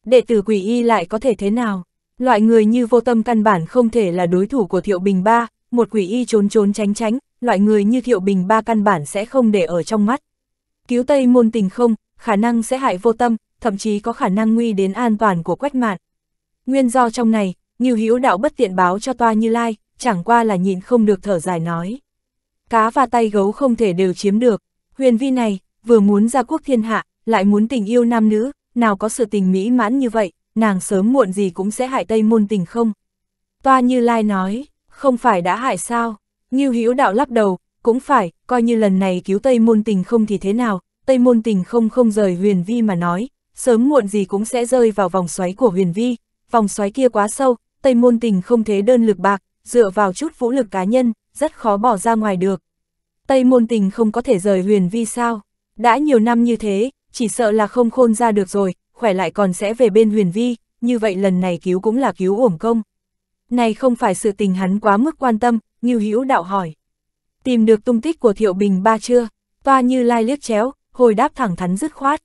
Đệ tử quỷ y lại có thể thế nào? Loại người như vô tâm căn bản không thể là đối thủ của Thiệu Bình Ba, một quỷ y trốn trốn tránh tránh, loại người như Thiệu Bình ba căn bản sẽ không để ở trong mắt. Cứu Tây môn tình không, khả năng sẽ hại vô tâm, thậm chí có khả năng nguy đến an toàn của quách mạn. Nguyên do trong này, Nghiêu Hữu đạo bất tiện báo cho toa Như Lai, chẳng qua là nhịn không được thở dài nói. Cá và tay gấu không thể đều chiếm được, huyền vi này, vừa muốn ra quốc thiên hạ, lại muốn tình yêu nam nữ, nào có sự tình mỹ mãn như vậy, nàng sớm muộn gì cũng sẽ hại Tây môn tình không. Toa Như Lai nói, không phải đã hại sao? Ngưu Hữu đạo lắc đầu, cũng phải, coi như lần này cứu Tây Môn Tình không thì thế nào, Tây Môn Tình không không rời Huyền Vi mà nói, sớm muộn gì cũng sẽ rơi vào vòng xoáy của Huyền Vi, vòng xoáy kia quá sâu, Tây Môn Tình không thế đơn lực bạc, dựa vào chút vũ lực cá nhân, rất khó bỏ ra ngoài được. Tây Môn Tình không có thể rời Huyền Vi sao? Đã nhiều năm như thế, chỉ sợ là không khôn ra được rồi, khỏe lại còn sẽ về bên Huyền Vi, như vậy lần này cứu cũng là cứu uổng công. Này không phải sự tình hắn quá mức quan tâm, Ngưu Hữu đạo hỏi. Tìm được tung tích của Thiệu Bình ba chưa? Toa Như Lai liếc chéo, hồi đáp thẳng thắn dứt khoát.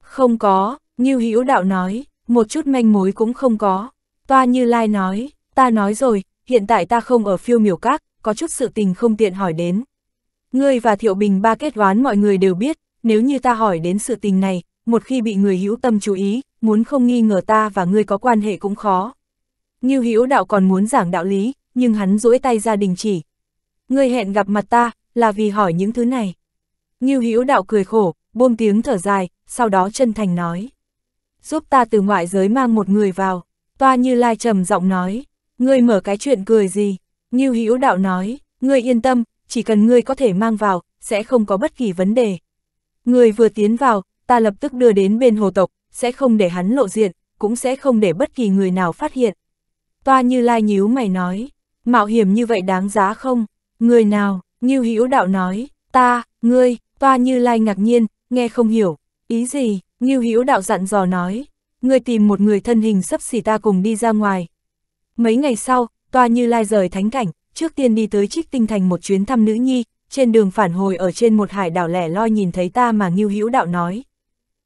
Không có, Ngưu Hữu đạo nói, một chút manh mối cũng không có. Toa Như Lai nói, ta nói rồi, hiện tại ta không ở phiêu miểu các, có chút sự tình không tiện hỏi đến. Ngươi và Thiệu Bình ba kết oán mọi người đều biết, nếu như ta hỏi đến sự tình này, một khi bị người hữu tâm chú ý, muốn không nghi ngờ ta và ngươi có quan hệ cũng khó. Ngưu Hữu Đạo còn muốn giảng đạo lý, nhưng hắn duỗi tay ra đình chỉ. Ngươi hẹn gặp mặt ta, là vì hỏi những thứ này. Ngưu Hữu Đạo cười khổ, buông tiếng thở dài, sau đó chân thành nói. Giúp ta từ ngoại giới mang một người vào. Toa Như Lai trầm giọng nói, ngươi mở cái chuyện cười gì? Ngưu Hữu Đạo nói, ngươi yên tâm, chỉ cần ngươi có thể mang vào, sẽ không có bất kỳ vấn đề. Ngươi vừa tiến vào, ta lập tức đưa đến bên hồ tộc, sẽ không để hắn lộ diện, cũng sẽ không để bất kỳ người nào phát hiện. Toa Như Lai nhíu mày nói, mạo hiểm như vậy đáng giá không? Người nào? Như Hữu Đạo nói, ta, ngươi, Toa Như Lai ngạc nhiên, nghe không hiểu, ý gì? Như Hữu Đạo dặn dò nói, ngươi tìm một người thân hình sấp xỉ ta cùng đi ra ngoài. Mấy ngày sau, Toa Như Lai rời thánh cảnh, trước tiên đi tới Trích Tinh Thành một chuyến thăm nữ nhi, trên đường phản hồi ở trên một hải đảo lẻ loi nhìn thấy ta mà Như Hữu Đạo nói.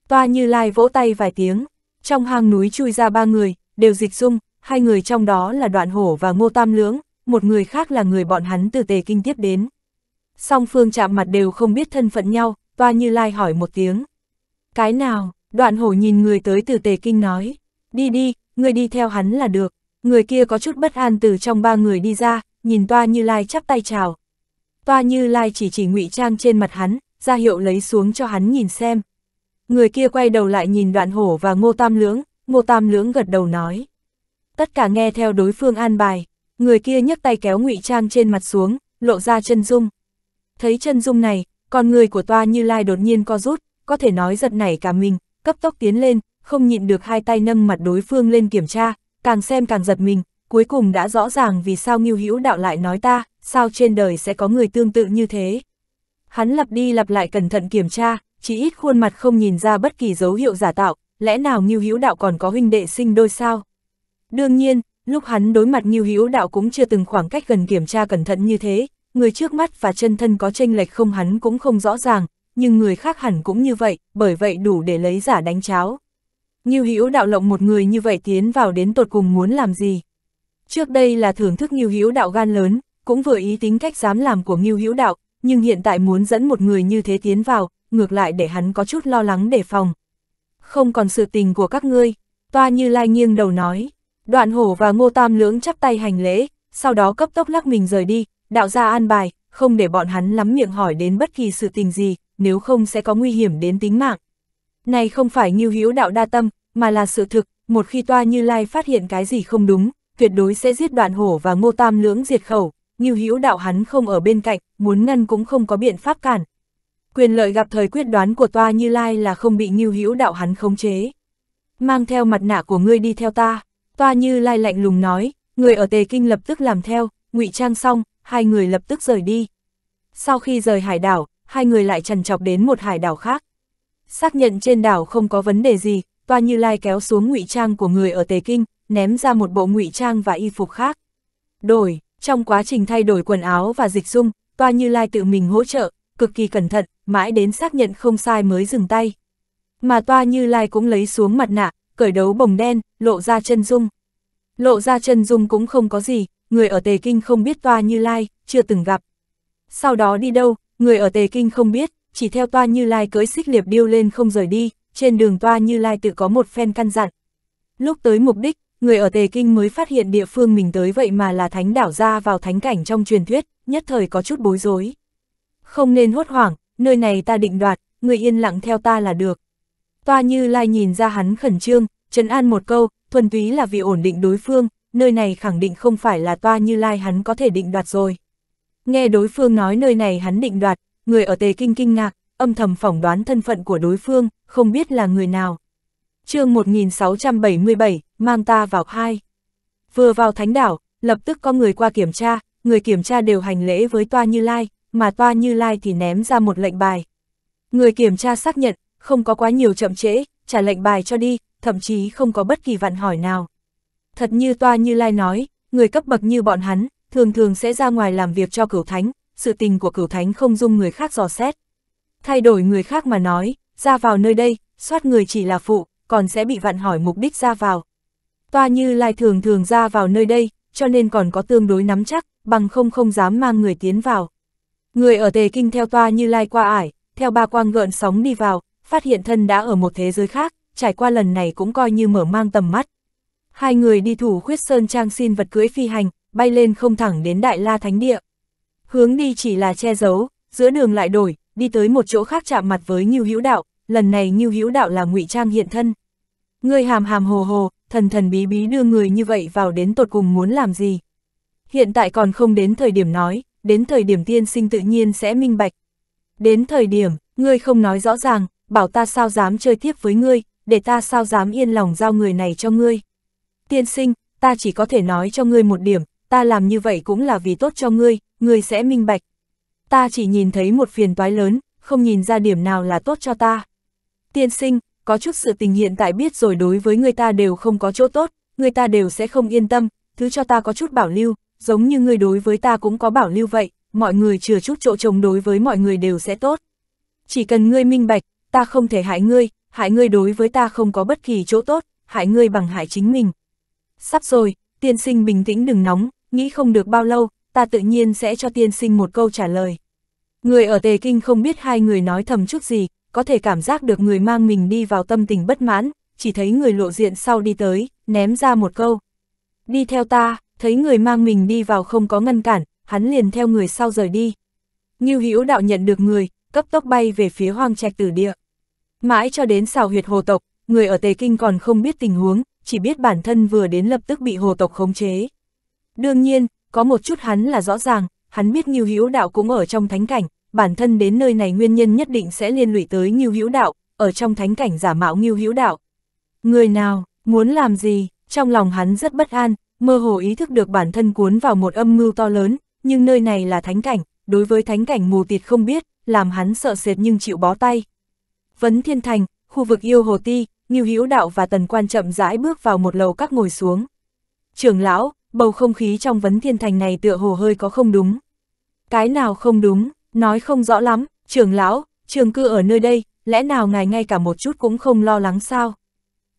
Toa Như Lai vỗ tay vài tiếng, trong hang núi chui ra ba người, đều dịch dung, hai người trong đó là đoạn hổ và ngô tam lưỡng, một người khác là người bọn hắn từ tề kinh tiếp đến. Song phương chạm mặt đều không biết thân phận nhau, toa như lai hỏi một tiếng. Cái nào, đoạn hổ nhìn người tới từ tề kinh nói, đi đi, người đi theo hắn là được, người kia có chút bất an từ trong ba người đi ra, nhìn toa như lai chắp tay chào. Toa như lai chỉ chỉ ngụy trang trên mặt hắn, ra hiệu lấy xuống cho hắn nhìn xem. Người kia quay đầu lại nhìn đoạn hổ và ngô tam lưỡng, ngô tam lưỡng gật đầu nói tất cả nghe theo đối phương an bài, người kia nhấc tay kéo ngụy trang trên mặt xuống, lộ ra chân dung. Thấy chân dung này, con người của toa như lai đột nhiên co rút, có thể nói giật nảy cả mình, cấp tốc tiến lên, không nhịn được hai tay nâng mặt đối phương lên kiểm tra, càng xem càng giật mình, cuối cùng đã rõ ràng vì sao nghiêu hữu đạo lại nói ta, sao trên đời sẽ có người tương tự như thế. Hắn lặp đi lặp lại cẩn thận kiểm tra, chỉ ít khuôn mặt không nhìn ra bất kỳ dấu hiệu giả tạo, lẽ nào nghiêu hữu đạo còn có huynh đệ sinh đôi sao? Đương nhiên, lúc hắn đối mặt ngưu Hữu Đạo cũng chưa từng khoảng cách gần kiểm tra cẩn thận như thế, người trước mắt và chân thân có chênh lệch không hắn cũng không rõ ràng, nhưng người khác hẳn cũng như vậy, bởi vậy đủ để lấy giả đánh cháo. ngưu Hữu Đạo lộng một người như vậy tiến vào đến tột cùng muốn làm gì? Trước đây là thưởng thức ngưu Hữu Đạo gan lớn, cũng vừa ý tính cách dám làm của ngưu Hữu Đạo, nhưng hiện tại muốn dẫn một người như thế tiến vào, ngược lại để hắn có chút lo lắng đề phòng. Không còn sự tình của các ngươi, toa như lai nghiêng đầu nói. Đoạn hổ và ngô tam lưỡng chắp tay hành lễ, sau đó cấp tốc lắc mình rời đi, đạo gia an bài, không để bọn hắn lắm miệng hỏi đến bất kỳ sự tình gì, nếu không sẽ có nguy hiểm đến tính mạng. Này không phải nghiêu hữu đạo đa tâm, mà là sự thực, một khi toa như lai phát hiện cái gì không đúng, tuyệt đối sẽ giết đoạn hổ và ngô tam lưỡng diệt khẩu, nghiêu hữu đạo hắn không ở bên cạnh, muốn ngăn cũng không có biện pháp cản. Quyền lợi gặp thời quyết đoán của toa như lai là không bị nghiêu hữu đạo hắn khống chế. Mang theo mặt nạ của ngươi đi theo ta. Toa Như Lai lạnh lùng nói, người ở Tề Kinh lập tức làm theo, ngụy trang xong, hai người lập tức rời đi. Sau khi rời hải đảo, hai người lại trần chọc đến một hải đảo khác. Xác nhận trên đảo không có vấn đề gì, Toa Như Lai kéo xuống ngụy trang của người ở Tề Kinh, ném ra một bộ ngụy trang và y phục khác. Đổi, trong quá trình thay đổi quần áo và dịch dung, Toa Như Lai tự mình hỗ trợ, cực kỳ cẩn thận, mãi đến xác nhận không sai mới dừng tay. Mà Toa Như Lai cũng lấy xuống mặt nạ, cởi đấu bồng đen, lộ ra chân dung. Lộ ra chân dung cũng không có gì, người ở Tề Kinh không biết Toa Như Lai, chưa từng gặp. Sau đó đi đâu, người ở Tề Kinh không biết, chỉ theo Toa Như Lai cưới xích liệp điêu lên không rời đi, trên đường Toa Như Lai tự có một phen căn dặn. Lúc tới mục đích, người ở Tề Kinh mới phát hiện địa phương mình tới vậy mà là thánh đảo ra vào thánh cảnh trong truyền thuyết, nhất thời có chút bối rối. Không nên hốt hoảng, nơi này ta định đoạt, người yên lặng theo ta là được. Toa Như Lai nhìn ra hắn khẩn trương, trấn an một câu, thuần túy là vì ổn định đối phương, nơi này khẳng định không phải là Toa Như Lai hắn có thể định đoạt rồi. Nghe đối phương nói nơi này hắn định đoạt, người ở Tề Kinh kinh ngạc, âm thầm phỏng đoán thân phận của đối phương, không biết là người nào. chương 1677, mang ta vào hai. Vừa vào thánh đảo, lập tức có người qua kiểm tra, người kiểm tra đều hành lễ với Toa Như Lai, mà Toa Như Lai thì ném ra một lệnh bài. Người kiểm tra xác nhận, không có quá nhiều chậm trễ, trả lệnh bài cho đi, thậm chí không có bất kỳ vạn hỏi nào. Thật như toa như lai nói, người cấp bậc như bọn hắn, thường thường sẽ ra ngoài làm việc cho cửu thánh, sự tình của cửu thánh không dung người khác dò xét. Thay đổi người khác mà nói, ra vào nơi đây, soát người chỉ là phụ, còn sẽ bị vạn hỏi mục đích ra vào. Toa như lai thường thường ra vào nơi đây, cho nên còn có tương đối nắm chắc, bằng không không dám mang người tiến vào. Người ở tề kinh theo toa như lai qua ải, theo ba quang gợn sóng đi vào, phát hiện thân đã ở một thế giới khác, trải qua lần này cũng coi như mở mang tầm mắt. Hai người đi thủ khuyết sơn trang xin vật cưỡi phi hành, bay lên không thẳng đến Đại La Thánh Địa. Hướng đi chỉ là che giấu, giữa đường lại đổi, đi tới một chỗ khác chạm mặt với Ngưu Hữu Đạo, lần này Ngưu Hữu Đạo là ngụy trang hiện thân. Người hàm hàm hồ hồ, thần thần bí bí đưa người như vậy vào đến tột cùng muốn làm gì. Hiện tại còn không đến thời điểm nói, đến thời điểm tiên sinh tự nhiên sẽ minh bạch. Đến thời điểm, ngươi không nói rõ ràng, bảo ta sao dám chơi tiếp với ngươi, để ta sao dám yên lòng giao người này cho ngươi. Tiên sinh, ta chỉ có thể nói cho ngươi một điểm, ta làm như vậy cũng là vì tốt cho ngươi, ngươi sẽ minh bạch. Ta chỉ nhìn thấy một phiền toái lớn, không nhìn ra điểm nào là tốt cho ta. Tiên sinh, có chút sự tình hiện tại biết rồi đối với người ta đều không có chỗ tốt, người ta đều sẽ không yên tâm, thứ cho ta có chút bảo lưu, giống như người đối với ta cũng có bảo lưu vậy, mọi người chừa chút chỗ trống đối với mọi người đều sẽ tốt. Chỉ cần ngươi minh bạch, ta không thể hại ngươi, hại ngươi đối với ta không có bất kỳ chỗ tốt, hại ngươi bằng hại chính mình. Sắp rồi, tiên sinh bình tĩnh đừng nóng, nghĩ không được bao lâu, ta tự nhiên sẽ cho tiên sinh một câu trả lời. Người ở Tề Kinh không biết hai người nói thầm chút gì, có thể cảm giác được người mang mình đi vào tâm tình bất mãn, chỉ thấy người lộ diện sau đi tới, ném ra một câu. Đi theo ta, thấy người mang mình đi vào không có ngăn cản, hắn liền theo người sau rời đi. Ngưu Hữu đạo nhận được người, cấp tốc bay về phía hoang trạch tử địa. Mãi cho đến xào huyệt hồ tộc, người ở Tề Kinh còn không biết tình huống, chỉ biết bản thân vừa đến lập tức bị hồ tộc khống chế. Đương nhiên, có một chút hắn là rõ ràng, hắn biết Ngưu Hữu Đạo cũng ở trong thánh cảnh, bản thân đến nơi này nguyên nhân nhất định sẽ liên lụy tới Ngưu Hữu Đạo, ở trong thánh cảnh giả mạo Ngưu Hữu Đạo. Người nào, muốn làm gì, trong lòng hắn rất bất an, mơ hồ ý thức được bản thân cuốn vào một âm mưu to lớn, nhưng nơi này là thánh cảnh, đối với thánh cảnh mù tịt không biết, làm hắn sợ sệt nhưng chịu bó tay. Vấn Thiên Thành, khu vực yêu hồ ti, Ngưu Hữu Đạo và Tần Quan chậm rãi bước vào một lầu các ngồi xuống. Trưởng lão, bầu không khí trong Vấn Thiên Thành này tựa hồ hơi có không đúng. Cái nào không đúng, nói không rõ lắm, trưởng lão, trường cư ở nơi đây, lẽ nào ngài ngay cả một chút cũng không lo lắng sao?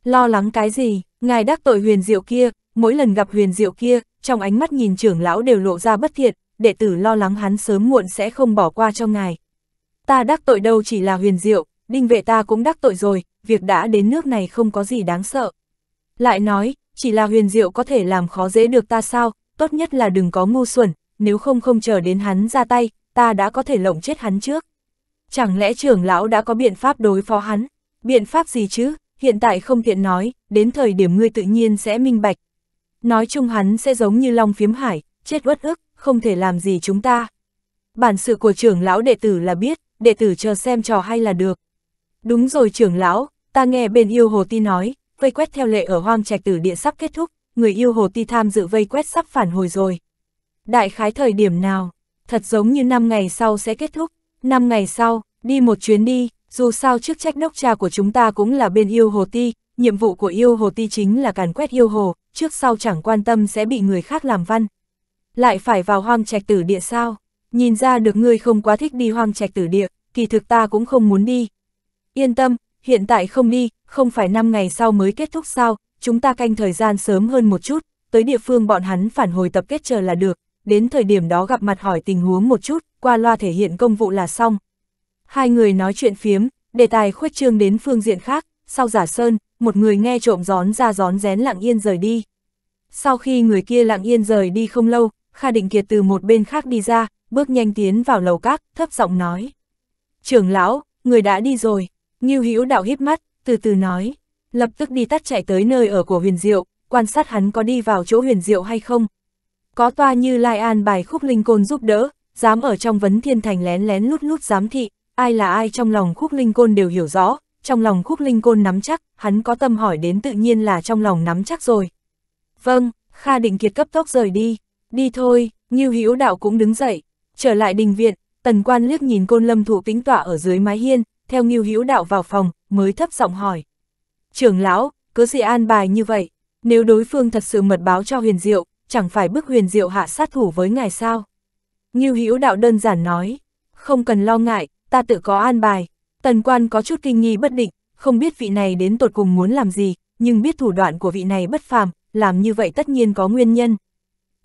Lo lắng cái gì, ngài đắc tội huyền diệu kia, mỗi lần gặp huyền diệu kia, trong ánh mắt nhìn trưởng lão đều lộ ra bất thiện, đệ tử lo lắng hắn sớm muộn sẽ không bỏ qua cho ngài. Ta đắc tội đâu chỉ là huyền diệu, đinh vệ ta cũng đắc tội rồi, việc đã đến nước này không có gì đáng sợ. Lại nói, chỉ là huyền diệu có thể làm khó dễ được ta sao, tốt nhất là đừng có ngu xuẩn, nếu không không chờ đến hắn ra tay, ta đã có thể lộng chết hắn trước. Chẳng lẽ trưởng lão đã có biện pháp đối phó hắn? Biện pháp gì chứ? Hiện tại không tiện nói, đến thời điểm ngươi tự nhiên sẽ minh bạch. Nói chung hắn sẽ giống như long phiếm hải, chết uất ức, không thể làm gì chúng ta. Bản sự của trưởng lão đệ tử là biết, đệ tử chờ xem trò hay là được. Đúng rồi trưởng lão, ta nghe bên yêu hồ ti nói, vây quét theo lệ ở hoang trạch tử địa sắp kết thúc, người yêu hồ ti tham dự vây quét sắp phản hồi rồi. Đại khái thời điểm nào, thật giống như 5 ngày sau sẽ kết thúc, 5 ngày sau, đi một chuyến đi, dù sao chức trách đốc cha của chúng ta cũng là bên yêu hồ ti, nhiệm vụ của yêu hồ ti chính là càn quét yêu hồ, trước sau chẳng quan tâm sẽ bị người khác làm văn. Lại phải vào hoang trạch tử địa sao, nhìn ra được ngươi không quá thích đi hoang trạch tử địa, kỳ thực ta cũng không muốn đi, Yên tâm, hiện tại không đi, không phải 5 ngày sau mới kết thúc sao, chúng ta canh thời gian sớm hơn một chút, tới địa phương bọn hắn phản hồi tập kết chờ là được, đến thời điểm đó gặp mặt hỏi tình huống một chút, qua loa thể hiện công vụ là xong. Hai người nói chuyện phiếm, đề tài khuếch trương đến phương diện khác, sau giả sơn, một người nghe trộm gión ra gión rén lặng yên rời đi. Sau khi người kia lặng yên rời đi không lâu, Kha Định Kiệt từ một bên khác đi ra, bước nhanh tiến vào lầu các, thấp giọng nói. Trưởng lão, người đã đi rồi. Ngưu Hữu Đạo híp mắt, từ từ nói, lập tức đi tắt chạy tới nơi ở của Huyền Diệu, quan sát hắn có đi vào chỗ Huyền Diệu hay không. Có toa như Lai An bài khúc linh côn giúp đỡ, dám ở trong vấn thiên thành lén lén lút lút giám thị, ai là ai trong lòng khúc linh côn đều hiểu rõ, trong lòng khúc linh côn nắm chắc, hắn có tâm hỏi đến tự nhiên là trong lòng nắm chắc rồi. Vâng, Kha Định Kiệt cấp tốc rời đi, đi thôi, Ngưu Hữu Đạo cũng đứng dậy, trở lại đình viện, tần quan liếc nhìn côn lâm thụ tính tọa ở dưới mái hiên, theo Ngưu Hữu Đạo vào phòng, mới thấp giọng hỏi. Trưởng lão, cứ gì an bài như vậy, nếu đối phương thật sự mật báo cho huyền diệu, chẳng phải bức huyền diệu hạ sát thủ với ngài sao? Ngưu Hữu Đạo đơn giản nói, không cần lo ngại, ta tự có an bài. Tần quan có chút kinh nghi bất định, không biết vị này đến tột cùng muốn làm gì, nhưng biết thủ đoạn của vị này bất phàm, làm như vậy tất nhiên có nguyên nhân.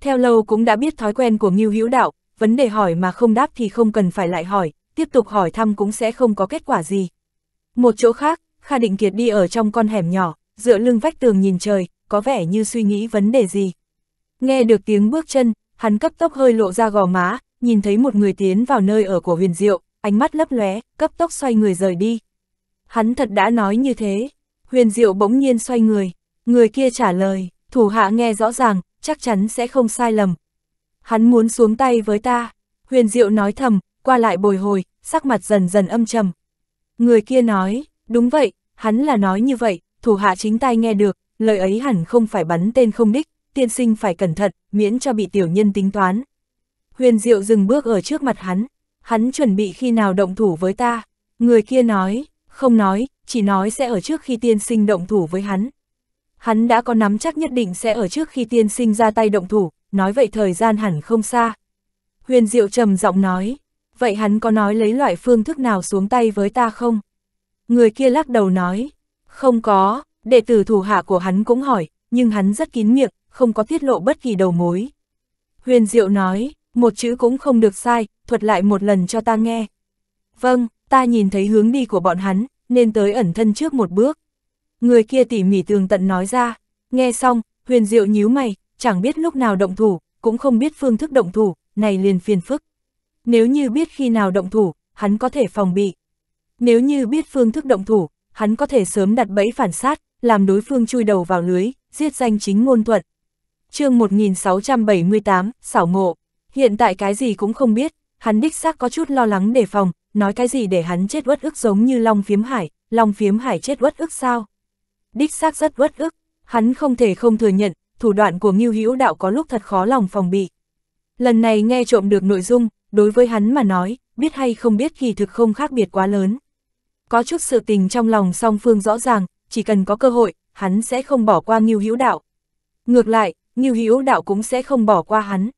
Theo lâu cũng đã biết thói quen của Ngưu Hữu Đạo, vấn đề hỏi mà không đáp thì không cần phải lại hỏi, tiếp tục hỏi thăm cũng sẽ không có kết quả gì. Một chỗ khác, Kha Định Kiệt đi ở trong con hẻm nhỏ, dựa lưng vách tường nhìn trời, có vẻ như suy nghĩ vấn đề gì. Nghe được tiếng bước chân, hắn cấp tốc hơi lộ ra gò má, nhìn thấy một người tiến vào nơi ở của huyền diệu, ánh mắt lấp lóe, cấp tốc xoay người rời đi. Hắn thật đã nói như thế, huyền diệu bỗng nhiên xoay người, người kia trả lời, thủ hạ nghe rõ ràng, chắc chắn sẽ không sai lầm. Hắn muốn xuống tay với ta, huyền diệu nói thầm, qua lại bồi hồi, sắc mặt dần dần âm trầm. Người kia nói, đúng vậy, hắn là nói như vậy, thủ hạ chính tay nghe được, lời ấy hẳn không phải bắn tên không đích, tiên sinh phải cẩn thận, miễn cho bị tiểu nhân tính toán. Huyền Diệu dừng bước ở trước mặt hắn, hắn chuẩn bị khi nào động thủ với ta, người kia nói, không nói, chỉ nói sẽ ở trước khi tiên sinh động thủ với hắn. Hắn đã có nắm chắc nhất định sẽ ở trước khi tiên sinh ra tay động thủ, nói vậy thời gian hẳn không xa. Huyền Diệu trầm giọng nói, vậy hắn có nói lấy loại phương thức nào xuống tay với ta không? Người kia lắc đầu nói, không có, đệ tử thủ hạ của hắn cũng hỏi, nhưng hắn rất kín miệng, không có tiết lộ bất kỳ đầu mối. Huyền Diệu nói, một chữ cũng không được sai, thuật lại một lần cho ta nghe. Vâng, ta nhìn thấy hướng đi của bọn hắn, nên tới ẩn thân trước một bước. Người kia tỉ mỉ tường tận nói ra, nghe xong, Huyền Diệu nhíu mày, chẳng biết lúc nào động thủ, cũng không biết phương thức động thủ, này liền phiền phức. Nếu như biết khi nào động thủ, hắn có thể phòng bị. Nếu như biết phương thức động thủ, hắn có thể sớm đặt bẫy phản sát, làm đối phương chui đầu vào lưới, giết danh chính ngôn thuận. chương 1678, xảo ngộ. Hiện tại cái gì cũng không biết, hắn đích xác có chút lo lắng đề phòng, nói cái gì để hắn chết uất ức giống như Long Phiếm Hải, Long Phiếm Hải chết uất ức sao? Đích xác rất uất ức, hắn không thể không thừa nhận, thủ đoạn của Ngưu Hữu Đạo có lúc thật khó lòng phòng bị. Lần này nghe trộm được nội dung, đối với hắn mà nói, biết hay không biết kỳ thực không khác biệt quá lớn. Có chút sự tình trong lòng song phương rõ ràng, chỉ cần có cơ hội, hắn sẽ không bỏ qua Ngưu Hữu Đạo. Ngược lại, Ngưu Hữu Đạo cũng sẽ không bỏ qua hắn.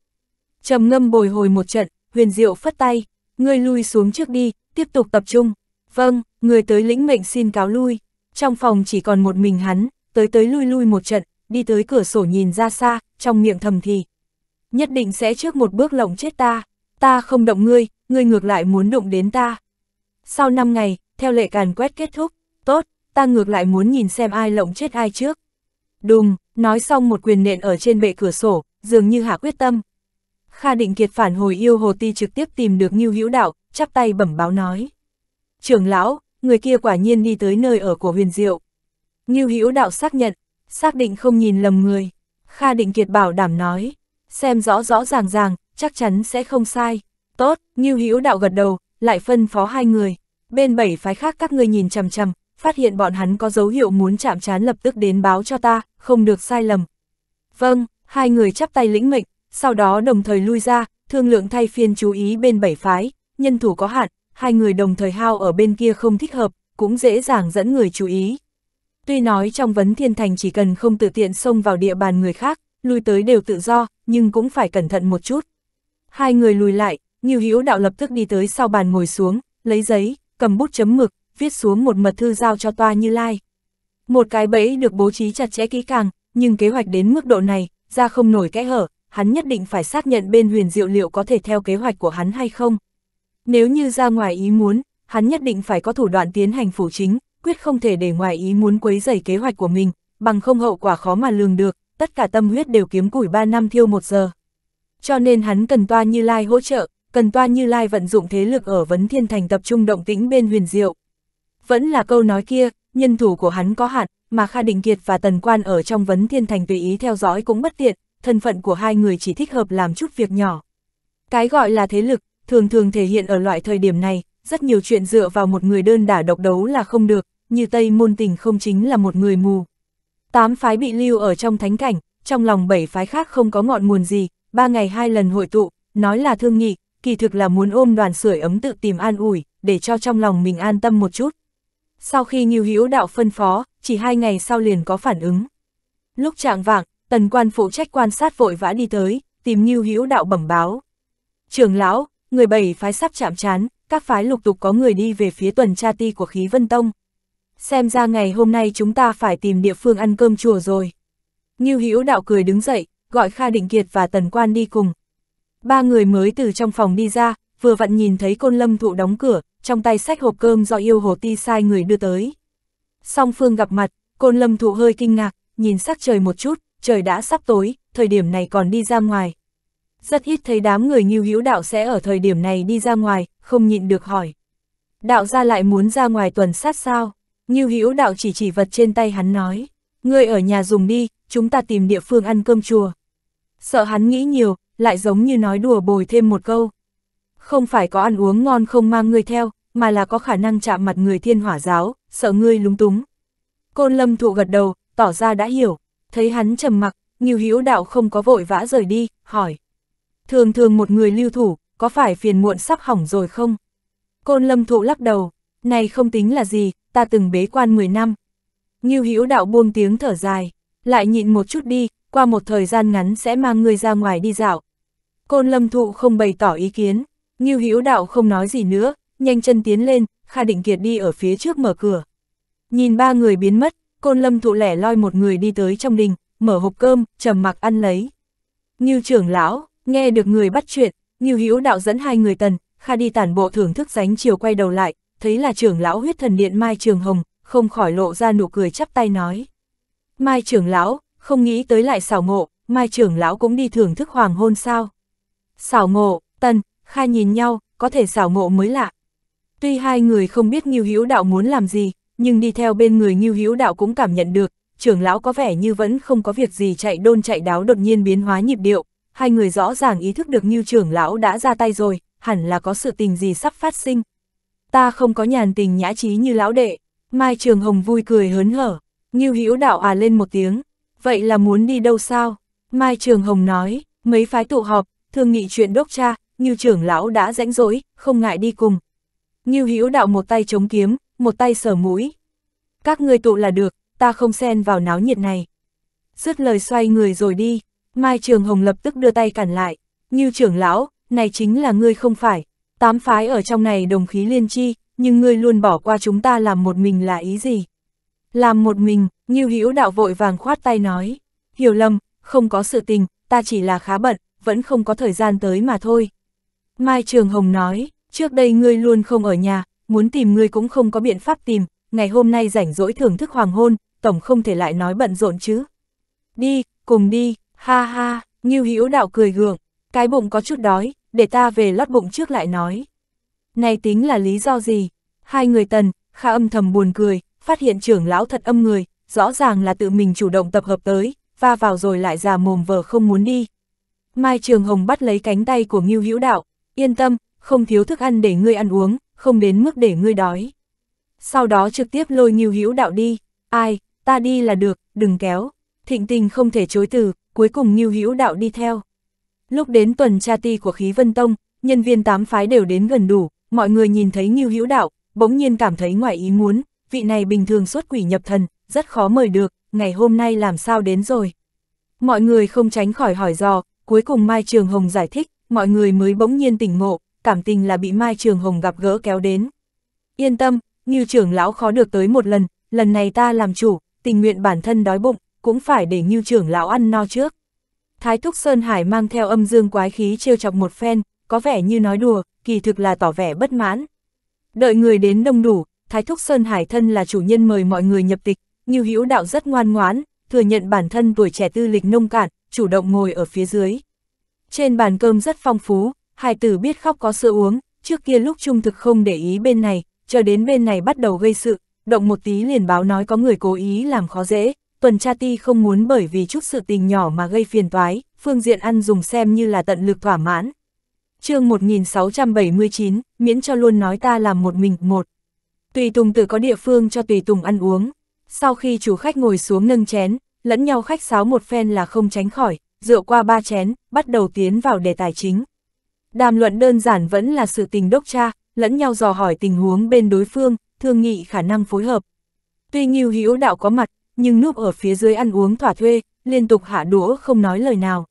Trầm ngâm bồi hồi một trận, Huyền Diệu phất tay, ngươi lui xuống trước đi, tiếp tục tập trung. Vâng, người tới lĩnh mệnh xin cáo lui. Trong phòng chỉ còn một mình hắn, tới tới lui lui một trận, đi tới cửa sổ nhìn ra xa, trong miệng thầm thì. Nhất định sẽ trước một bước lộng chết ta ta không động ngươi, ngươi ngược lại muốn động đến ta. Sau 5 ngày, theo lệ càn quét kết thúc, tốt, ta ngược lại muốn nhìn xem ai lộng chết ai trước. Đùng, nói xong một quyền nện ở trên bệ cửa sổ, dường như hạ quyết tâm. Kha Định Kiệt phản hồi yêu Hồ Ti trực tiếp tìm được Ngưu Hữu Đạo, chắp tay bẩm báo nói. Trưởng lão, người kia quả nhiên đi tới nơi ở của huyền diệu. Ngưu Hữu Đạo xác nhận, xác định không nhìn lầm người. Kha Định Kiệt bảo đảm nói, xem rõ rõ ràng ràng, chắc chắn sẽ không sai. Tốt, Ngưu Hữu đạo gật đầu, lại phân phó hai người. Bên bảy phái khác các ngươi nhìn chằm chằm, phát hiện bọn hắn có dấu hiệu muốn chạm trán lập tức đến báo cho ta, không được sai lầm. Vâng, hai người chắp tay lĩnh mệnh, sau đó đồng thời lui ra, thương lượng thay phiên chú ý bên bảy phái, nhân thủ có hạn, hai người đồng thời hao ở bên kia không thích hợp, cũng dễ dàng dẫn người chú ý. Tuy nói trong vấn thiên thành chỉ cần không tự tiện xông vào địa bàn người khác, lui tới đều tự do, nhưng cũng phải cẩn thận một chút, Hai người lùi lại, Ngưu Hữu Đạo lập tức đi tới sau bàn ngồi xuống, lấy giấy, cầm bút chấm mực, viết xuống một mật thư giao cho Toa Như Lai. Một cái bẫy được bố trí chặt chẽ kỹ càng, nhưng kế hoạch đến mức độ này, ra không nổi kẽ hở, hắn nhất định phải xác nhận bên huyền diệu liệu có thể theo kế hoạch của hắn hay không. Nếu như ra ngoài ý muốn, hắn nhất định phải có thủ đoạn tiến hành phủ chính, quyết không thể để ngoài ý muốn quấy rầy kế hoạch của mình, bằng không hậu quả khó mà lường được, tất cả tâm huyết đều kiếm củi 3 năm thiêu 1 giờ cho nên hắn cần toa Như Lai hỗ trợ, cần toa Như Lai vận dụng thế lực ở Vấn Thiên Thành tập trung động tĩnh bên huyền diệu. Vẫn là câu nói kia, nhân thủ của hắn có hạn, mà Kha Đình Kiệt và Tần Quan ở trong Vấn Thiên Thành tùy ý theo dõi cũng bất tiện, thân phận của hai người chỉ thích hợp làm chút việc nhỏ. Cái gọi là thế lực, thường thường thể hiện ở loại thời điểm này, rất nhiều chuyện dựa vào một người đơn đả độc đấu là không được, như Tây Môn Tình không chính là một người mù. Tám phái bị lưu ở trong thánh cảnh, trong lòng bảy phái khác không có ngọn nguồn gì, ba ngày hai lần hội tụ, nói là thương nghị, kỳ thực là muốn ôm đoàn sưởi ấm tự tìm an ủi, để cho trong lòng mình an tâm một chút. Sau khi Ngưu Hữu Đạo phân phó, chỉ hai ngày sau liền có phản ứng. Lúc trạng vạng, tần quan phụ trách quan sát vội vã đi tới, tìm Ngưu Hữu Đạo bẩm báo. Trưởng lão, người bảy phái sắp chạm chán, các phái lục tục có người đi về phía tuần tra ti của khí vân tông. Xem ra ngày hôm nay chúng ta phải tìm địa phương ăn cơm chùa rồi. Ngưu Hữu Đạo cười đứng dậy, gọi Kha Định Kiệt và Tần Quan đi cùng. Ba người mới từ trong phòng đi ra, vừa vặn nhìn thấy côn lâm thụ đóng cửa, trong tay sách hộp cơm do yêu hồ ti sai người đưa tới. Song phương gặp mặt, côn lâm thụ hơi kinh ngạc, nhìn sắc trời một chút, trời đã sắp tối, thời điểm này còn đi ra ngoài. Rất ít thấy đám người nghiêu hữu đạo sẽ ở thời điểm này đi ra ngoài, không nhịn được hỏi. Đạo ra lại muốn ra ngoài tuần sát sao? Nghiêu hữu đạo chỉ chỉ vật trên tay hắn nói. Ngươi ở nhà dùng đi, chúng ta tìm địa phương ăn cơm chùa. Sợ hắn nghĩ nhiều, lại giống như nói đùa bồi thêm một câu. Không phải có ăn uống ngon không mang người theo, mà là có khả năng chạm mặt người thiên hỏa giáo, sợ ngươi lúng túng. Côn lâm thụ gật đầu, tỏ ra đã hiểu, thấy hắn trầm mặc, nhiều hữu đạo không có vội vã rời đi, hỏi. Thường thường một người lưu thủ, có phải phiền muộn sắp hỏng rồi không? Côn lâm thụ lắc đầu, này không tính là gì, ta từng bế quan 10 năm. Nghiêu hữu đạo buông tiếng thở dài, lại nhịn một chút đi, qua một thời gian ngắn sẽ mang ngươi ra ngoài đi dạo. Côn lâm thụ không bày tỏ ý kiến, Ngưu Hữu đạo không nói gì nữa, nhanh chân tiến lên, Kha Định Kiệt đi ở phía trước mở cửa. Nhìn ba người biến mất, côn lâm thụ lẻ loi một người đi tới trong đình, mở hộp cơm, trầm mặc ăn lấy. Ngưu trưởng lão, nghe được người bắt chuyện, Ngưu Hữu đạo dẫn hai người tần, Kha đi tản bộ thưởng thức ránh chiều quay đầu lại, thấy là trưởng lão huyết thần điện Mai Trường Hồng, không khỏi lộ ra nụ cười chắp tay nói. Mai trưởng lão, không nghĩ tới lại xảo ngộ, mai trưởng lão cũng đi thưởng thức hoàng hôn sao. Xảo ngộ, tân, khai nhìn nhau, có thể xảo ngộ mới lạ. Tuy hai người không biết Ngưu Hữu Đạo muốn làm gì, nhưng đi theo bên người Ngưu Hữu Đạo cũng cảm nhận được, trưởng lão có vẻ như vẫn không có việc gì chạy đôn chạy đáo đột nhiên biến hóa nhịp điệu, hai người rõ ràng ý thức được Ngưu trưởng lão đã ra tay rồi, hẳn là có sự tình gì sắp phát sinh. Ta không có nhàn tình nhã trí như lão đệ, Mai Trường Hồng vui cười hớn hở, Ngưu Hữu Đạo à lên một tiếng, vậy là muốn đi đâu sao? Mai Trường Hồng nói, mấy phái tụ họp, thường nghị chuyện đốc cha, như trưởng lão đã rãnh rỗi, không ngại đi cùng. Như Hữu đạo một tay chống kiếm, một tay sờ mũi. Các người tụ là được, ta không xen vào náo nhiệt này. Dứt lời xoay người rồi đi, Mai Trường Hồng lập tức đưa tay cản lại. Như trưởng lão, này chính là ngươi không phải. Tám phái ở trong này đồng khí liên chi, nhưng ngươi luôn bỏ qua chúng ta làm một mình là ý gì? Làm một mình, Như Hữu Đạo vội vàng khoát tay nói, hiểu lầm, không có sự tình, ta chỉ là khá bận, vẫn không có thời gian tới mà thôi. Mai Trường Hồng nói, trước đây ngươi luôn không ở nhà, muốn tìm ngươi cũng không có biện pháp tìm, ngày hôm nay rảnh rỗi thưởng thức hoàng hôn, tổng không thể lại nói bận rộn chứ. Đi, cùng đi, ha ha, Như Hữu Đạo cười gượng, cái bụng có chút đói, để ta về lót bụng trước lại nói. Này tính là lý do gì? Hai người tần, khá âm thầm buồn cười, phát hiện trưởng lão thật âm người, rõ ràng là tự mình chủ động tập hợp tới, va vào rồi lại già mồm vờ không muốn đi. Mai Trường Hồng bắt lấy cánh tay của Ngưu Hữu Đạo, yên tâm, không thiếu thức ăn để ngươi ăn uống, không đến mức để ngươi đói. Sau đó trực tiếp lôi Ngưu Hữu Đạo đi, ai, ta đi là được, đừng kéo. Thịnh tình không thể chối từ, cuối cùng Ngưu Hữu Đạo đi theo. Lúc đến tuần tra ti của khí vân tông, nhân viên tám phái đều đến gần đủ, mọi người nhìn thấy Ngưu Hữu Đạo, bỗng nhiên cảm thấy ngoài ý muốn, vị này bình thường xuất quỷ nhập thần, rất khó mời được, ngày hôm nay làm sao đến rồi. Mọi người không tránh khỏi hỏi dò, cuối cùng Mai Trường Hồng giải thích, mọi người mới bỗng nhiên tỉnh ngộ, cảm tình là bị Mai Trường Hồng gặp gỡ kéo đến. Yên tâm, như trưởng lão khó được tới một lần, lần này ta làm chủ, tình nguyện bản thân đói bụng, cũng phải để như trưởng lão ăn no trước. Thái Thúc Sơn Hải mang theo âm dương quái khí trêu chọc một phen, có vẻ như nói đùa, kỳ thực là tỏ vẻ bất mãn. Đợi người đến đông đủ, Thái Thúc Sơn Hải thân là chủ nhân mời mọi người nhập tịch, Như Hữu Đạo rất ngoan ngoãn, thừa nhận bản thân tuổi trẻ tư lịch nông cạn, chủ động ngồi ở phía dưới. Trên bàn cơm rất phong phú, Hải tử biết khóc có sữa uống, trước kia lúc trung thực không để ý bên này, chờ đến bên này bắt đầu gây sự, động một tí liền báo nói có người cố ý làm khó dễ, tuần Cha ti không muốn bởi vì chút sự tình nhỏ mà gây phiền toái, phương diện ăn dùng xem như là tận lực thỏa mãn. chương 1679, miễn cho luôn nói ta làm một mình, một. Tùy Tùng tự có địa phương cho Tùy Tùng ăn uống. Sau khi chủ khách ngồi xuống nâng chén, lẫn nhau khách sáo một phen là không tránh khỏi, rượu qua ba chén, bắt đầu tiến vào đề tài chính. Đàm luận đơn giản vẫn là sự tình đốc tra, lẫn nhau dò hỏi tình huống bên đối phương, thương nghị khả năng phối hợp. Tuy Ngưu Hữu Đạo có mặt, nhưng núp ở phía dưới ăn uống thỏa thuê, liên tục hạ đũa không nói lời nào.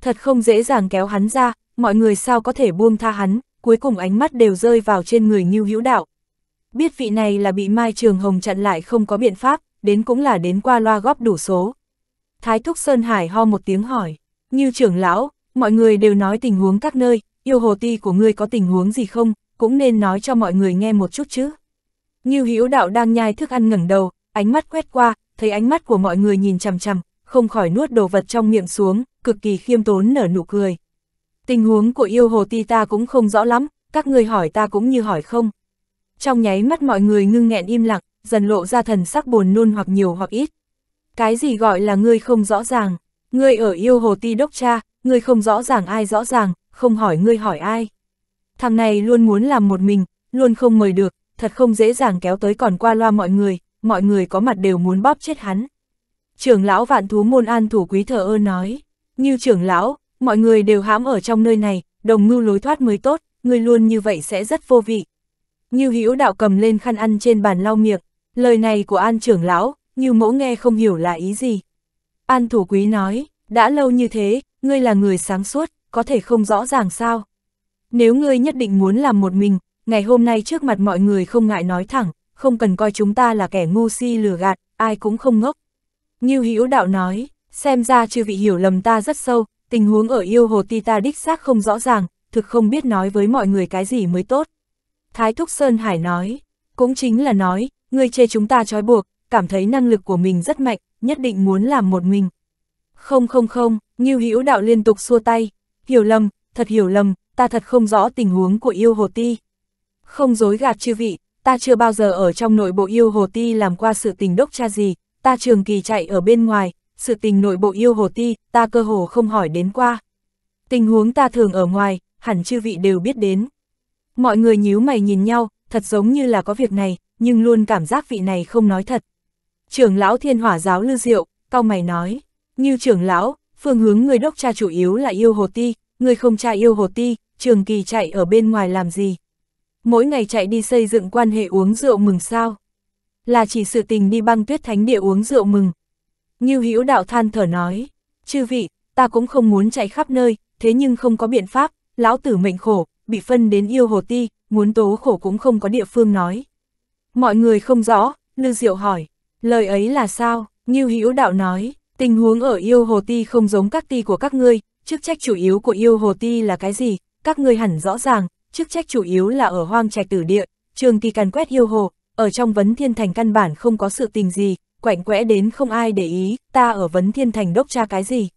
Thật không dễ dàng kéo hắn ra, mọi người sao có thể buông tha hắn, cuối cùng ánh mắt đều rơi vào trên người Ngưu Hữu Đạo. Biết vị này là bị Mai Trường Hồng chặn lại không có biện pháp, đến cũng là đến qua loa góp đủ số. Thái Thúc Sơn Hải ho một tiếng hỏi, như trưởng lão, mọi người đều nói tình huống các nơi, yêu hồ ti của ngươi có tình huống gì không, cũng nên nói cho mọi người nghe một chút chứ. Như Hữu đạo đang nhai thức ăn ngẩng đầu, ánh mắt quét qua, thấy ánh mắt của mọi người nhìn chằm chằm, không khỏi nuốt đồ vật trong miệng xuống, cực kỳ khiêm tốn nở nụ cười. Tình huống của yêu hồ ti ta cũng không rõ lắm, các ngươi hỏi ta cũng như hỏi không. Trong nháy mắt mọi người ngưng nghẹn im lặng, dần lộ ra thần sắc buồn nôn hoặc nhiều hoặc ít. Cái gì gọi là ngươi không rõ ràng, ngươi ở yêu hồ ti đốc cha, ngươi không rõ ràng ai rõ ràng, không hỏi ngươi hỏi ai. Thằng này luôn muốn làm một mình, luôn không mời được, thật không dễ dàng kéo tới còn qua loa mọi người, mọi người có mặt đều muốn bóp chết hắn. Trưởng lão vạn thú môn an thủ quý thờ ơ nói, như trưởng lão, mọi người đều hãm ở trong nơi này, đồng mưu lối thoát mới tốt, người luôn như vậy sẽ rất vô vị, như Hữu Đạo cầm lên khăn ăn trên bàn lau miệng, lời này của An trưởng lão, Như Mỗ nghe không hiểu là ý gì. An thủ quý nói, đã lâu như thế, ngươi là người sáng suốt, có thể không rõ ràng sao? Nếu ngươi nhất định muốn làm một mình, ngày hôm nay trước mặt mọi người không ngại nói thẳng, không cần coi chúng ta là kẻ ngu si lừa gạt, ai cũng không ngốc. Như Hữu Đạo nói, xem ra chư vị hiểu lầm ta rất sâu, tình huống ở yêu hồ ti ta đích xác không rõ ràng, thực không biết nói với mọi người cái gì mới tốt. Thái Thúc Sơn Hải nói, cũng chính là nói, người chê chúng ta trói buộc, cảm thấy năng lực của mình rất mạnh, nhất định muốn làm một mình. Không không không, Ngưu Hữu Đạo liên tục xua tay, hiểu lầm, thật hiểu lầm, ta thật không rõ tình huống của yêu hồ ti. Không dối gạt chư vị, ta chưa bao giờ ở trong nội bộ yêu hồ ti làm qua sự tình đốc cha gì, ta trường kỳ chạy ở bên ngoài, sự tình nội bộ yêu hồ ti, ta cơ hồ không hỏi đến qua. Tình huống ta thường ở ngoài, hẳn chư vị đều biết đến. Mọi người nhíu mày nhìn nhau, thật giống như là có việc này, nhưng luôn cảm giác vị này không nói thật. Trưởng lão thiên hỏa giáo lư diệu, cao mày nói, như trưởng lão, phương hướng người đốc cha chủ yếu là yêu hồ ti, người không cha yêu hồ ti, trường kỳ chạy ở bên ngoài làm gì. Mỗi ngày chạy đi xây dựng quan hệ uống rượu mừng sao. Là chỉ sự tình đi băng tuyết thánh địa uống rượu mừng. Như hữu đạo than thở nói, chư vị, ta cũng không muốn chạy khắp nơi, thế nhưng không có biện pháp, lão tử mệnh khổ, bị phân đến yêu hồ ti, muốn tố khổ cũng không có địa phương nói. Mọi người không rõ, Lư Diệu hỏi, lời ấy là sao, Ngưu Hữu Đạo nói, tình huống ở yêu hồ ti không giống các ti của các ngươi, chức trách chủ yếu của yêu hồ ti là cái gì, các ngươi hẳn rõ ràng, chức trách chủ yếu là ở hoang trạch tử địa, trường kỳ càn quét yêu hồ, ở trong vấn thiên thành căn bản không có sự tình gì, quạnh quẽ đến không ai để ý, ta ở vấn thiên thành đốc tra cái gì.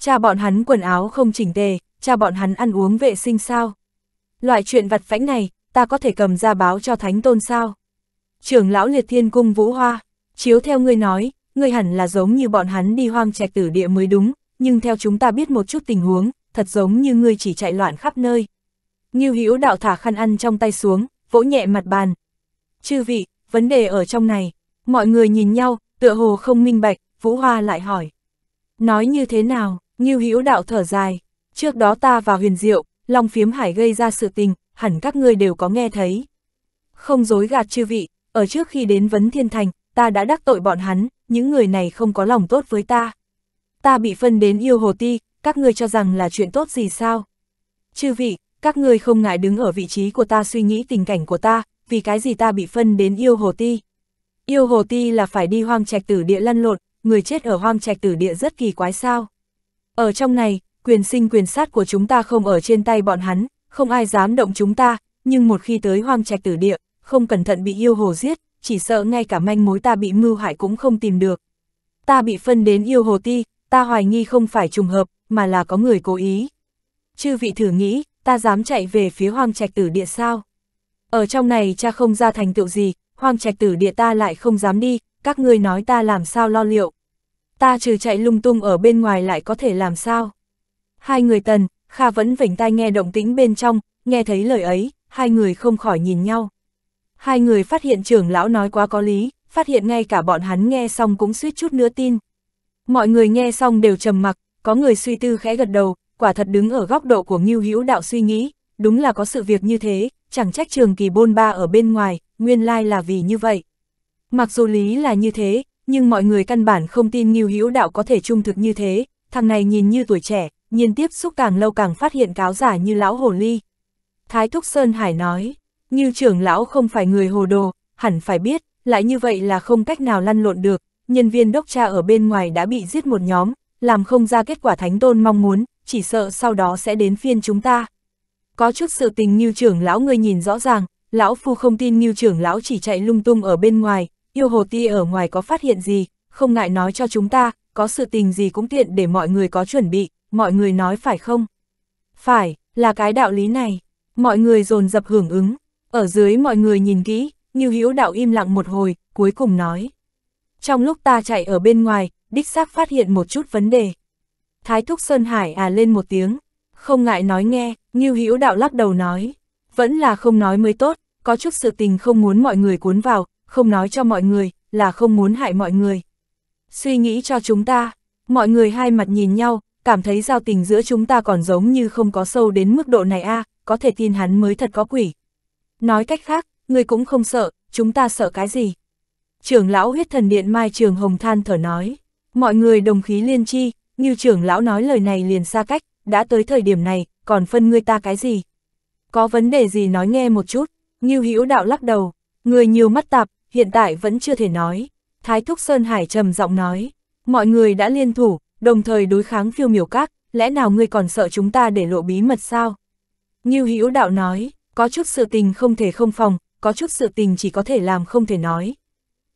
Cha bọn hắn quần áo không chỉnh tề, cha bọn hắn ăn uống vệ sinh sao, loại chuyện vặt vãnh này, ta có thể cầm ra báo cho thánh tôn sao? Trưởng lão liệt thiên cung vũ hoa, chiếu theo ngươi nói, ngươi hẳn là giống như bọn hắn đi hoang trạch tử địa mới đúng, nhưng theo chúng ta biết một chút tình huống, thật giống như ngươi chỉ chạy loạn khắp nơi. Nghiêu hữu đạo thả khăn ăn trong tay xuống, vỗ nhẹ mặt bàn. Chư vị, vấn đề ở trong này, mọi người nhìn nhau, tựa hồ không minh bạch, Vũ Hoa lại hỏi. Nói như thế nào, Nghiêu hữu đạo thở dài, trước đó ta và huyền diệu, Long phiếm hải gây ra sự tình, hẳn các ngươi đều có nghe thấy. Không dối gạt chư vị, ở trước khi đến Vấn Thiên Thành, ta đã đắc tội bọn hắn, những người này không có lòng tốt với ta. Ta bị phân đến yêu hồ ti, các ngươi cho rằng là chuyện tốt gì sao? Chư vị, các ngươi không ngại đứng ở vị trí của ta suy nghĩ tình cảnh của ta, vì cái gì ta bị phân đến yêu hồ ti. Yêu hồ ti là phải đi hoang trạch tử địa lăn lộn, người chết ở hoang trạch tử địa rất kỳ quái sao. Ở trong này, quyền sinh quyền sát của chúng ta không ở trên tay bọn hắn, không ai dám động chúng ta, nhưng một khi tới hoang trạch tử địa, không cẩn thận bị yêu hồ giết, chỉ sợ ngay cả manh mối ta bị mưu hại cũng không tìm được. Ta bị phân đến yêu hồ ti, ta hoài nghi không phải trùng hợp, mà là có người cố ý. Chư vị thử nghĩ, ta dám chạy về phía hoang trạch tử địa sao? Ở trong này cha không ra thành tựu gì, hoang trạch tử địa ta lại không dám đi, các ngươi nói ta làm sao lo liệu. Ta trừ chạy lung tung ở bên ngoài lại có thể làm sao? Hai người tần, Kha vẫn vỉnh tai nghe động tĩnh bên trong, nghe thấy lời ấy, hai người không khỏi nhìn nhau. Hai người phát hiện trưởng lão nói quá có lý, phát hiện ngay cả bọn hắn nghe xong cũng suýt chút nữa tin. Mọi người nghe xong đều trầm mặc, có người suy tư khẽ gật đầu, quả thật đứng ở góc độ của Ngưu Hữu Đạo suy nghĩ, đúng là có sự việc như thế, chẳng trách trường kỳ bôn ba ở bên ngoài, nguyên lai là vì như vậy. Mặc dù lý là như thế, nhưng mọi người căn bản không tin Ngưu Hữu Đạo có thể trung thực như thế, thằng này nhìn như tuổi trẻ, nhiên tiếp xúc càng lâu càng phát hiện cáo giả như lão hồ ly. Thái Thúc Sơn Hải nói, như trưởng lão không phải người hồ đồ, hẳn phải biết, lại như vậy là không cách nào lăn lộn được, nhân viên đốc tra ở bên ngoài đã bị giết một nhóm, làm không ra kết quả Thánh Tôn mong muốn, chỉ sợ sau đó sẽ đến phiên chúng ta. Có chút sự tình như trưởng lão người nhìn rõ ràng, lão phu không tin như trưởng lão chỉ chạy lung tung ở bên ngoài, yêu hồ ti ở ngoài có phát hiện gì, không ngại nói cho chúng ta, có sự tình gì cũng tiện để mọi người có chuẩn bị, mọi người nói phải không? Phải, là cái đạo lý này. Mọi người dồn dập hưởng ứng, ở dưới mọi người nhìn kỹ, Ngưu Hữu đạo im lặng một hồi, cuối cùng nói. Trong lúc ta chạy ở bên ngoài, đích xác phát hiện một chút vấn đề. Thái Thúc Sơn Hải à lên một tiếng, không ngại nói nghe, Ngưu Hữu đạo lắc đầu nói, vẫn là không nói mới tốt, có chút sự tình không muốn mọi người cuốn vào, không nói cho mọi người, là không muốn hại mọi người. Suy nghĩ cho chúng ta, mọi người hai mặt nhìn nhau, cảm thấy giao tình giữa chúng ta còn giống như không có sâu đến mức độ này a à, có thể tin hắn mới thật có quỷ. Nói cách khác, người cũng không sợ, chúng ta sợ cái gì? Trưởng lão huyết thần điện Mai Trường Hồng than thở nói, mọi người đồng khí liên chi, như trưởng lão nói lời này liền xa cách, đã tới thời điểm này, còn phân người ta cái gì? Có vấn đề gì nói nghe một chút, như hữu đạo lắc đầu, người nhiều mắt tạp, hiện tại vẫn chưa thể nói. Thái Thúc Sơn Hải trầm giọng nói, mọi người đã liên thủ, đồng thời đối kháng phiêu miểu các, lẽ nào ngươi còn sợ chúng ta để lộ bí mật sao? Ngưu Hữu Đạo nói, có chút sự tình không thể không phòng, có chút sự tình chỉ có thể làm không thể nói.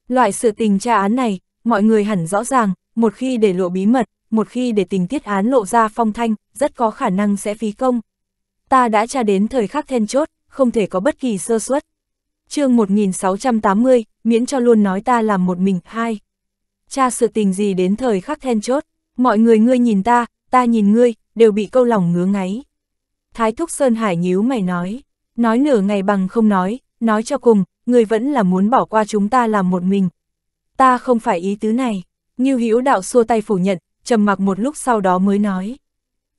Loại sự tình tra án này, mọi người hẳn rõ ràng, một khi để lộ bí mật, một khi để tình tiết án lộ ra phong thanh, rất có khả năng sẽ phí công. Ta đã tra đến thời khắc then chốt, không thể có bất kỳ sơ suất. chương 1680, miễn cho luôn nói ta làm một mình, hai. Tra sự tình gì đến thời khắc then chốt? Mọi người ngươi nhìn ta, ta nhìn ngươi, đều bị câu lòng ngứa ngáy. Thái Thúc Sơn Hải nhíu mày nói, nói nửa ngày bằng không nói, nói cho cùng, ngươi vẫn là muốn bỏ qua chúng ta làm một mình. Ta không phải ý tứ này, Như Hữu Đạo xua tay phủ nhận, trầm mặc một lúc sau đó mới nói.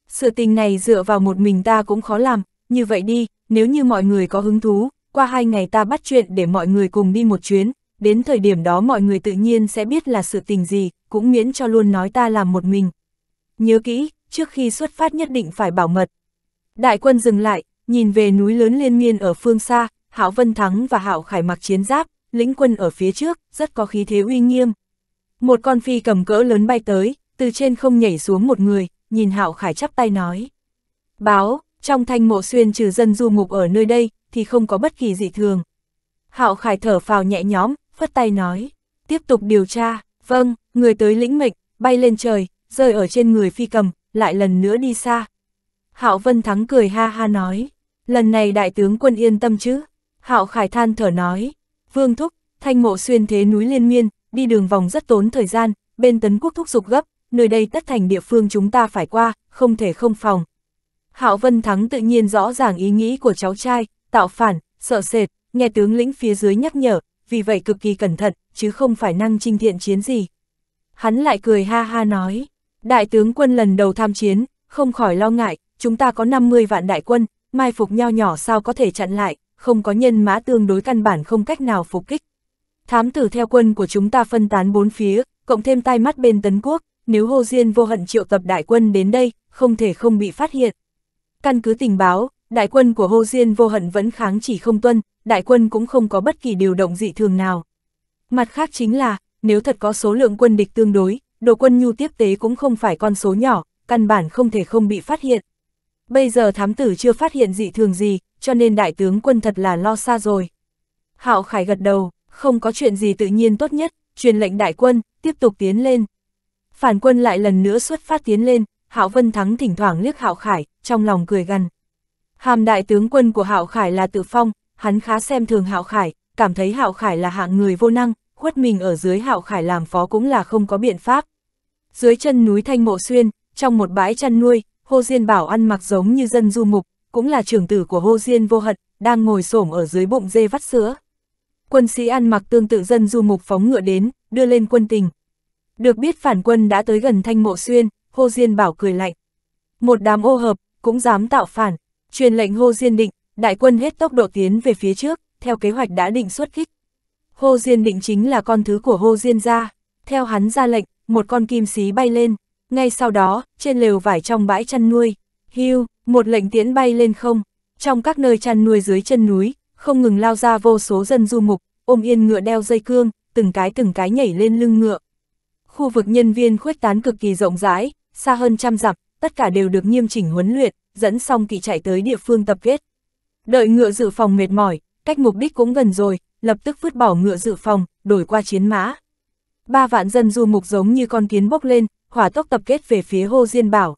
Sự tình này dựa vào một mình ta cũng khó làm, như vậy đi, nếu như mọi người có hứng thú, qua hai ngày ta bắt chuyện để mọi người cùng đi một chuyến, đến thời điểm đó mọi người tự nhiên sẽ biết là sự tình gì, cũng miễn cho luôn nói ta làm một mình. Nhớ kỹ, trước khi xuất phát nhất định phải bảo mật. Đại quân dừng lại, nhìn về núi lớn liên miên ở phương xa, Hạo Vân Thắng và Hạo Khải mặc chiến giáp, lĩnh quân ở phía trước, rất có khí thế uy nghiêm. Một con phi cầm cỡ lớn bay tới, từ trên không nhảy xuống một người, nhìn Hạo Khải chắp tay nói. Báo, trong thanh mộ xuyên trừ dân du mục ở nơi đây, thì không có bất kỳ dị thường. Hạo Khải thở phào nhẹ nhõm, phất tay nói, tiếp tục điều tra, vâng, người tới lĩnh mệnh, bay lên trời, rơi ở trên người phi cầm, lại lần nữa đi xa. Hạo Vân Thắng cười ha ha nói, lần này đại tướng quân yên tâm chứ, Hạo Khải than thở nói, Vương Thúc, thanh mộ xuyên thế núi liên miên, đi đường vòng rất tốn thời gian, bên tấn quốc thúc dục gấp, nơi đây tất thành địa phương chúng ta phải qua, không thể không phòng. Hạo Vân Thắng tự nhiên rõ ràng ý nghĩ của cháu trai, tạo phản, sợ sệt, nghe tướng lĩnh phía dưới nhắc nhở, vì vậy cực kỳ cẩn thận, chứ không phải năng trinh thiện chiến gì. Hắn lại cười ha ha nói, đại tướng quân lần đầu tham chiến, không khỏi lo ngại, chúng ta có 50 vạn đại quân, mai phục nho nhỏ sao có thể chặn lại, không có nhân mã tương đối căn bản không cách nào phục kích. Thám tử theo quân của chúng ta phân tán bốn phía, cộng thêm tai mắt bên Tấn Quốc, nếu hô Diên vô hận triệu tập đại quân đến đây, không thể không bị phát hiện. Căn cứ tình báo, đại quân của hô Diên vô hận vẫn kháng chỉ không tuân, đại quân cũng không có bất kỳ điều động dị thường nào. Mặt khác chính là, nếu thật có số lượng quân địch tương đối, đồ quân nhu tiếp tế cũng không phải con số nhỏ, căn bản không thể không bị phát hiện. Bây giờ thám tử chưa phát hiện dị thường gì, cho nên đại tướng quân thật là lo xa rồi. Hạo Khải gật đầu, không có chuyện gì tự nhiên tốt nhất, truyền lệnh đại quân, tiếp tục tiến lên. Phản quân lại lần nữa xuất phát tiến lên, Hạo Vân Thắng thỉnh thoảng liếc Hạo Khải, trong lòng cười gằn. Hàm đại tướng quân của Hạo Khải là Tự Phong, hắn khá xem thường Hạo Khải, cảm thấy Hạo Khải là hạng người vô năng, khuất mình ở dưới Hạo Khải làm phó cũng là không có biện pháp. Dưới chân núi Thanh Mộ Xuyên, trong một bãi chăn nuôi, Hồ Diên Bảo ăn mặc giống như dân du mục, cũng là trưởng tử của Hồ Diên Vô Hận, đang ngồi xổm ở dưới bụng dê vắt sữa. Quân sĩ ăn mặc tương tự dân du mục phóng ngựa đến, đưa lên quân tình. Được biết phản quân đã tới gần Thanh Mộ Xuyên, Hồ Diên Bảo cười lạnh. Một đám ô hợp, cũng dám tạo phản, truyền lệnh Hồ Diên Định, Đại quân hết tốc độ tiến về phía trước, theo kế hoạch đã định xuất kích. Hô Diên định chính là con thứ của Hô Diên ra. Theo hắn ra lệnh, một con kim xí bay lên. Ngay sau đó, trên lều vải trong bãi chăn nuôi, hưu, một lệnh tiễn bay lên không. Trong các nơi chăn nuôi dưới chân núi, không ngừng lao ra vô số dân du mục, ôm yên ngựa đeo dây cương, từng cái từng cái nhảy lên lưng ngựa. Khu vực nhân viên khuếch tán cực kỳ rộng rãi, xa hơn trăm dặm, tất cả đều được nghiêm chỉnh huấn luyện, dẫn xong kỵ chạy tới địa phương tập kết. Đợi ngựa dự phòng mệt mỏi, cách mục đích cũng gần rồi, lập tức vứt bỏ ngựa dự phòng, đổi qua chiến mã. Ba vạn dân du mục giống như con kiến bốc lên, hỏa tốc tập kết về phía Hồ Diên Bảo.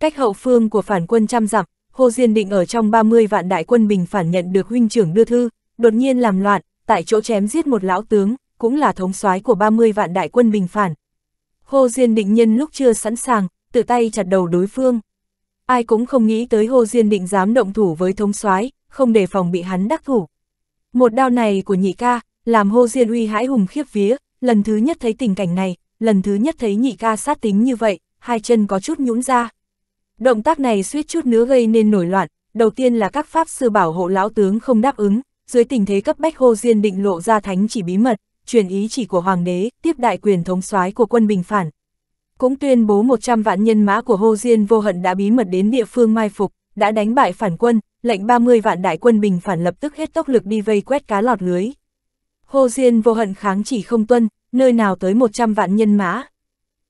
Cách hậu phương của phản quân trăm dặm, Hồ Diên định ở trong 30 vạn đại quân bình phản nhận được huynh trưởng đưa thư, đột nhiên làm loạn, tại chỗ chém giết một lão tướng, cũng là thống soái của 30 vạn đại quân bình phản. Hồ Diên định nhân lúc chưa sẵn sàng, tự tay chặt đầu đối phương. Ai cũng không nghĩ tới Hồ Diên định dám động thủ với thống soái, không đề phòng bị hắn đắc thủ. Một đao này của nhị ca, làm Hồ Diên uy hãi hùng khiếp vía, lần thứ nhất thấy tình cảnh này, lần thứ nhất thấy nhị ca sát tính như vậy, hai chân có chút nhũn ra. Động tác này suýt chút nữa gây nên nổi loạn, đầu tiên là các pháp sư bảo hộ lão tướng không đáp ứng, dưới tình thế cấp bách Hồ Diên định lộ ra thánh chỉ bí mật, truyền ý chỉ của hoàng đế, tiếp đại quyền thống soái của quân bình phản, cũng tuyên bố 100 vạn nhân mã của Hồ Diên vô hận đã bí mật đến địa phương mai phục, đã đánh bại phản quân, lệnh 30 vạn đại quân bình phản lập tức hết tốc lực đi vây quét cá lọt lưới. Hồ Diên vô hận kháng chỉ không tuân, nơi nào tới 100 vạn nhân mã.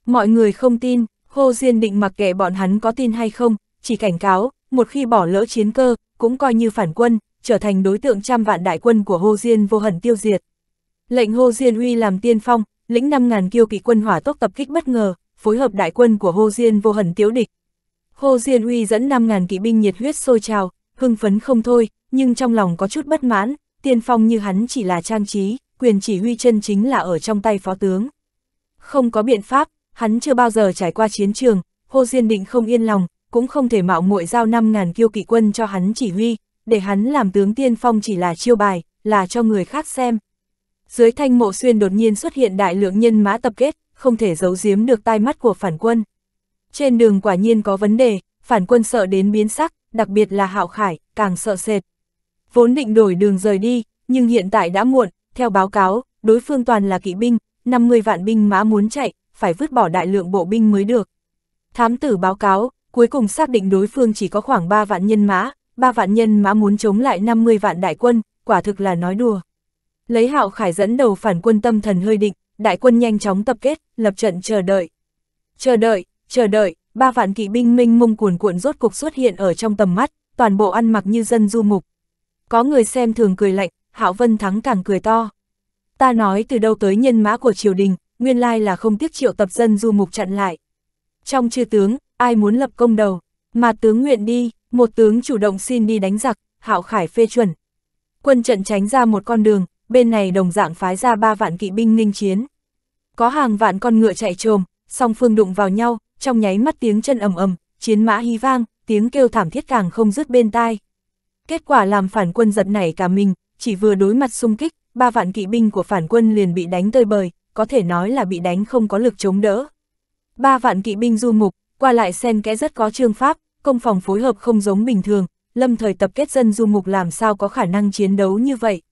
Mọi người không tin, Hồ Diên định mặc kệ bọn hắn có tin hay không, chỉ cảnh cáo, một khi bỏ lỡ chiến cơ, cũng coi như phản quân, trở thành đối tượng trăm vạn đại quân của Hồ Diên vô hận tiêu diệt. Lệnh Hồ Diên uy làm tiên phong, lĩnh 5.000 kiêu kỵ quân hỏa tốc tập kích bất ngờ, phối hợp đại quân của Hồ Diên vô hẩn tiếu địch. Hồ Diên uy dẫn 5.000 kỵ binh nhiệt huyết sôi trào, hưng phấn không thôi, nhưng trong lòng có chút bất mãn, tiên phong như hắn chỉ là trang trí, quyền chỉ huy chân chính là ở trong tay phó tướng. Không có biện pháp, hắn chưa bao giờ trải qua chiến trường, Hồ Diên định không yên lòng, cũng không thể mạo muội giao 5.000 kiêu kỵ quân cho hắn chỉ huy, để hắn làm tướng tiên phong chỉ là chiêu bài, là cho người khác xem. Dưới thanh mộ xuyên đột nhiên xuất hiện đại lượng nhân mã tập kết, không thể giấu giếm được tai mắt của phản quân. Trên đường quả nhiên có vấn đề, phản quân sợ đến biến sắc, đặc biệt là hạo khải, càng sợ sệt. Vốn định đổi đường rời đi, nhưng hiện tại đã muộn, theo báo cáo, đối phương toàn là kỵ binh, 50 vạn binh mã muốn chạy, phải vứt bỏ đại lượng bộ binh mới được. Thám tử báo cáo, cuối cùng xác định đối phương chỉ có khoảng 3 vạn nhân mã, 3 vạn nhân mã muốn chống lại 50 vạn đại quân, quả thực là nói đùa. Lấy hạo khải dẫn đầu phản quân tâm thần hơi định, đại quân nhanh chóng tập kết, lập trận chờ đợi. Chờ đợi, chờ đợi, ba vạn kỵ binh minh mông cuồn cuộn rốt cục xuất hiện ở trong tầm mắt, toàn bộ ăn mặc như dân du mục. Có người xem thường cười lạnh, Hạo Vân Thắng càng cười to. Ta nói từ đâu tới nhân mã của triều đình, nguyên lai là không tiếc triệu tập dân du mục chặn lại. Trong chư tướng, ai muốn lập công đầu, mà tướng nguyện đi, một tướng chủ động xin đi đánh giặc, Hạo Khải phê chuẩn. Quân trận tránh ra một con đường, bên này đồng dạng phái ra ba vạn kỵ binh ninh chiến. Có hàng vạn con ngựa chạy trồm, song phương đụng vào nhau, trong nháy mắt tiếng chân ầm ầm, chiến mã hí vang, tiếng kêu thảm thiết càng không dứt bên tai. Kết quả làm phản quân giật nảy cả mình, chỉ vừa đối mặt xung kích, ba vạn kỵ binh của phản quân liền bị đánh tơi bời, có thể nói là bị đánh không có lực chống đỡ. Ba vạn kỵ binh du mục, qua lại sen kẽ rất có trương pháp, công phòng phối hợp không giống bình thường, lâm thời tập kết dân du mục làm sao có khả năng chiến đấu như vậy.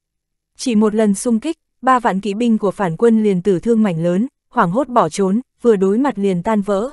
Chỉ một lần xung kích, ba vạn kỵ binh của phản quân liền tử thương mảnh lớn, hoảng hốt bỏ trốn, vừa đối mặt liền tan vỡ.